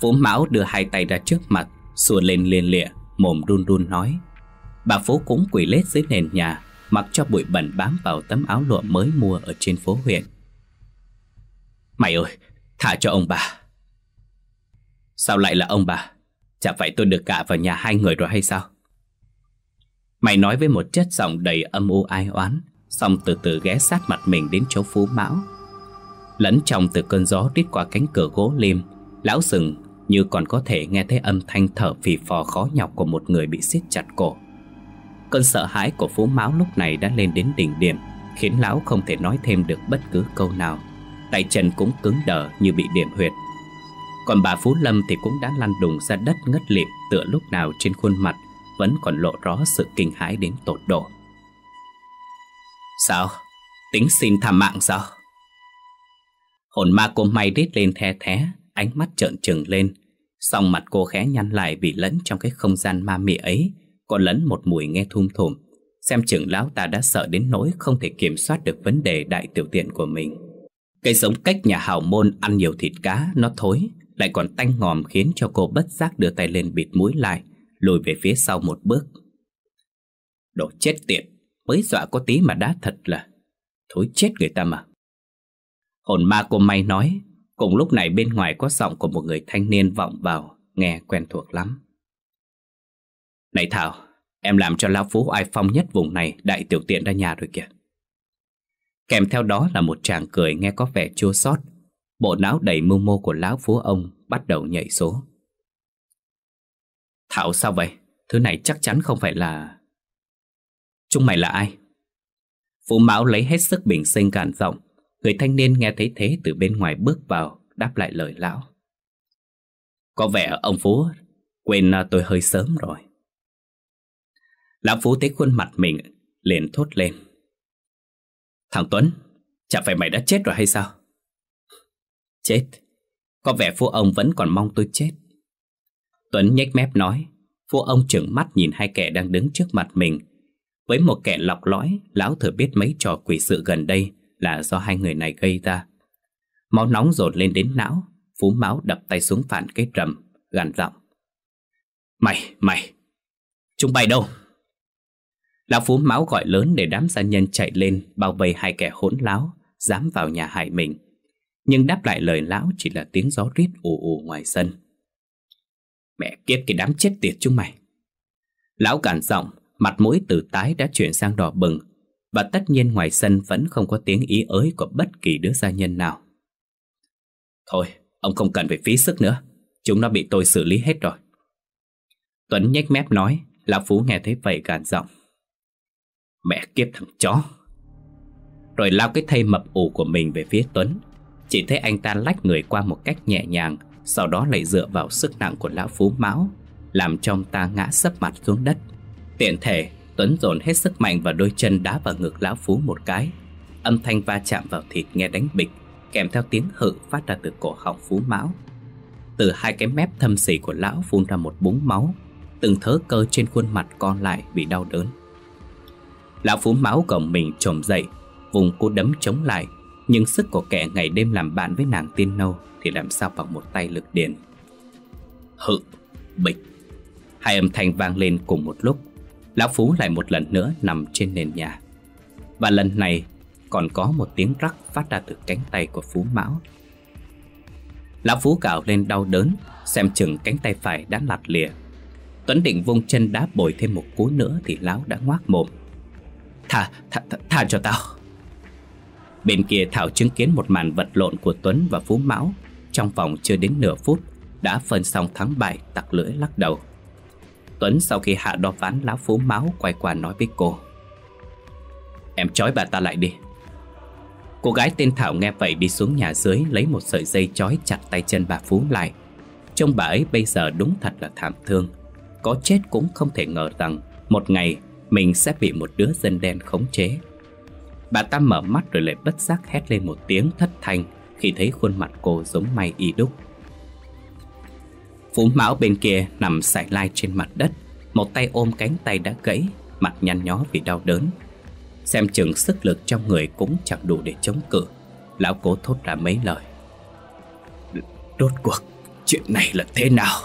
Vũ Mão đưa hai tay ra trước mặt Xua lên liên lịa mồm run run nói. Bà Phú cũng quỳ lết dưới nền nhà, mặc cho bụi bẩn bám vào tấm áo lụa mới mua ở trên phố huyện. Mày ơi, thả cho ông bà. Sao lại là ông bà? Chả phải tôi được cả vào nhà hai người rồi hay sao? Mày nói với một chất giọng đầy âm u ai oán, xong từ từ ghé sát mặt mình đến chỗ Phú Mão. Lẫn trong từ cơn gió rít qua cánh cửa gỗ lim, lão sừng như còn có thể nghe thấy âm thanh thở phì phò khó nhọc của một người bị siết chặt cổ. Cơn sợ hãi của Phú Mão lúc này đã lên đến đỉnh điểm, khiến lão không thể nói thêm được bất cứ câu nào. Tay chân cũng cứng đờ như bị điểm huyệt. Còn bà Phú Lâm thì cũng đã lăn đùng ra đất ngất lịm tựa lúc nào trên khuôn mặt vẫn còn lộ rõ sự kinh hãi đến tột độ. Sao? Tính xin tha mạng sao? Hồn ma cô mày rít lên the thé ánh mắt trợn trừng lên. Song mặt cô khẽ nhăn lại vì lẫn trong cái không gian ma mị ấy, còn lẫn một mùi nghe thum thủm. Xem chừng lão ta đã sợ đến nỗi không thể kiểm soát được vấn đề đại tiểu tiện của mình. Cây sống cách nhà hào môn ăn nhiều thịt cá, nó thối, lại còn tanh ngòm khiến cho cô bất giác đưa tay lên bịt mũi lại, lùi về phía sau một bước. Đồ chết tiệt, mới dọa có tí mà đã thật là... Thối chết người ta mà. Hồn ma cô may nói, Cùng lúc này bên ngoài có giọng của một người thanh niên vọng vào, nghe quen thuộc lắm. Này Thảo, em làm cho lão phú ai phong nhất vùng này đại tiểu tiện ra nhà rồi kìa. Kèm theo đó là một chàng cười nghe có vẻ chua xót Bộ não đầy mưu mô của lão phú ông bắt đầu nhảy số. Thảo sao vậy? Thứ này chắc chắn không phải là... Chúng mày là ai? Phú Mão lấy hết sức bình sinh cản giọng Người thanh niên nghe thấy thế từ bên ngoài bước vào Đáp lại lời lão Có vẻ ông Phú Quên à, tôi hơi sớm rồi Lão Phú thấy khuôn mặt mình Liền thốt lên Thằng Tuấn Chẳng phải mày đã chết rồi hay sao Chết Có vẻ phu ông vẫn còn mong tôi chết Tuấn nhếch mép nói Phu ông trừng mắt nhìn hai kẻ đang đứng trước mặt mình Với một kẻ lọc lõi Lão thừa biết mấy trò quỷ sự gần đây là do hai người này gây ra. Máu nóng dồn lên đến não, phú máu đập tay xuống phản cái trầm, gằn giọng. Mày, mày, chúng bay đâu? Lão phú máu gọi lớn để đám gia nhân chạy lên bao vây hai kẻ hỗn láo, dám vào nhà hại mình. Nhưng đáp lại lời lão chỉ là tiếng gió rít ù ù ngoài sân. Mẹ kiếp cái đám chết tiệt chúng mày. Lão cản giọng, mặt mũi từ tái đã chuyển sang đỏ bừng, và tất nhiên ngoài sân vẫn không có tiếng ý ới của bất kỳ đứa gia nhân nào. Thôi, ông không cần phải phí sức nữa, chúng nó bị tôi xử lý hết rồi. Tuấn nhếch mép nói, Lão Phú nghe thấy vậy gàn giọng. Mẹ kiếp thằng chó! Rồi lao cái thây mập ủ của mình về phía Tuấn, chỉ thấy anh ta lách người qua một cách nhẹ nhàng, sau đó lại dựa vào sức nặng của Lão Phú Mão, làm cho ông ta ngã sấp mặt xuống đất. Tiện thể Tuấn dồn hết sức mạnh và đôi chân đá vào ngực lão phú một cái. Âm thanh va chạm vào thịt nghe đánh bịch, kèm theo tiếng hự phát ra từ cổ họng phú mão. Từ hai cái mép thâm sỉ của lão phun ra một búng máu, từng thớ cơ trên khuôn mặt con lại bị đau đớn. Lão phú máu gồng mình trồm dậy, vùng cô đấm chống lại, nhưng sức của kẻ ngày đêm làm bạn với nàng tiên nâu thì làm sao bằng một tay lực điền. Hự, bịch, hai âm thanh vang lên cùng một lúc Lão Phú lại một lần nữa nằm trên nền nhà Và lần này còn có một tiếng rắc phát ra từ cánh tay của Phú Mão Lão Phú cào lên đau đớn Xem chừng cánh tay phải đã lạt lìa Tuấn định vung chân đá bồi thêm một cú nữa Thì lão đã ngoác mồm Thả, thả, thả, thả cho tao Bên kia Thảo chứng kiến một màn vật lộn của Tuấn và Phú Mão Trong vòng chưa đến nửa phút Đã phân xong thắng bại tặc lưỡi lắc đầu Tuấn sau khi hạ đo ván lá phố máu quay qua nói với cô Em trói bà ta lại đi Cô gái tên Thảo nghe vậy đi xuống nhà dưới lấy một sợi dây trói chặt tay chân bà Phú lại Trông bà ấy bây giờ đúng thật là thảm thương Có chết cũng không thể ngờ rằng một ngày mình sẽ bị một đứa dân đen khống chế Bà ta mở mắt rồi lại bất giác hét lên một tiếng thất thanh khi thấy khuôn mặt cô giống may y đúc Phú Mão bên kia nằm sải lai trên mặt đất Một tay ôm cánh tay đã gãy Mặt nhăn nhó vì đau đớn Xem chừng sức lực trong người cũng chẳng đủ để chống cự Lão cố thốt ra mấy lời Rốt cuộc Chuyện này là thế nào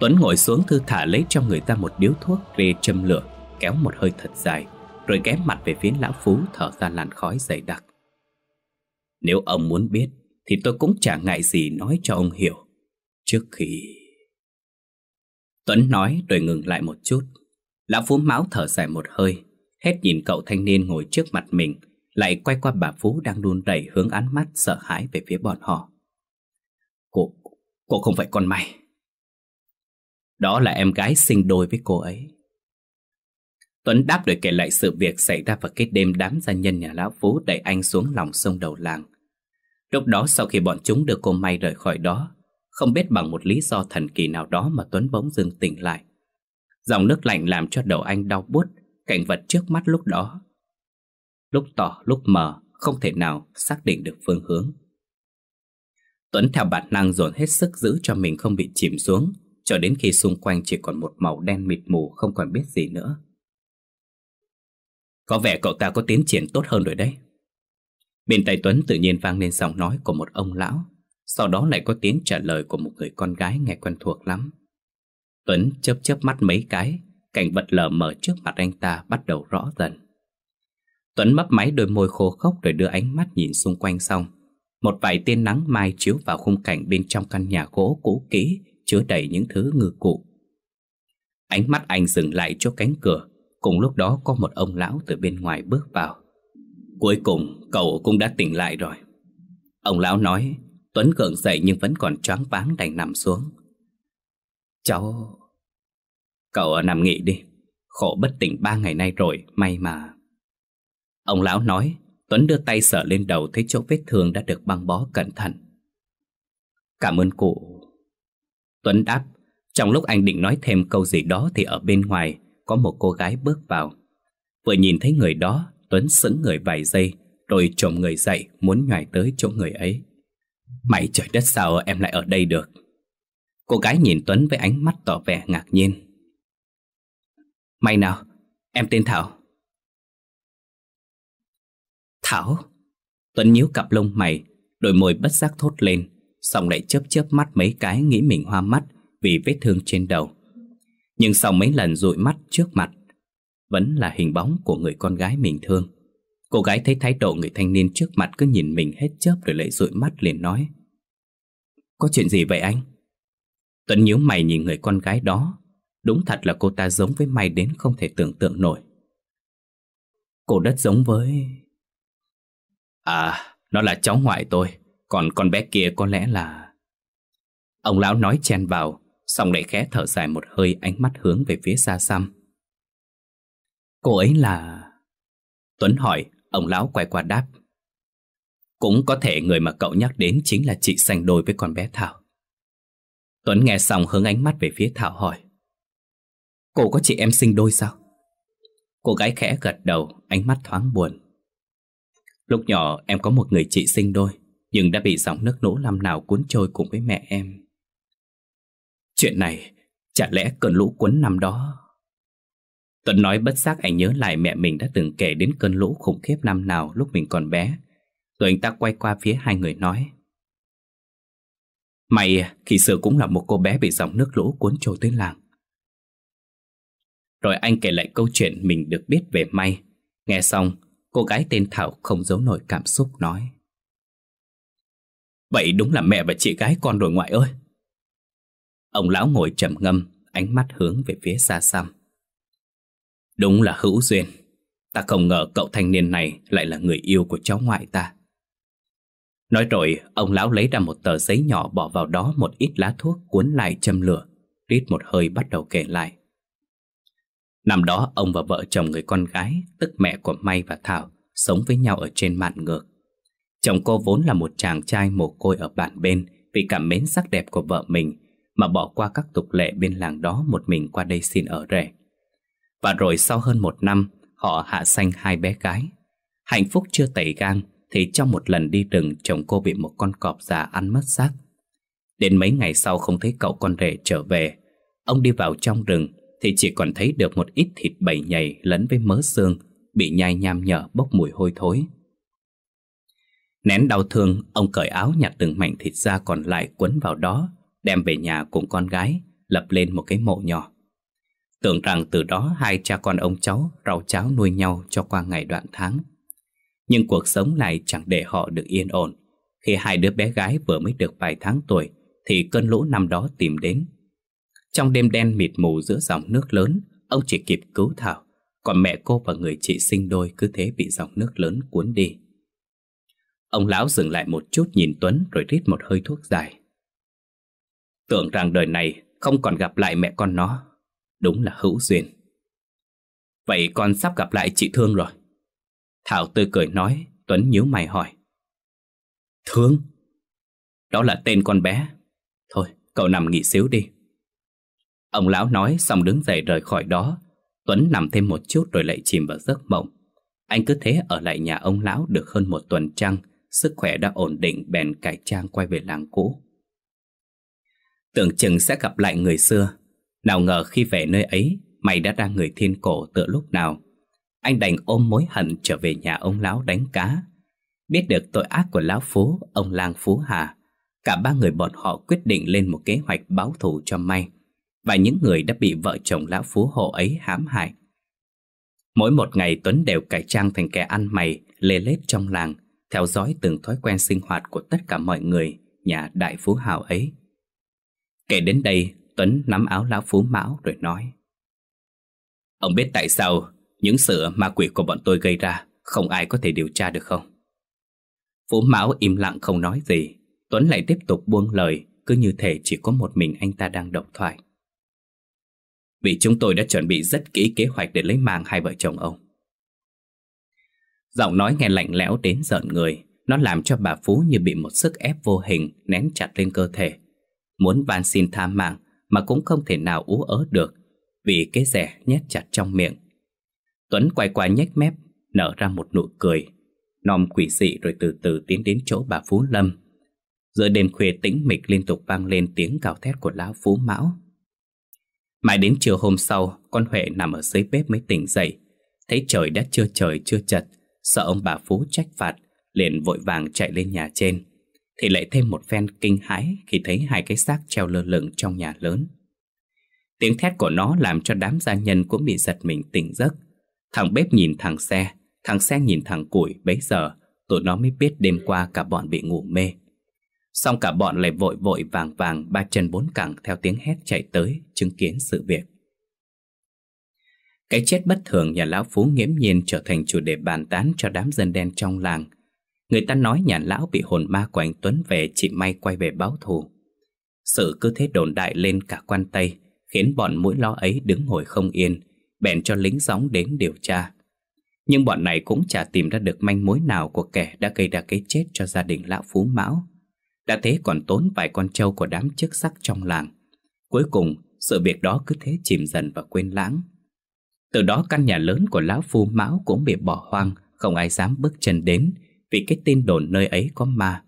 Tuấn ngồi xuống thư thả lấy cho người ta một điếu thuốc rê châm lửa Kéo một hơi thật dài Rồi ghé mặt về phía lão phú thở ra làn khói dày đặc Nếu ông muốn biết Thì tôi cũng chẳng ngại gì nói cho ông hiểu trước khi... Tuấn nói rồi ngừng lại một chút. Lão Phú máu thở dài một hơi, hết nhìn cậu thanh niên ngồi trước mặt mình, lại quay qua bà Phú đang đun đẩy hướng ánh mắt sợ hãi về phía bọn họ. Cô, cô không phải con mày. Đó là em gái sinh đôi với cô ấy. Tuấn đáp rồi kể lại sự việc xảy ra vào cái đêm đám gia nhân nhà Lão Phú đẩy anh xuống lòng sông đầu làng. Lúc đó sau khi bọn chúng đưa cô May rời khỏi đó, không biết bằng một lý do thần kỳ nào đó mà Tuấn bỗng dưng tỉnh lại Dòng nước lạnh làm cho đầu anh đau buốt Cảnh vật trước mắt lúc đó Lúc tỏ lúc mờ Không thể nào xác định được phương hướng Tuấn theo bản năng dồn hết sức giữ cho mình không bị chìm xuống Cho đến khi xung quanh chỉ còn một màu đen mịt mù không còn biết gì nữa Có vẻ cậu ta có tiến triển tốt hơn rồi đấy Bên tay Tuấn tự nhiên vang lên giọng nói của một ông lão sau đó lại có tiếng trả lời của một người con gái nghe quen thuộc lắm Tuấn chớp chớp mắt mấy cái Cảnh vật lờ mờ trước mặt anh ta bắt đầu rõ dần Tuấn mấp máy đôi môi khô khốc rồi đưa ánh mắt nhìn xung quanh xong Một vài tia nắng mai chiếu vào khung cảnh bên trong căn nhà gỗ cũ kỹ Chứa đầy những thứ ngư cụ Ánh mắt anh dừng lại chỗ cánh cửa Cùng lúc đó có một ông lão từ bên ngoài bước vào Cuối cùng cậu cũng đã tỉnh lại rồi Ông lão nói Tuấn Cường dậy nhưng vẫn còn choáng váng đành nằm xuống. Cháu... Cậu nằm nghỉ đi. Khổ bất tỉnh ba ngày nay rồi, may mà. Ông lão nói, Tuấn đưa tay sờ lên đầu thấy chỗ vết thương đã được băng bó cẩn thận. Cảm ơn cụ. Tuấn đáp, trong lúc anh định nói thêm câu gì đó thì ở bên ngoài có một cô gái bước vào. Vừa nhìn thấy người đó, Tuấn sững người vài giây rồi trồm người dậy muốn nhòi tới chỗ người ấy. Mày trời đất sao em lại ở đây được Cô gái nhìn Tuấn với ánh mắt tỏ vẻ ngạc nhiên Mày nào, em tên Thảo Thảo Tuấn nhíu cặp lông mày Đôi môi bất giác thốt lên Xong lại chớp chớp mắt mấy cái nghĩ mình hoa mắt Vì vết thương trên đầu Nhưng sau mấy lần dụi mắt trước mặt Vẫn là hình bóng của người con gái mình thương Cô gái thấy thái độ người thanh niên trước mặt cứ nhìn mình hết chớp rồi lại rụi mắt liền nói. Có chuyện gì vậy anh? Tuấn nhíu mày nhìn người con gái đó. Đúng thật là cô ta giống với mày đến không thể tưởng tượng nổi. Cô đất giống với... À, nó là cháu ngoại tôi. Còn con bé kia có lẽ là... Ông lão nói chen vào, xong lại khẽ thở dài một hơi ánh mắt hướng về phía xa xăm. Cô ấy là... Tuấn hỏi, Ông lão quay qua đáp Cũng có thể người mà cậu nhắc đến Chính là chị sanh đôi với con bé Thảo Tuấn nghe xong hướng ánh mắt về phía Thảo hỏi Cô có chị em sinh đôi sao? Cô gái khẽ gật đầu Ánh mắt thoáng buồn Lúc nhỏ em có một người chị sinh đôi Nhưng đã bị dòng nước nỗ năm nào cuốn trôi cùng với mẹ em Chuyện này Chả lẽ cơn lũ cuốn năm đó Tuấn nói bất giác anh nhớ lại mẹ mình đã từng kể đến cơn lũ khủng khiếp năm nào lúc mình còn bé. Rồi anh ta quay qua phía hai người nói. Mày khi xưa cũng là một cô bé bị dòng nước lũ cuốn trôi tới làng. Rồi anh kể lại câu chuyện mình được biết về May. Nghe xong, cô gái tên Thảo không giấu nổi cảm xúc nói. Vậy đúng là mẹ và chị gái con rồi ngoại ơi. Ông lão ngồi trầm ngâm, ánh mắt hướng về phía xa xăm. Đúng là hữu duyên Ta không ngờ cậu thanh niên này lại là người yêu của cháu ngoại ta Nói rồi, ông lão lấy ra một tờ giấy nhỏ bỏ vào đó một ít lá thuốc cuốn lại châm lửa. Rít một hơi bắt đầu kể lại. Năm đó, ông và vợ chồng người con gái, tức mẹ của May và Thảo, sống với nhau ở trên mạn ngược. Chồng cô vốn là một chàng trai mồ côi ở bản bên vì cảm mến sắc đẹp của vợ mình mà bỏ qua các tục lệ bên làng đó một mình qua đây xin ở rẻ. Và rồi sau hơn một năm, họ hạ sanh hai bé gái. Hạnh phúc chưa tẩy gang thì trong một lần đi rừng chồng cô bị một con cọp già ăn mất xác. Đến mấy ngày sau không thấy cậu con rể trở về, ông đi vào trong rừng thì chỉ còn thấy được một ít thịt bầy nhầy lẫn với mớ xương bị nhai nham nhở bốc mùi hôi thối. Nén đau thương, ông cởi áo nhặt từng mảnh thịt ra còn lại quấn vào đó, đem về nhà cùng con gái, lập lên một cái mộ nhỏ. Tưởng rằng từ đó hai cha con ông cháu rau cháo nuôi nhau cho qua ngày đoạn tháng. Nhưng cuộc sống lại chẳng để họ được yên ổn. Khi hai đứa bé gái vừa mới được vài tháng tuổi thì cơn lũ năm đó tìm đến. Trong đêm đen mịt mù giữa dòng nước lớn, ông chỉ kịp cứu Thảo, còn mẹ cô và người chị sinh đôi cứ thế bị dòng nước lớn cuốn đi. Ông lão dừng lại một chút nhìn Tuấn rồi rít một hơi thuốc dài. Tưởng rằng đời này không còn gặp lại mẹ con nó Đúng là hữu duyên Vậy con sắp gặp lại chị Thương rồi Thảo tươi cười nói Tuấn nhíu mày hỏi Thương Đó là tên con bé Thôi cậu nằm nghỉ xíu đi Ông lão nói xong đứng dậy rời khỏi đó Tuấn nằm thêm một chút rồi lại chìm vào giấc mộng Anh cứ thế ở lại nhà ông lão được hơn một tuần trăng Sức khỏe đã ổn định bèn cải trang quay về làng cũ Tưởng chừng sẽ gặp lại người xưa nào ngờ khi về nơi ấy Mày đã ra người thiên cổ tựa lúc nào Anh đành ôm mối hận trở về nhà ông Lão đánh cá Biết được tội ác của Lão Phú Ông Lang Phú Hà Cả ba người bọn họ quyết định lên một kế hoạch báo thù cho May Và những người đã bị vợ chồng Lão Phú Hộ ấy hãm hại Mỗi một ngày Tuấn đều cải trang thành kẻ ăn mày Lê lết trong làng Theo dõi từng thói quen sinh hoạt của tất cả mọi người Nhà đại phú hào ấy Kể đến đây Tuấn nắm áo lão phú mão rồi nói Ông biết tại sao những sự ma quỷ của bọn tôi gây ra không ai có thể điều tra được không? Phú Mão im lặng không nói gì, Tuấn lại tiếp tục buông lời, cứ như thể chỉ có một mình anh ta đang độc thoại. Vì chúng tôi đã chuẩn bị rất kỹ kế hoạch để lấy mạng hai vợ chồng ông. Giọng nói nghe lạnh lẽo đến giận người, nó làm cho bà Phú như bị một sức ép vô hình nén chặt lên cơ thể. Muốn van xin tha mạng mà cũng không thể nào ú ớ được vì cái rẻ nhét chặt trong miệng. Tuấn quay qua nhếch mép, nở ra một nụ cười, nom quỷ dị rồi từ từ tiến đến chỗ bà Phú Lâm. Giữa đêm khuya tĩnh mịch liên tục vang lên tiếng cào thét của lão Phú Mão. Mãi đến chiều hôm sau, con Huệ nằm ở dưới bếp mới tỉnh dậy. Thấy trời đã chưa trời chưa chật, sợ ông bà Phú trách phạt, liền vội vàng chạy lên nhà trên thì lại thêm một phen kinh hãi khi thấy hai cái xác treo lơ lửng trong nhà lớn. Tiếng thét của nó làm cho đám gia nhân cũng bị giật mình tỉnh giấc. Thằng bếp nhìn thằng xe, thằng xe nhìn thằng củi bấy giờ, tụi nó mới biết đêm qua cả bọn bị ngủ mê. Xong cả bọn lại vội vội vàng vàng ba chân bốn cẳng theo tiếng hét chạy tới chứng kiến sự việc. Cái chết bất thường nhà lão Phú nghiễm nhiên trở thành chủ đề bàn tán cho đám dân đen trong làng – Người ta nói nhà lão bị hồn ma của anh Tuấn về chị May quay về báo thù. Sự cứ thế đồn đại lên cả quan Tây, khiến bọn mũi lo ấy đứng ngồi không yên, bèn cho lính gióng đến điều tra. Nhưng bọn này cũng chả tìm ra được manh mối nào của kẻ đã gây ra cái chết cho gia đình lão Phú Mão. Đã thế còn tốn vài con trâu của đám chức sắc trong làng. Cuối cùng, sự việc đó cứ thế chìm dần và quên lãng. Từ đó căn nhà lớn của lão Phú Mão cũng bị bỏ hoang, không ai dám bước chân đến, vì cái tin đồn nơi ấy có ma.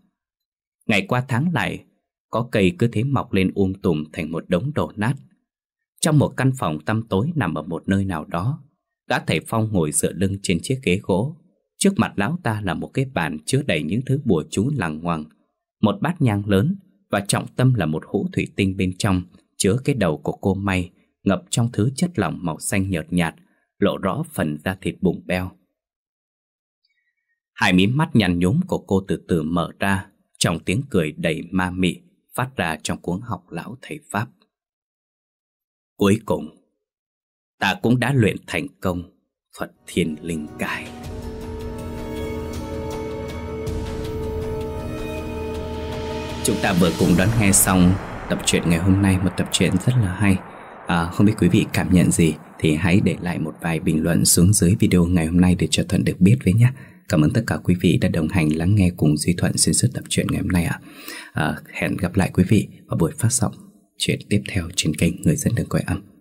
Ngày qua tháng lại, có cây cứ thế mọc lên um tùm thành một đống đổ nát. Trong một căn phòng tăm tối nằm ở một nơi nào đó, gã thầy Phong ngồi dựa lưng trên chiếc ghế gỗ. Trước mặt lão ta là một cái bàn chứa đầy những thứ bùa chú lằng ngoằng, một bát nhang lớn và trọng tâm là một hũ thủy tinh bên trong chứa cái đầu của cô May ngập trong thứ chất lỏng màu xanh nhợt nhạt, lộ rõ phần da thịt bụng beo. Hai mí mắt nhăn nhúm của cô từ từ mở ra trong tiếng cười đầy ma mị phát ra trong cuốn học lão thầy Pháp. Cuối cùng, ta cũng đã luyện thành công Phật Thiên Linh Cải. Chúng ta vừa cùng đón nghe xong tập truyện ngày hôm nay, một tập truyện rất là hay. À, không biết quý vị cảm nhận gì thì hãy để lại một vài bình luận xuống dưới video ngày hôm nay để cho Thuận được biết với nhé. Cảm ơn tất cả quý vị đã đồng hành lắng nghe cùng Duy Thuận xuyên suốt tập truyện ngày hôm nay ạ. À. à, hẹn gặp lại quý vị vào buổi phát sóng chuyện tiếp theo trên kênh Người dân đừng quay âm.